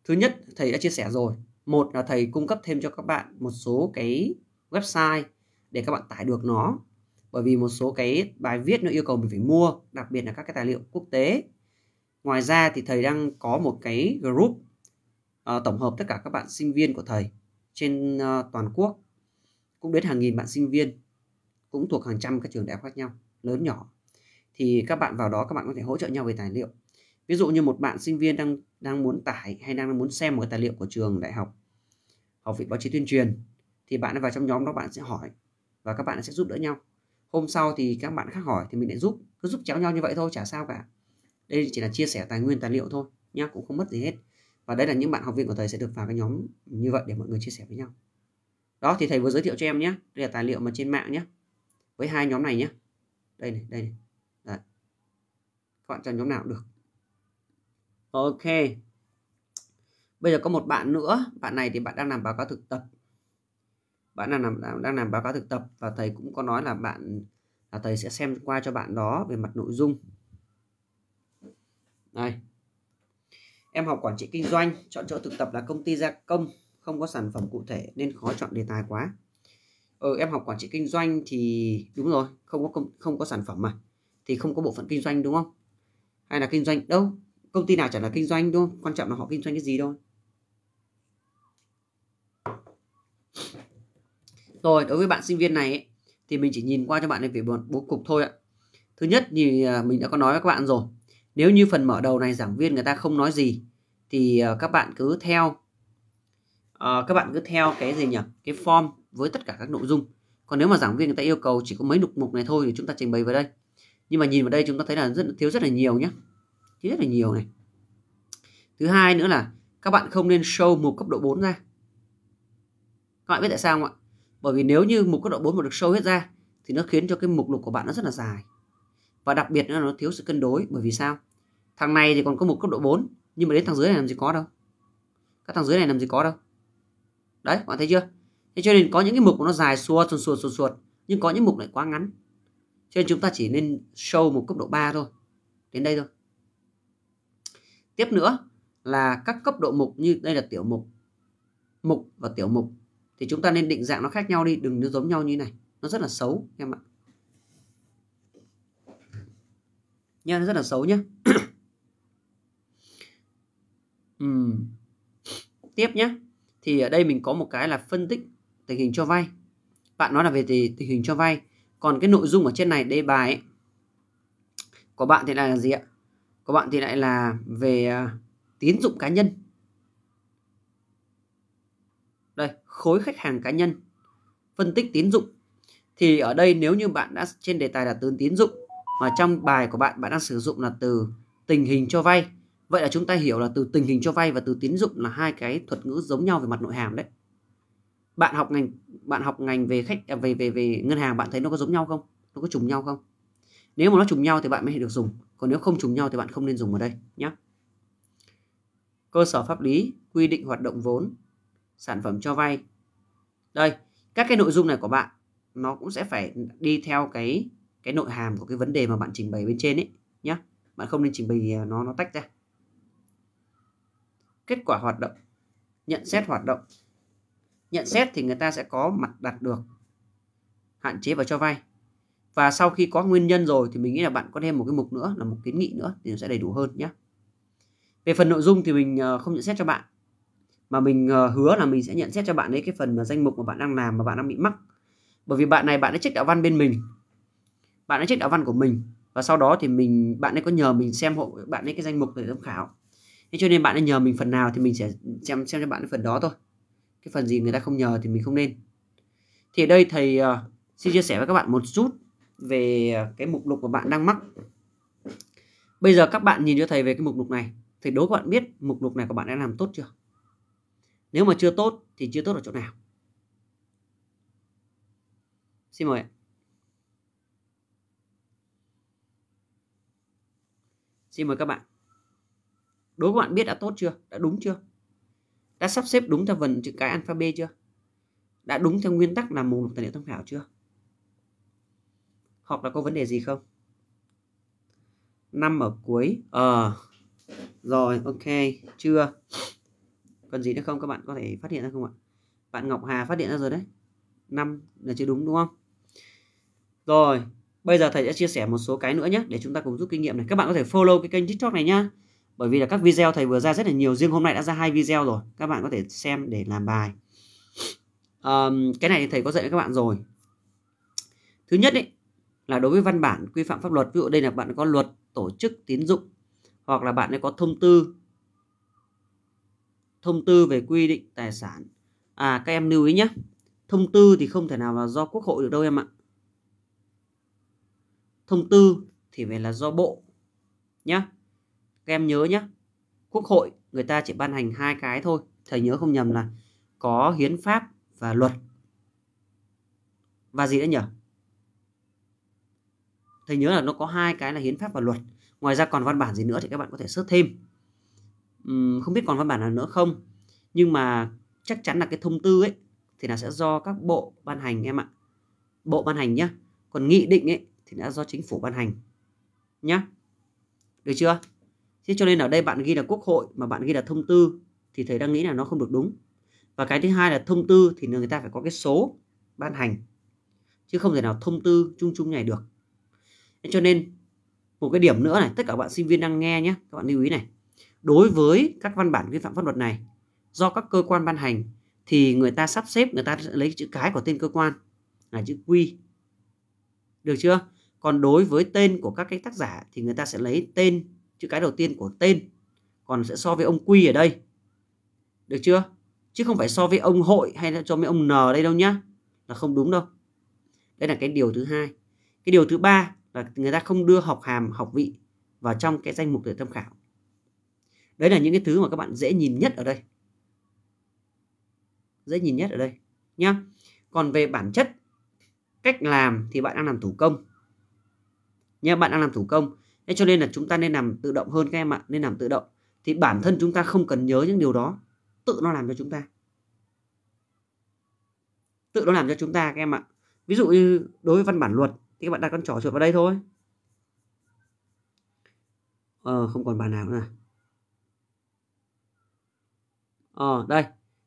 thứ nhất thầy đã chia sẻ rồi một là thầy cung cấp thêm cho các bạn một số cái website để các bạn tải được nó bởi vì một số cái bài viết nó yêu cầu mình phải mua đặc biệt là các cái tài liệu quốc tế ngoài ra thì thầy đang có một cái group Ờ, tổng hợp tất cả các bạn sinh viên của thầy trên ờ, toàn quốc cũng đến hàng nghìn bạn sinh viên cũng thuộc hàng trăm các trường đại học khác nhau lớn nhỏ thì các bạn vào đó các bạn có thể hỗ trợ nhau về tài liệu ví dụ như một bạn sinh viên đang đang muốn tải hay đang muốn xem một tài liệu của trường đại học học viện báo chí tuyên truyền thì bạn vào trong nhóm đó bạn sẽ hỏi và các bạn sẽ giúp đỡ nhau hôm sau thì các bạn khác hỏi thì mình lại giúp cứ giúp chéo nhau như vậy thôi chả sao cả đây chỉ là chia sẻ tài nguyên tài liệu thôi nhá cũng không mất gì hết và đấy là những bạn học viên của thầy sẽ được vào cái nhóm như vậy để mọi người chia sẻ với nhau đó thì thầy vừa giới thiệu cho em nhé đây là tài liệu mà trên mạng nhé với hai nhóm này nhé đây này đây này đấy. các bạn chọn nhóm nào cũng được ok bây giờ có một bạn nữa bạn này thì bạn đang làm báo cáo thực tập bạn đang làm đang làm báo cáo thực tập và thầy cũng có nói là bạn là thầy sẽ xem qua cho bạn đó về mặt nội dung đây Em học quản trị kinh doanh, chọn chỗ thực tập là công ty gia công, không có sản phẩm cụ thể nên khó chọn đề tài quá. Ừ, em học quản trị kinh doanh thì đúng rồi, không có công, không có sản phẩm mà. Thì không có bộ phận kinh doanh đúng không? Hay là kinh doanh đâu? Công ty nào chẳng là kinh doanh đúng không? Quan trọng là họ kinh doanh cái gì thôi. Rồi, đối với bạn sinh viên này ấy, thì mình chỉ nhìn qua cho bạn này về bố cục thôi ạ. Thứ nhất thì à, mình đã có nói với các bạn rồi, nếu như phần mở đầu này giảng viên người ta không nói gì thì ờ, các bạn cứ theo uh, các bạn cứ theo cái gì nhỉ cái form với tất cả các nội dung còn nếu mà giảng viên người ta yêu cầu chỉ có mấy mục mục này thôi thì chúng ta trình bày vào đây nhưng mà nhìn vào đây chúng ta thấy là rất thiếu rất là nhiều nhé thiếu rất là nhiều này thứ hai nữa là các bạn không nên show mục cấp độ 4 ra các bạn biết tại sao không ạ bởi vì nếu như mục cấp độ 4 mà được show hết ra thì nó khiến cho cái mục lục của bạn nó rất là dài và đặc biệt là nó thiếu sự cân đối bởi vì sao thằng này thì còn có một cấp độ 4 nhưng mà đến thằng dưới này làm gì có đâu các thằng dưới này làm gì có đâu đấy bạn thấy chưa thế cho nên có những cái mục của nó dài xua xuột xuột xuột xuột nhưng có những mục lại quá ngắn cho nên chúng ta chỉ nên show một cấp độ 3 thôi đến đây thôi tiếp nữa là các cấp độ mục như đây là tiểu mục mục và tiểu mục thì chúng ta nên định dạng nó khác nhau đi đừng nó giống nhau như này nó rất là xấu em ạ nha nó rất là xấu nhá uhm. tiếp nhá thì ở đây mình có một cái là phân tích tình hình cho vay bạn nói là về thì tình hình cho vay còn cái nội dung ở trên này đề bài ấy, của bạn thì lại là gì ạ của bạn thì lại là về à, tín dụng cá nhân đây khối khách hàng cá nhân phân tích tín dụng thì ở đây nếu như bạn đã trên đề tài là tướng tín dụng mà trong bài của bạn bạn đang sử dụng là từ tình hình cho vay vậy là chúng ta hiểu là từ tình hình cho vay và từ tín dụng là hai cái thuật ngữ giống nhau về mặt nội hàm đấy bạn học ngành bạn học ngành về khách à, về về về ngân hàng bạn thấy nó có giống nhau không nó có trùng nhau không nếu mà nó trùng nhau thì bạn mới được dùng còn nếu không trùng nhau thì bạn không nên dùng ở đây nhé cơ sở pháp lý quy định hoạt động vốn sản phẩm cho vay đây các cái nội dung này của bạn nó cũng sẽ phải đi theo cái cái nội hàm của cái vấn đề mà bạn trình bày bên trên ấy nhé bạn không nên trình bày à, nó nó tách ra kết quả hoạt động nhận xét hoạt động nhận xét thì người ta sẽ có mặt đạt được hạn chế và cho vay và sau khi có nguyên nhân rồi thì mình nghĩ là bạn có thêm một cái mục nữa là một kiến nghị nữa thì nó sẽ đầy đủ hơn nhé về phần nội dung thì mình à, không nhận xét cho bạn mà mình à, hứa là mình sẽ nhận xét cho bạn đấy cái phần mà danh mục mà bạn đang làm mà bạn đang bị mắc bởi vì bạn này bạn đã trích đạo văn bên mình bạn ấy check đạo văn của mình và sau đó thì mình bạn ấy có nhờ mình xem hộ bạn ấy cái danh mục để tham khảo thế cho nên bạn ấy nhờ mình phần nào thì mình sẽ xem xem cho bạn ấy phần đó thôi cái phần gì người ta không nhờ thì mình không nên thì ở đây thầy uh, xin chia sẻ với các bạn một chút về ờ, cái mục lục mà bạn đang mắc bây giờ các bạn nhìn cho thầy về cái mục lục này thầy đố các bạn biết mục lục này của bạn đã làm tốt chưa nếu mà chưa tốt thì chưa tốt ở chỗ nào xin mời ạ Xin mời các bạn. Đố các bạn biết đã tốt chưa? Đã đúng chưa? Đã sắp xếp đúng theo vần chữ cái alpha B chưa? Đã đúng theo nguyên tắc làm mục lục tài liệu tham khảo chưa? Hoặc là có vấn đề gì không? Năm ở cuối. Ờ. À, rồi, ok. Chưa. Còn gì nữa không các bạn có thể phát hiện ra không ạ? Bạn Ngọc Hà phát hiện ra rồi đấy. Năm là chưa đúng đúng không? Rồi, Bây giờ thầy sẽ chia sẻ một số cái nữa nhé để chúng ta cùng rút kinh nghiệm này. Các bạn có thể follow cái kênh TikTok này nhá. Bởi vì là các video thầy vừa ra rất là nhiều, riêng hôm nay đã ra hai video rồi. Các bạn có thể xem để làm bài. Um, cái này thì thầy có dạy các bạn rồi. Thứ nhất ấy, là đối với văn bản quy phạm pháp luật, ví dụ đây là bạn có luật tổ chức tín dụng hoặc là bạn có thông tư thông tư về quy định tài sản. À các em lưu ý nhé. Thông tư thì không thể nào là do quốc hội được đâu em ạ thông tư thì phải là do bộ nhá các em nhớ nhá quốc hội người ta chỉ ban hành hai cái thôi thầy nhớ không nhầm là có hiến pháp và luật và gì nữa nhỉ thầy nhớ là nó có hai cái là hiến pháp và luật ngoài ra còn văn bản gì nữa thì các bạn có thể search thêm uhm, không biết còn văn bản nào nữa không nhưng mà chắc chắn là cái thông tư ấy thì là sẽ do các bộ ban hành em ạ bộ ban hành nhá còn nghị định ấy thì đã do chính phủ ban hành nhá được chưa thế cho nên ở đây bạn ghi là quốc hội mà bạn ghi là thông tư thì thầy đang nghĩ là nó không được đúng và cái thứ hai là thông tư thì người ta phải có cái số ban hành chứ không thể nào thông tư chung chung này được cho nên một cái điểm nữa này tất cả bạn sinh viên đang nghe nhé các bạn lưu ý này đối với các văn bản vi phạm pháp luật này do các cơ quan ban hành thì người ta sắp xếp người ta lấy chữ cái của tên cơ quan là chữ quy được chưa còn đối với tên của các cái tác giả thì người ta sẽ lấy tên chữ cái đầu tiên của tên còn sẽ so với ông quy ở đây được chưa chứ không phải so với ông hội hay là cho mấy ông n ở đây đâu nhá là không đúng đâu đây là cái điều thứ hai cái điều thứ ba là người ta không đưa học hàm học vị vào trong cái danh mục để tham khảo đấy là những cái thứ mà các bạn dễ nhìn nhất ở đây dễ nhìn nhất ở đây nhá còn về bản chất cách làm thì bạn đang làm thủ công nha bạn đang làm thủ công thế cho nên là chúng ta nên làm tự động hơn các em ạ nên làm tự động thì bản thân chúng ta không cần nhớ những điều đó tự nó làm cho chúng ta tự nó làm cho chúng ta các em ạ ví dụ như đối với văn bản luật thì các bạn đặt con trỏ chuột vào đây thôi ờ, không còn bài nào nữa à? ờ đây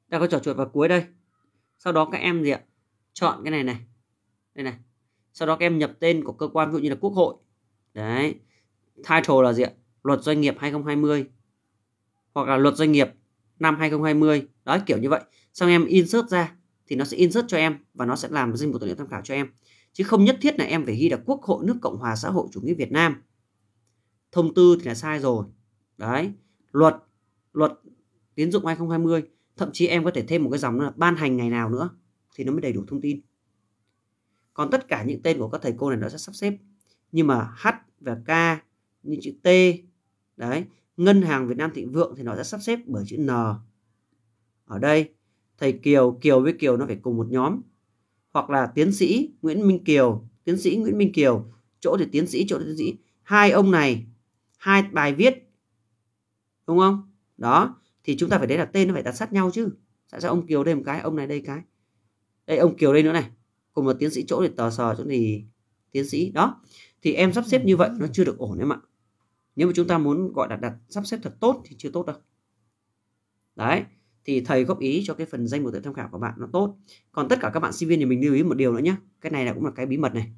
đặt con trỏ chuột vào cuối đây sau đó các em gì ạ chọn cái này này đây này sau đó các em nhập tên của cơ quan ví dụ như là quốc hội đấy title là gì ạ luật doanh nghiệp 2020 hoặc là luật doanh nghiệp năm 2020 đó kiểu như vậy xong em insert ra thì nó sẽ insert cho em và nó sẽ làm danh mục tài liệu tham khảo cho em chứ không nhất thiết là em phải ghi là quốc hội nước cộng hòa xã hội chủ nghĩa việt nam thông tư thì là sai rồi đấy luật luật tiến dụng 2020 thậm chí em có thể thêm một cái dòng nữa là ban hành ngày nào nữa thì nó mới đầy đủ thông tin còn tất cả những tên của các thầy cô này nó sẽ sắp xếp nhưng mà H và K như chữ T đấy ngân hàng Việt Nam thịnh vượng thì nó sẽ sắp xếp bởi chữ N ở đây thầy Kiều Kiều với Kiều nó phải cùng một nhóm hoặc là tiến sĩ Nguyễn Minh Kiều tiến sĩ Nguyễn Minh Kiều chỗ thì tiến sĩ chỗ thì tiến sĩ hai ông này hai bài viết đúng không đó thì chúng ta phải đấy là tên nó phải đặt sát nhau chứ tại sao ông Kiều đây một cái ông này đây cái đây ông Kiều đây nữa này cùng một tiến sĩ chỗ thì tờ sờ chỗ thì tiến sĩ đó thì em sắp xếp như vậy nó ừ. chưa được ổn em ạ nếu mà chúng ta muốn gọi là đặt sắp xếp thật tốt thì chưa tốt đâu đấy thì thầy góp ý cho cái phần danh mục tự tham khảo của bạn nó tốt còn tất cả các bạn sinh viên thì mình lưu ý một điều nữa nhé cái này là cũng là cái bí mật này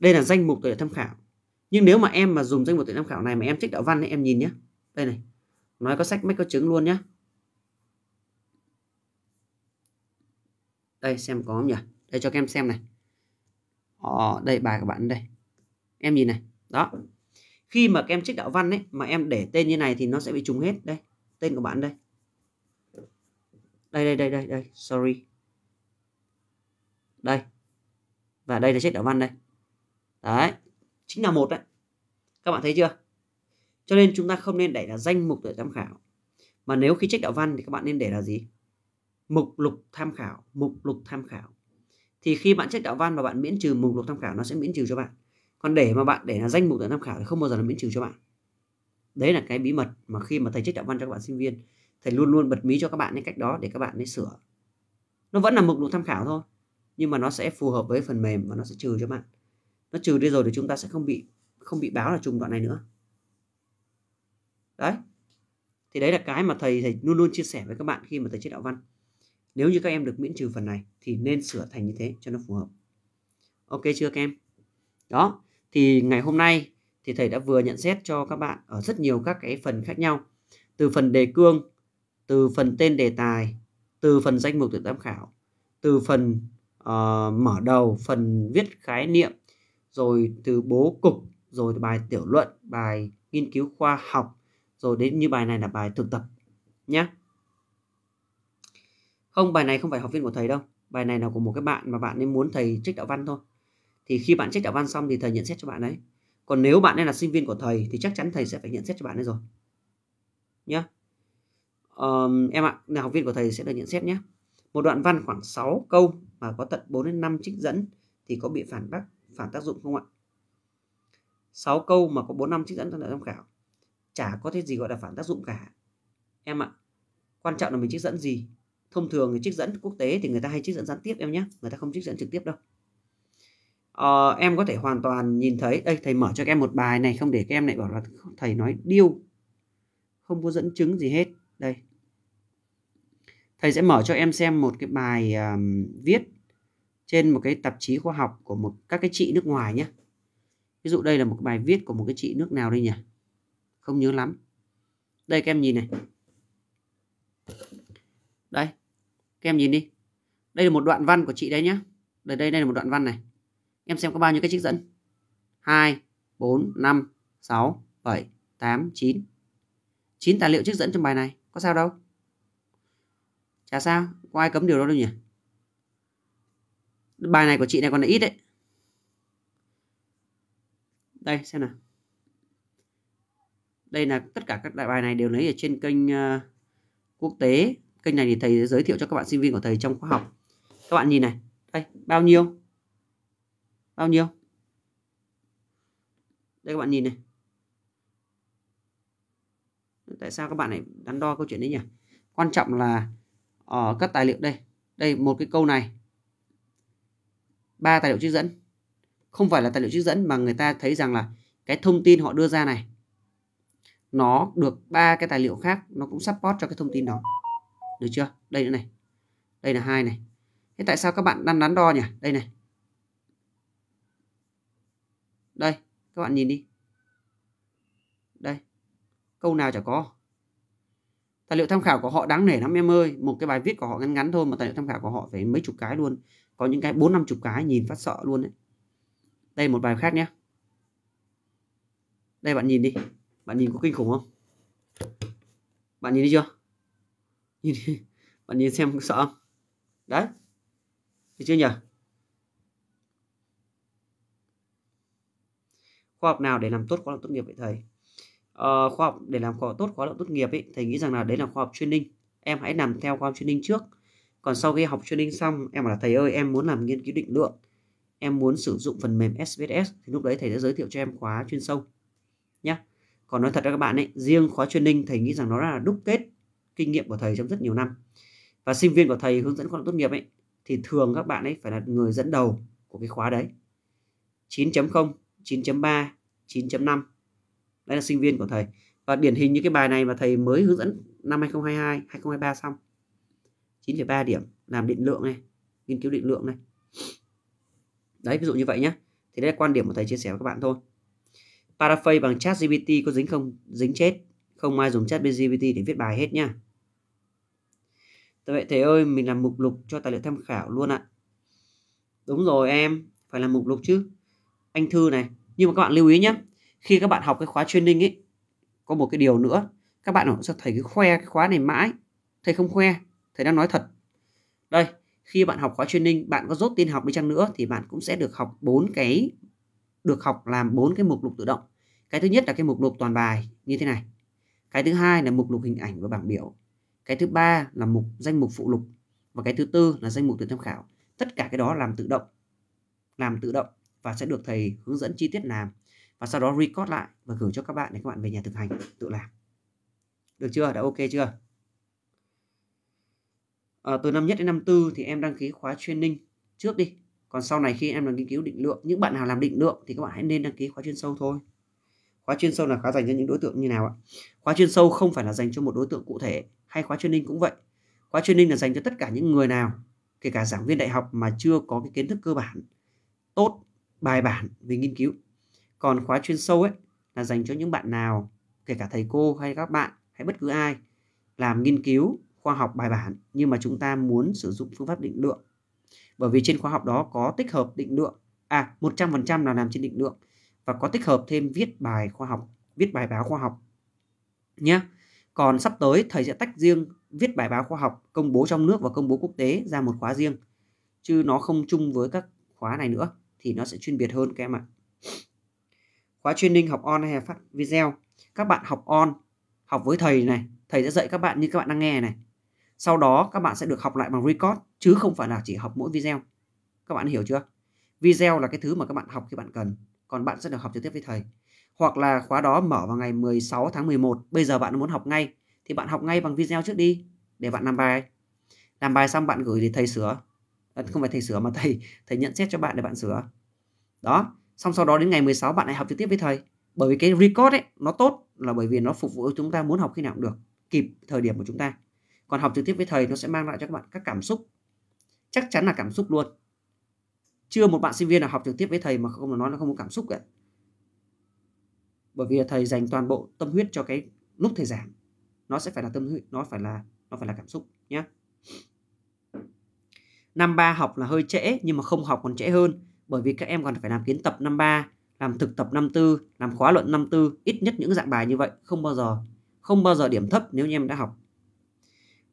đây là danh mục tự tham khảo nhưng nếu mà em mà dùng danh mục tự tham khảo này mà em thích đạo văn thì em nhìn nhé đây này nói có sách mách có chứng luôn nhé đây xem có không nhỉ đây cho các em xem này Ồ, ờ, đây bài của bạn đây em nhìn này đó khi mà các em trích đạo văn ấy mà em để tên như này thì nó sẽ bị trùng hết đây tên của bạn đây đây đây đây đây đây sorry đây và đây là trích đạo văn đây đấy chính là một đấy các bạn thấy chưa cho nên chúng ta không nên để là danh mục để tham khảo mà nếu khi trích đạo văn thì các bạn nên để là gì mục lục tham khảo mục lục tham khảo thì khi bạn trích đạo văn mà bạn miễn trừ mục lục tham khảo nó sẽ miễn trừ cho bạn còn để mà bạn để là danh mục để tham khảo thì không bao giờ là miễn trừ cho bạn đấy là cái bí mật mà khi mà thầy trích đạo văn cho các bạn sinh viên thầy luôn luôn bật mí cho các bạn cái cách đó để các bạn ấy sửa nó vẫn là mục lục tham khảo thôi nhưng mà nó sẽ phù hợp với phần mềm và nó sẽ trừ cho bạn nó trừ đi rồi thì chúng ta sẽ không bị không bị báo là trùng đoạn này nữa đấy thì đấy là cái mà thầy thầy luôn luôn chia sẻ với các bạn khi mà thầy chế đạo văn nếu như các em được miễn trừ phần này thì nên sửa thành như thế cho nó phù hợp ok chưa các em đó thì ngày hôm nay thì thầy đã vừa nhận xét cho các bạn ở rất nhiều các cái phần khác nhau từ phần đề cương từ phần tên đề tài từ phần danh mục tuyển tham khảo từ phần uh, mở đầu phần viết khái niệm rồi từ bố cục rồi bài tiểu luận bài nghiên cứu khoa học rồi đến như bài này là bài thực tập nhé không bài này không phải học viên của thầy đâu bài này là của một cái bạn mà bạn nên muốn thầy trích đạo văn thôi thì khi bạn check đạo văn xong thì thầy nhận xét cho bạn đấy còn nếu bạn ấy là sinh viên của thầy thì chắc chắn thầy sẽ phải nhận xét cho bạn ấy rồi nhé um, em ạ là học viên của thầy sẽ được nhận xét nhé một đoạn văn khoảng 6 câu mà có tận 4 đến 5 trích dẫn thì có bị phản bác phản tác dụng không ạ 6 câu mà có 4 năm trích dẫn trong đoạn tham khảo chả có thế gì gọi là phản tác dụng cả em ạ quan trọng là mình trích dẫn gì thông thường thì trích dẫn quốc tế thì người ta hay trích dẫn gián tiếp em nhé người ta không trích dẫn trực tiếp đâu uh, em có thể hoàn toàn nhìn thấy đây thầy mở cho các em một bài này không để các em lại bảo là thầy nói điêu không có dẫn chứng gì hết đây thầy sẽ mở cho em xem một cái bài um, viết trên một cái tạp chí khoa học của một các cái chị nước ngoài nhé ví dụ đây là một bài viết của một cái chị nước nào đây nhỉ không nhớ lắm đây các em nhìn này đây các em nhìn đi đây là một đoạn văn của chị đấy nhá, đây đây đây là một đoạn văn này em xem có bao nhiêu cái trích dẫn 2, 4, 5, 6, 7, 8, 9 9 tài liệu trích dẫn trong bài này có sao đâu chả sao có ai cấm điều đó đâu nhỉ bài này của chị này còn là ít đấy đây xem nào đây là tất cả các đại bài này đều lấy ở trên kênh ờ, quốc tế kênh này thì thầy giới thiệu cho các bạn sinh viên của thầy trong khóa học các bạn nhìn này đây bao nhiêu bao nhiêu đây các bạn nhìn này tại sao các bạn lại đắn đo câu chuyện đấy nhỉ quan trọng là ở các tài liệu đây đây một cái câu này ba tài liệu trích dẫn không phải là tài liệu trích dẫn mà người ta thấy rằng là cái thông tin họ đưa ra này nó được ba cái tài liệu khác nó cũng support cho cái thông tin đó được chưa đây nữa này đây là hai này thế tại sao các bạn đang đắn đo nhỉ đây này đây, các bạn nhìn đi. Đây, câu nào chả có. Tài liệu tham khảo của họ đáng nể lắm em ơi. Một cái bài viết của họ ngắn ngắn thôi mà tài liệu tham khảo của họ phải mấy chục cái luôn. Có những cái bốn năm chục cái nhìn phát sợ luôn đấy. Đây một bài khác nhé. Đây bạn nhìn đi. Bạn nhìn có kinh khủng không? Bạn nhìn đi chưa? Nhìn đi. Bạn nhìn xem sợ không? Đấy. Được chưa nhỉ? khoa học nào để làm tốt khóa luận tốt nghiệp vậy thầy ờ, khoa học để làm khó, tốt khóa luận tốt nghiệp ấy, thầy nghĩ rằng là đấy là khoa học chuyên ninh em hãy làm theo khoa học chuyên ninh trước còn sau khi học chuyên ninh xong em bảo là thầy ơi em muốn làm nghiên cứu định lượng em muốn sử dụng phần mềm SPSS thì lúc đấy thầy sẽ giới thiệu cho em khóa chuyên sâu nhé còn nói thật với các bạn ấy riêng khóa chuyên ninh thầy nghĩ rằng nó là đúc kết kinh nghiệm của thầy trong rất nhiều năm và sinh viên của thầy hướng dẫn khóa luận tốt nghiệp ấy thì thường các bạn ấy phải là người dẫn đầu của cái khóa đấy 9.0 9.3, 9.5. Đây là sinh viên của thầy. Và điển hình như cái bài này mà thầy mới hướng dẫn năm 2022, 2023 xong. 9,3 điểm làm định lượng này, nghiên cứu định lượng này. Đấy, ví dụ như vậy nhé. Thì đây là quan điểm của thầy chia sẻ với các bạn thôi. Paraphrase bằng ChatGPT có dính không? Dính chết. Không ai dùng ChatGPT để viết bài hết nhá. Vậy thầy ơi, mình làm mục lục cho tài liệu tham khảo luôn ạ. Đúng rồi em, phải làm mục lục chứ anh Thư này. Nhưng mà các bạn lưu ý nhé, khi các bạn học cái khóa training ấy, có một cái điều nữa, các bạn sẽ sao thầy cứ khoe cái khóa này mãi, thầy không khoe, thầy đang nói thật. Đây, khi bạn học khóa training, bạn có rốt tin học đi chăng nữa thì bạn cũng sẽ được học bốn cái được học làm bốn cái mục lục tự động. Cái thứ nhất là cái mục lục toàn bài như thế này. Cái thứ hai là mục lục hình ảnh và bảng biểu. Cái thứ ba là mục danh mục phụ lục và cái thứ tư là danh mục từ tham khảo. Tất cả cái đó làm tự động. Làm tự động và sẽ được thầy hướng dẫn chi tiết làm và sau đó record lại và gửi cho các bạn để các bạn về nhà thực hành tự làm được chưa đã ok chưa à, từ năm nhất đến năm tư thì em đăng ký khóa training trước đi còn sau này khi em làm nghiên cứu định lượng những bạn nào làm định lượng thì các bạn hãy nên đăng ký khóa chuyên sâu thôi khóa chuyên sâu là khóa dành cho những đối tượng như nào ạ khóa chuyên sâu không phải là dành cho một đối tượng cụ thể hay khóa training cũng vậy khóa training là dành cho tất cả những người nào kể cả giảng viên đại học mà chưa có cái kiến thức cơ bản tốt bài bản về nghiên cứu còn khóa chuyên sâu ấy là dành cho những bạn nào kể cả thầy cô hay các bạn hay bất cứ ai làm nghiên cứu khoa học bài bản nhưng mà chúng ta muốn sử dụng phương pháp định lượng bởi vì trên khóa học đó có tích hợp định lượng à 100% là làm trên định lượng và có tích hợp thêm viết bài khoa học viết bài báo khoa học nhé còn sắp tới thầy sẽ tách riêng viết bài báo khoa học công bố trong nước và công bố quốc tế ra một khóa riêng chứ nó không chung với các khóa này nữa thì nó sẽ chuyên biệt hơn các em ạ. Khóa chuyên ninh học on hay phát video, các bạn học on, học với thầy này, thầy sẽ dạy các bạn như các bạn đang nghe này. Sau đó các bạn sẽ được học lại bằng record chứ không phải là chỉ học mỗi video. Các bạn hiểu chưa? Video là cái thứ mà các bạn học khi bạn cần, còn bạn sẽ được học trực tiếp với thầy. Hoặc là khóa đó mở vào ngày 16 tháng 11, bây giờ bạn muốn học ngay thì bạn học ngay bằng video trước đi để bạn làm bài. Làm bài xong bạn gửi thì thầy sửa, Ừ. không phải thầy sửa mà thầy thầy nhận xét cho bạn để bạn sửa đó xong sau đó đến ngày 16 bạn lại học trực tiếp với thầy bởi vì cái record ấy nó tốt là bởi vì nó phục vụ chúng ta muốn học khi nào cũng được kịp thời điểm của chúng ta còn học trực tiếp với thầy nó sẽ mang lại cho các bạn các cảm xúc chắc chắn là cảm xúc luôn chưa một bạn sinh viên nào học trực tiếp với thầy mà không nói nó không có cảm xúc cả bởi vì thầy dành toàn bộ tâm huyết cho cái lúc thầy giảng nó sẽ phải là tâm huyết nó phải là nó phải là cảm xúc nhé năm ba học là hơi trễ nhưng mà không học còn trễ hơn bởi vì các em còn phải làm kiến tập năm ba làm thực tập năm tư làm khóa luận năm tư ít nhất những dạng bài như vậy không bao giờ không bao giờ điểm thấp nếu như em đã học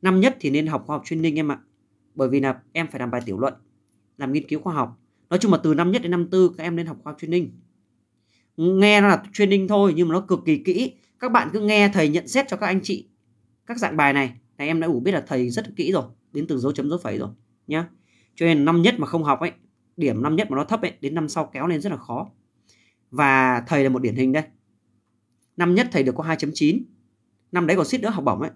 năm nhất thì nên học khoa học chuyên ninh em ạ bởi vì là em phải làm bài tiểu luận làm nghiên cứu khoa học nói chung là từ năm nhất đến năm tư các em nên học khoa học chuyên ninh nghe nó là chuyên ninh thôi nhưng mà nó cực kỳ kỹ các bạn cứ nghe thầy nhận xét cho các anh chị các dạng bài này này em đã đủ biết là thầy rất kỹ rồi đến từng dấu chấm dấu phẩy rồi nhá cho nên năm nhất mà không học ấy điểm năm nhất mà nó thấp ấy đến năm sau kéo lên rất là khó và thầy là một điển hình đây năm nhất thầy được có 2.9 năm đấy còn suýt nữa học bổng ấy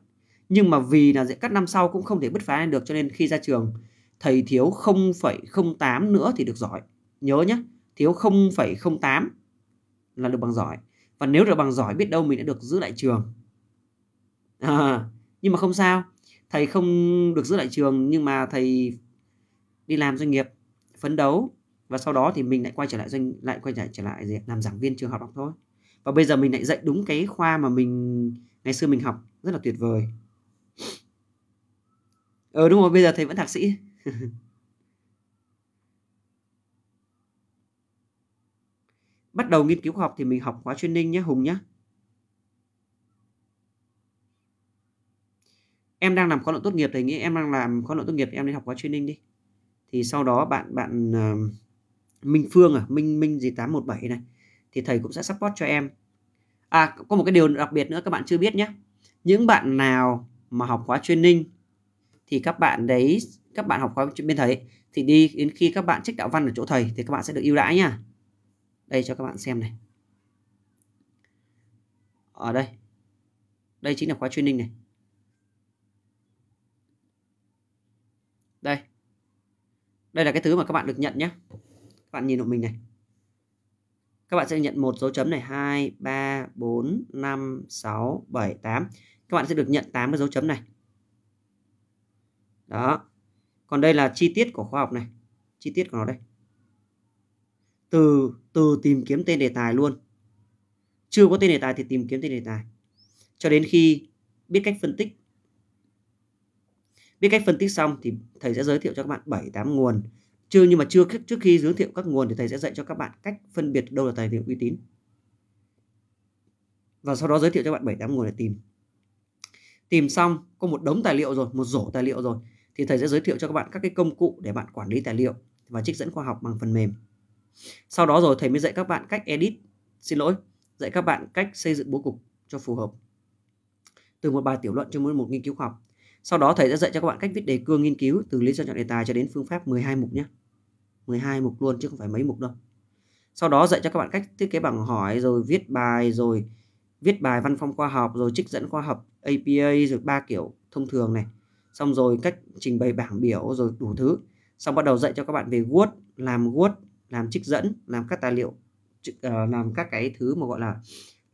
nhưng mà vì là các năm sau cũng không thể bứt phá lên được cho nên khi ra trường thầy thiếu 0,08 nữa thì được giỏi nhớ nhé thiếu 0,08 là được bằng giỏi và nếu được bằng giỏi biết đâu mình đã được giữ lại trường à, nhưng mà không sao thầy không được giữ lại trường nhưng mà thầy đi làm doanh nghiệp phấn đấu và sau đó thì mình lại quay trở lại doanh lại quay trở lại gì? làm giảng viên trường học học thôi và bây giờ mình lại dạy đúng cái khoa mà mình ngày xưa mình học rất là tuyệt vời ờ đúng rồi bây giờ thầy vẫn thạc sĩ bắt đầu nghiên cứu khoa học thì mình học khóa chuyên ninh nhé hùng nhé em đang làm khóa luận tốt nghiệp thầy nghĩ em đang làm khóa luận tốt nghiệp em nên học khóa chuyên ninh đi thì sau đó bạn bạn uh, Minh Phương à Minh Minh gì 817 này thì thầy cũng sẽ support cho em à có một cái điều đặc biệt nữa các bạn chưa biết nhé những bạn nào mà học khóa training thì các bạn đấy các bạn học khóa bên thầy thì đi đến khi các bạn trích đạo văn ở chỗ thầy thì các bạn sẽ được ưu đãi nhá đây cho các bạn xem này ở đây đây chính là khóa training này đây đây là cái thứ mà các bạn được nhận nhé các bạn nhìn hộ mình này các bạn sẽ nhận một dấu chấm này 2 3 4 5 6 7 8 các bạn sẽ được nhận 8 cái dấu chấm này đó còn đây là chi tiết của khoa học này chi tiết của nó đây từ từ tìm kiếm tên đề tài luôn chưa có tên đề tài thì tìm kiếm tên đề tài cho đến khi biết cách phân tích biết cách phân tích xong thì thầy sẽ giới thiệu cho các bạn 7 8 nguồn chưa nhưng mà chưa trước khi giới thiệu các nguồn thì thầy sẽ dạy cho các bạn cách phân biệt đâu là tài liệu uy tín và sau đó giới thiệu cho bạn 7 8 nguồn để tìm tìm xong có một đống tài liệu rồi một rổ tài liệu rồi thì thầy sẽ giới thiệu cho các bạn các cái công cụ để bạn quản lý tài liệu và trích dẫn khoa học bằng phần mềm sau đó rồi thầy mới dạy các bạn cách edit xin lỗi dạy các bạn cách xây dựng bố cục cho phù hợp từ một bài tiểu luận cho mỗi một nghiên cứu khoa học sau đó thầy sẽ dạy cho các bạn cách viết đề cương nghiên cứu từ lý do chọn đề tài cho đến phương pháp 12 mục nhé. 12 mục luôn chứ không phải mấy mục đâu. Sau đó dạy cho các bạn cách thiết kế bảng hỏi rồi viết bài rồi viết bài văn phong khoa học rồi trích dẫn khoa học APA rồi ba kiểu thông thường này. Xong rồi cách trình bày bảng biểu rồi đủ thứ. Xong bắt đầu dạy cho các bạn về Word, làm Word, làm trích dẫn, làm các tài liệu ờ, làm các cái thứ mà gọi là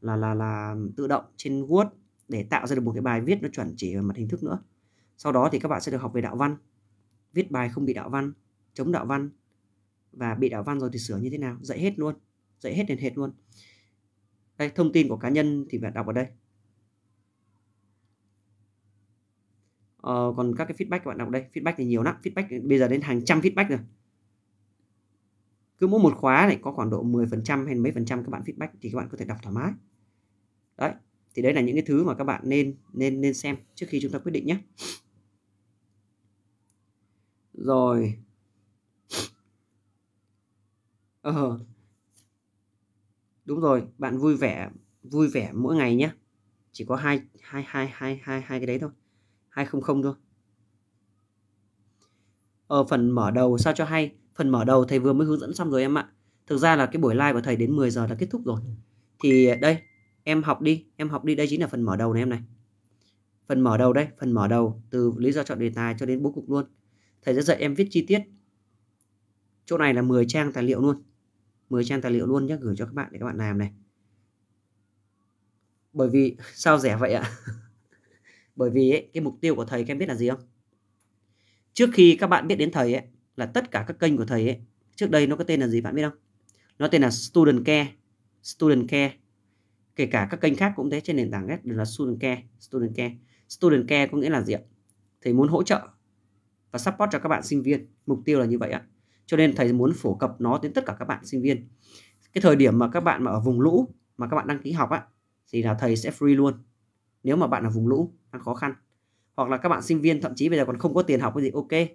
là là là tự động trên Word để tạo ra được một cái bài viết nó chuẩn chỉ về mặt hình thức nữa. Sau đó thì các bạn sẽ được học về đạo văn, viết bài không bị đạo văn, chống đạo văn và bị đạo văn rồi thì sửa như thế nào, dạy hết luôn, dạy hết đến hết luôn. Đây, thông tin của cá nhân thì bạn đọc ở đây. Ờ, còn các cái feedback các bạn đọc đây, feedback thì nhiều lắm, feedback bây giờ đến hàng trăm feedback rồi. Cứ mỗi một khóa này có khoảng độ 10% hay mấy phần trăm các bạn feedback thì các bạn có thể đọc thoải mái. Đấy, thì đấy là những cái thứ mà các bạn nên nên nên xem trước khi chúng ta quyết định nhé rồi ờ đúng rồi bạn vui vẻ vui vẻ mỗi ngày nhé chỉ có hai hai hai hai hai hai cái đấy thôi hai không không thôi ở ờ, phần mở đầu sao cho hay phần mở đầu thầy vừa mới hướng dẫn xong rồi em ạ thực ra là cái buổi live của thầy đến 10 giờ đã kết thúc rồi thì đây em học đi em học đi đây chính là phần mở đầu này em này phần mở đầu đây phần mở đầu từ lý do chọn đề tài cho đến bố cục luôn thầy sẽ dạy em viết chi tiết chỗ này là 10 trang tài liệu luôn 10 trang tài liệu luôn nhé gửi cho các bạn để các bạn làm này bởi vì sao rẻ vậy ạ bởi vì ấy, cái mục tiêu của thầy các em biết là gì không trước khi các bạn biết đến thầy ấy, là tất cả các kênh của thầy ấy, trước đây nó có tên là gì bạn biết không nó tên là student care student care kể cả các kênh khác cũng thế trên nền tảng ghét là student care student care student care có nghĩa là gì ạ thầy muốn hỗ trợ và support cho các bạn sinh viên mục tiêu là như vậy ạ cho nên thầy muốn phổ cập nó đến tất cả các bạn sinh viên cái thời điểm mà các bạn mà ở vùng lũ mà các bạn đăng ký học á thì là thầy sẽ free luôn nếu mà bạn ở vùng lũ đang khó khăn hoặc là các bạn sinh viên thậm chí bây giờ còn không có tiền học cái gì ok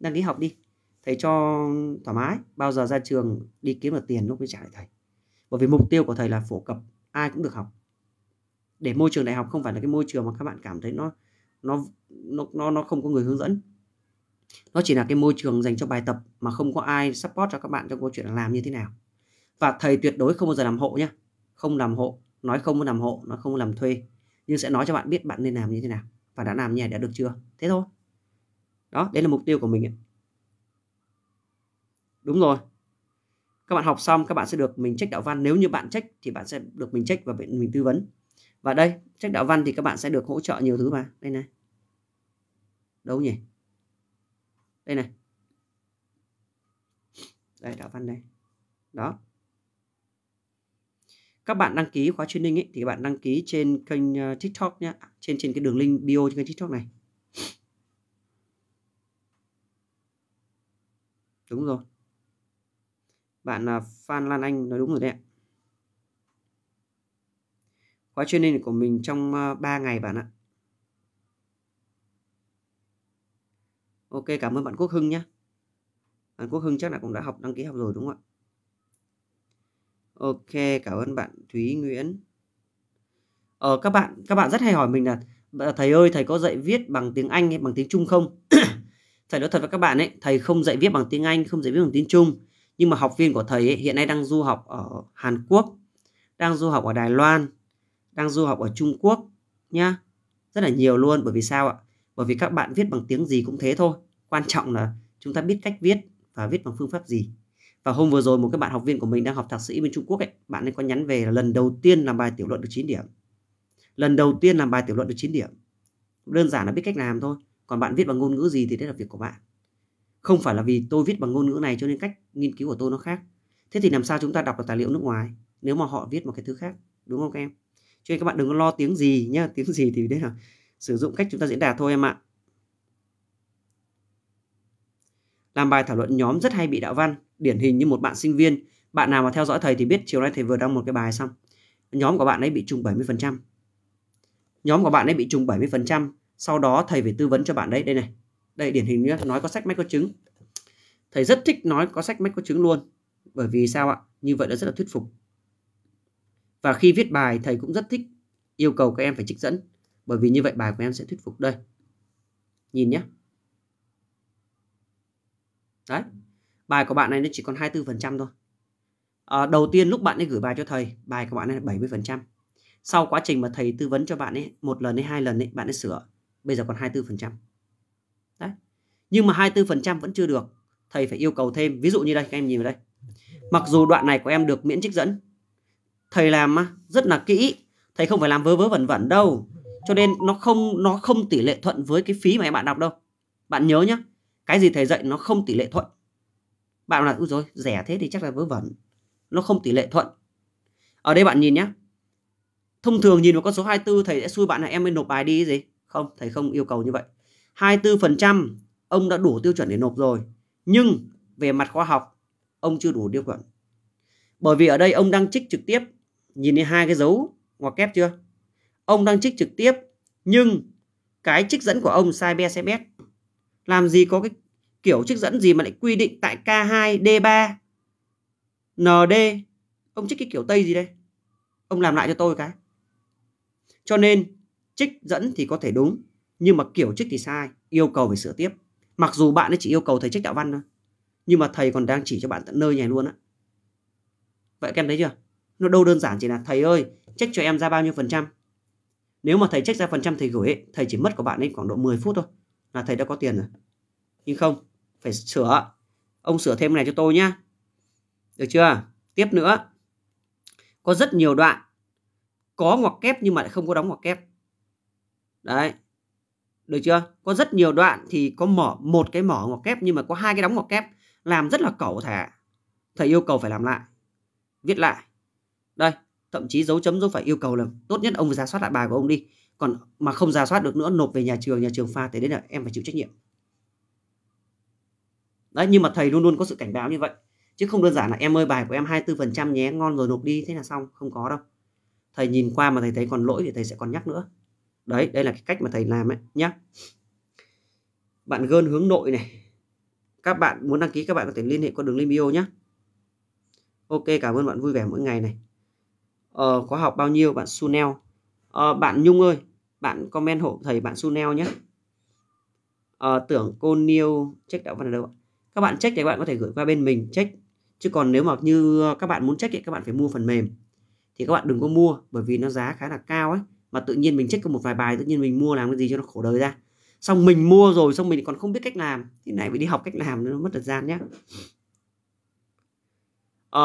đăng ký học đi thầy cho thoải mái bao giờ ra trường đi kiếm được tiền lúc mới trả lại thầy bởi vì mục tiêu của thầy là phổ cập ai cũng được học để môi trường đại học không phải là cái môi trường mà các bạn cảm thấy nó nó nó nó, nó không có người hướng dẫn nó chỉ là cái môi trường dành cho bài tập mà không có ai support cho các bạn trong câu chuyện làm như thế nào và thầy tuyệt đối không bao giờ làm hộ nhé không làm hộ nói không làm hộ nó không làm thuê nhưng sẽ nói cho bạn biết bạn nên làm như thế nào và đã làm như này đã được chưa thế thôi đó đấy là mục tiêu của mình ấy. đúng rồi các bạn học xong các bạn sẽ được mình trách đạo văn nếu như bạn trách thì bạn sẽ được mình trách và mình tư vấn và đây trách đạo văn thì các bạn sẽ được hỗ trợ nhiều thứ mà đây này đâu nhỉ đây này đây đạo văn đây đó các bạn đăng ký khóa training ấy, thì các bạn đăng ký trên kênh ờ, tiktok nhé trên trên cái đường link bio trên kênh tiktok này đúng rồi bạn là ờ, phan lan anh nói đúng rồi đấy ạ khóa training của mình trong 3 ờ, ngày bạn ạ ok cảm ơn bạn quốc hưng nhé bạn quốc hưng chắc là cũng đã học đăng ký học rồi đúng không ạ ok cảm ơn bạn thúy nguyễn ờ, các bạn các bạn rất hay hỏi mình là thầy ơi thầy có dạy viết bằng tiếng anh hay bằng tiếng trung không thầy nói thật với các bạn ấy thầy không dạy viết bằng tiếng anh không dạy viết bằng tiếng trung nhưng mà học viên của thầy ấy, hiện nay đang du học ở hàn quốc đang du học ở đài loan đang du học ở trung quốc nhá rất là nhiều luôn bởi vì sao ạ bởi vì các bạn viết bằng tiếng gì cũng thế thôi quan trọng là chúng ta biết cách viết và viết bằng phương pháp gì và hôm vừa rồi một cái bạn học viên của mình đang học thạc sĩ bên Trung Quốc ấy, bạn ấy có nhắn về là lần đầu tiên làm bài tiểu luận được 9 điểm. Lần đầu tiên làm bài tiểu luận được 9 điểm. Đơn giản là biết cách làm thôi. Còn bạn viết bằng ngôn ngữ gì thì đấy là việc của bạn. Không phải là vì tôi viết bằng ngôn ngữ này cho nên cách nghiên cứu của tôi nó khác. Thế thì làm sao chúng ta đọc được tài liệu nước ngoài nếu mà họ viết một cái thứ khác, đúng không các em? Cho nên các bạn đừng có lo tiếng gì nhá, tiếng gì thì đấy là sử dụng cách chúng ta diễn đạt thôi em ạ. Làm bài thảo luận nhóm rất hay bị đạo văn, điển hình như một bạn sinh viên. Bạn nào mà theo dõi thầy thì biết chiều nay thầy vừa đăng một cái bài xong. Nhóm của bạn ấy bị trùng 70%. Nhóm của bạn ấy bị trùng 70%, sau đó thầy phải tư vấn cho bạn đấy. Đây này, đây điển hình nhé, nói có sách mách có chứng. Thầy rất thích nói có sách mách có chứng luôn. Bởi vì sao ạ? Như vậy đã rất là thuyết phục. Và khi viết bài thầy cũng rất thích yêu cầu các em phải trích dẫn bởi vì như vậy bài của em sẽ thuyết phục đây nhìn nhé đấy bài của bạn này nó chỉ còn 24% thôi à, đầu tiên lúc bạn ấy gửi bài cho thầy bài của bạn này là 70% sau quá trình mà thầy tư vấn cho bạn ấy một lần hay hai lần ấy bạn ấy sửa bây giờ còn 24% đấy nhưng mà 24% vẫn chưa được thầy phải yêu cầu thêm ví dụ như đây các em nhìn vào đây mặc dù đoạn này của em được miễn trích dẫn thầy làm rất là kỹ thầy không phải làm vớ vớ vẩn vẩn đâu cho nên nó không nó không tỷ lệ thuận với cái phí mà em bạn đọc đâu bạn nhớ nhá cái gì thầy dạy nó không tỷ lệ thuận bạn là ui rồi rẻ thế thì chắc là vớ vẩn nó không tỷ lệ thuận ở đây bạn nhìn nhé thông thường nhìn vào con số 24 thầy sẽ xui bạn là em mới nộp bài đi gì không thầy không yêu cầu như vậy 24% ông đã đủ tiêu chuẩn để nộp rồi nhưng về mặt khoa học ông chưa đủ tiêu chuẩn bởi vì ở đây ông đang trích trực tiếp nhìn thấy hai cái dấu ngoặc kép chưa Ông đang trích trực tiếp, nhưng cái trích dẫn của ông sai be xe bét. Làm gì có cái kiểu trích dẫn gì mà lại quy định tại K2D3 ND. Ông trích cái kiểu Tây gì đây? Ông làm lại cho tôi cái. Cho nên trích dẫn thì có thể đúng, nhưng mà kiểu trích thì sai, yêu cầu phải sửa tiếp. Mặc dù bạn ấy chỉ yêu cầu thầy trích đạo văn thôi, nhưng mà thầy còn đang chỉ cho bạn tận nơi này luôn á. Vậy các em thấy chưa? Nó đâu đơn giản chỉ là thầy ơi, trích cho em ra bao nhiêu phần trăm nếu mà thầy trách ra phần trăm thầy gửi ấy, thầy chỉ mất của bạn ấy khoảng độ 10 phút thôi là thầy đã có tiền rồi. Nhưng không, phải sửa. Ông sửa thêm cái này cho tôi nhá. Được chưa? Tiếp nữa. Có rất nhiều đoạn có ngoặc kép nhưng mà lại không có đóng ngoặc kép. Đấy. Được chưa? Có rất nhiều đoạn thì có mở một cái mở ngoặc kép nhưng mà có hai cái đóng ngoặc kép làm rất là cẩu thả. Thầy yêu cầu phải làm lại. Viết lại. Đây, thậm chí dấu chấm dấu phải yêu cầu là tốt nhất ông phải giả soát lại bài của ông đi còn mà không giả soát được nữa nộp về nhà trường nhà trường pha thì đấy là em phải chịu trách nhiệm đấy nhưng mà thầy luôn luôn có sự cảnh báo như vậy chứ không đơn giản là em ơi bài của em 24% nhé ngon rồi nộp đi thế là xong không có đâu thầy nhìn qua mà thầy thấy còn lỗi thì thầy sẽ còn nhắc nữa đấy đây là cái cách mà thầy làm ấy nhá bạn gơn hướng nội này các bạn muốn đăng ký các bạn có thể liên hệ qua đường link bio nhé ok cảm ơn bạn vui vẻ mỗi ngày này uh, khóa học bao nhiêu bạn Sunel uh, bạn Nhung ơi bạn comment hộ thầy bạn Sunel nhé uh, tưởng cô Niêu check đạo văn ở đâu các bạn check thì các bạn có thể gửi qua bên mình check chứ còn nếu mà như các bạn muốn check thì các bạn phải mua phần mềm thì các bạn đừng có mua bởi vì nó giá khá là cao ấy mà tự nhiên mình check có một vài bài tự nhiên mình mua làm cái gì cho nó khổ đời ra xong mình mua rồi xong mình còn không biết cách làm thế này phải đi học cách làm nó mất thời gian nhé à,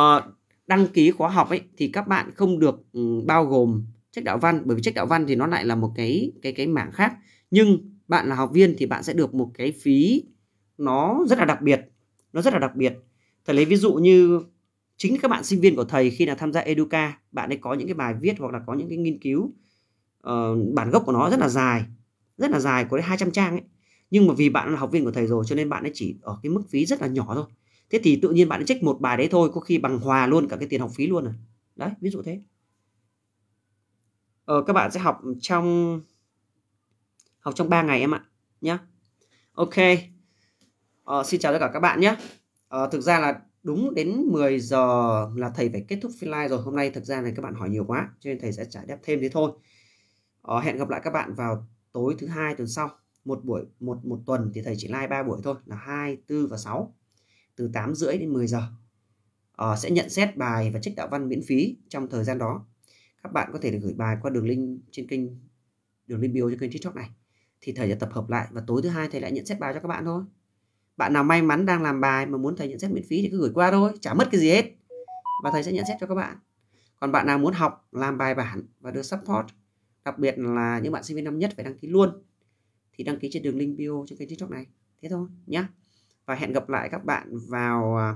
đăng ký khóa học ấy thì các bạn không được ừ, bao gồm trách đạo văn bởi vì trách đạo văn thì nó lại là một cái cái cái mảng khác nhưng bạn là học viên thì bạn sẽ được một cái phí nó rất là đặc biệt nó rất là đặc biệt thầy lấy ví dụ như chính các bạn sinh viên của thầy khi nào tham gia educa bạn ấy có những cái bài viết hoặc là có những cái nghiên cứu uh, bản gốc của nó rất là dài rất là dài có đến 200 trang ấy nhưng mà vì bạn là học viên của thầy rồi cho nên bạn ấy chỉ ở cái mức phí rất là nhỏ thôi thế thì tự nhiên bạn check một bài đấy thôi có khi bằng hòa luôn cả cái tiền học phí luôn rồi à? đấy ví dụ thế ờ, các bạn sẽ học trong học trong 3 ngày em ạ nhé ok ờ, xin chào tất cả các bạn nhé ờ, thực ra là đúng đến 10 giờ là thầy phải kết thúc phiên live rồi hôm nay thực ra là các bạn hỏi nhiều quá cho nên thầy sẽ trả đáp thêm thế thôi ờ, hẹn gặp lại các bạn vào tối thứ hai tuần sau một buổi một một tuần thì thầy chỉ live ba buổi thôi là hai, 4 và sáu từ 8 rưỡi đến 10 giờ à, sẽ nhận xét bài và trích đạo văn miễn phí trong thời gian đó các bạn có thể được gửi bài qua đường link trên kênh đường link bio trên kênh tiktok này thì thầy sẽ tập hợp lại và tối thứ hai thầy lại nhận xét bài cho các bạn thôi bạn nào may mắn đang làm bài mà muốn thầy nhận xét miễn phí thì cứ gửi qua thôi chả mất cái gì hết và thầy sẽ nhận xét cho các bạn còn bạn nào muốn học làm bài bản và được support đặc biệt là những bạn sinh viên năm nhất phải đăng ký luôn thì đăng ký trên đường link bio trên kênh tiktok này thế thôi nhé và hẹn gặp lại các bạn vào à,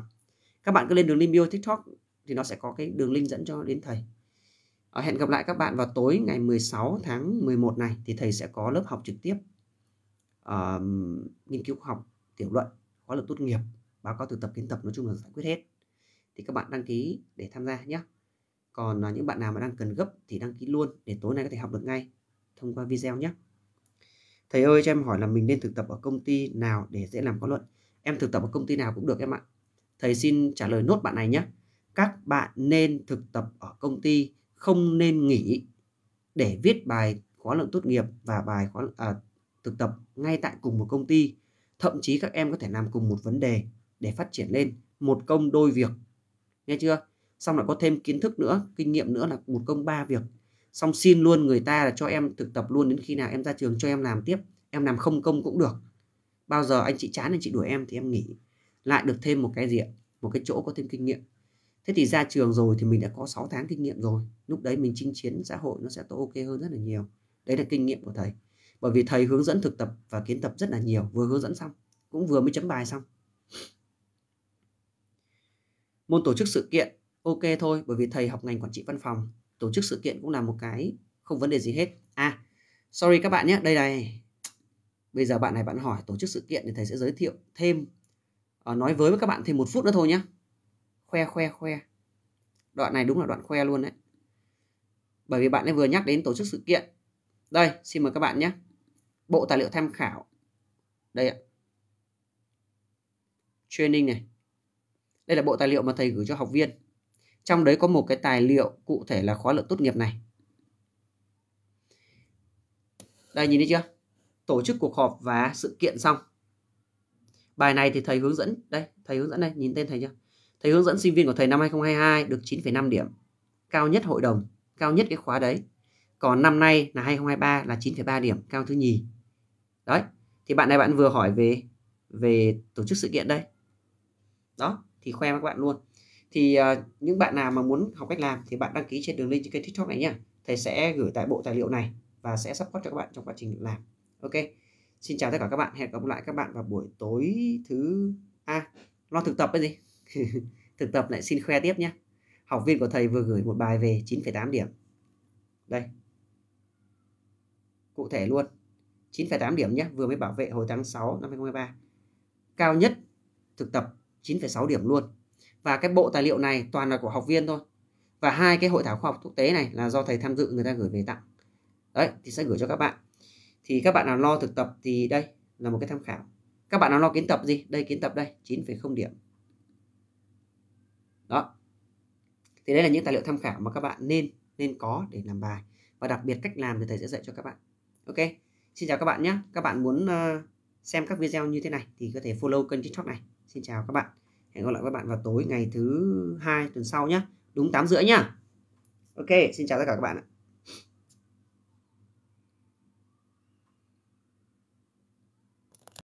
các bạn cứ lên đường link bio tiktok thì nó sẽ có cái đường link dẫn cho đến thầy ở ờ, hẹn gặp lại các bạn vào tối ngày 16 tháng 11 này thì thầy sẽ có lớp học trực tiếp uh, nghiên cứu khoa học tiểu luận khóa luận tốt nghiệp báo cáo thực tập kiến tập nói chung là giải quyết hết thì các bạn đăng ký để tham gia nhé còn uh, những bạn nào mà đang cần gấp thì đăng ký luôn để tối nay có thể học được ngay thông qua video nhé thầy ơi cho em hỏi là mình nên thực tập ở công ty nào để dễ làm khóa luận em thực tập ở công ty nào cũng được em ạ thầy xin trả lời nốt bạn này nhé các bạn nên thực tập ở công ty không nên nghỉ để viết bài khóa luận tốt nghiệp và bài khóa à, thực tập ngay tại cùng một công ty thậm chí các em có thể làm cùng một vấn đề để phát triển lên một công đôi việc nghe chưa xong lại có thêm kiến thức nữa kinh nghiệm nữa là một công ba việc xong xin luôn người ta là cho em thực tập luôn đến khi nào em ra trường cho em làm tiếp em làm không công cũng được bao giờ anh chị chán anh chị đuổi em thì em nghỉ lại được thêm một cái gì ạ một cái chỗ có thêm kinh nghiệm thế thì ra trường rồi thì mình đã có 6 tháng kinh nghiệm rồi lúc đấy mình chinh chiến xã hội nó sẽ tốt ok hơn rất là nhiều đấy là kinh nghiệm của thầy bởi vì thầy hướng dẫn thực tập và kiến tập rất là nhiều vừa hướng dẫn xong cũng vừa mới chấm bài xong môn tổ chức sự kiện ok thôi bởi vì thầy học ngành quản trị văn phòng tổ chức sự kiện cũng là một cái không vấn đề gì hết à sorry các bạn nhé đây này bây giờ bạn này bạn hỏi tổ chức sự kiện thì thầy sẽ giới thiệu thêm à, nói với các bạn thêm một phút nữa thôi nhé khoe khoe khoe đoạn này đúng là đoạn khoe luôn đấy bởi vì bạn ấy vừa nhắc đến tổ chức sự kiện đây xin mời các bạn nhé bộ tài liệu tham khảo đây ạ training này đây là bộ tài liệu mà thầy gửi cho học viên trong đấy có một cái tài liệu cụ thể là khóa luận tốt nghiệp này đây nhìn thấy chưa tổ chức cuộc họp và sự kiện xong. Bài này thì thầy hướng dẫn, đây, thầy hướng dẫn đây, nhìn tên thầy chưa? Thầy hướng dẫn sinh viên của thầy năm 2022 được 9,5 điểm, cao nhất hội đồng, cao nhất cái khóa đấy. Còn năm nay là 2023 là 9,3 điểm, cao thứ nhì. Đấy, thì bạn này bạn vừa hỏi về về tổ chức sự kiện đây. Đó, thì khoe với các bạn luôn. Thì uh, những bạn nào mà muốn học cách làm thì bạn đăng ký trên đường link trên kênh TikTok này nhá. Thầy sẽ gửi tại bộ tài liệu này và sẽ support cho các bạn trong quá trình làm ok xin chào tất cả các bạn hẹn gặp lại các bạn vào buổi tối thứ a à, lo thực tập cái gì thực tập lại xin khoe tiếp nhé học viên của thầy vừa gửi một bài về 9,8 điểm đây cụ thể luôn 9,8 điểm nhé vừa mới bảo vệ hồi tháng 6 năm 2023 cao nhất thực tập 9,6 điểm luôn và cái bộ tài liệu này toàn là của học viên thôi và hai cái hội thảo khoa học quốc tế này là do thầy tham dự người ta gửi về tặng đấy thì sẽ gửi cho các bạn thì các bạn nào lo thực tập thì đây là một cái tham khảo các bạn nào lo kiến tập gì đây kiến tập đây 9,0 điểm đó thì đây là những tài liệu tham khảo mà các bạn nên nên có để làm bài và đặc biệt cách làm thì thầy sẽ dạy cho các bạn ok xin chào các bạn nhé các bạn muốn ờ, xem các video như thế này thì có thể follow kênh tiktok này xin chào các bạn hẹn gặp lại các bạn vào tối ngày thứ hai tuần sau nhé đúng tám rưỡi nhá ok xin chào tất cả các bạn ạ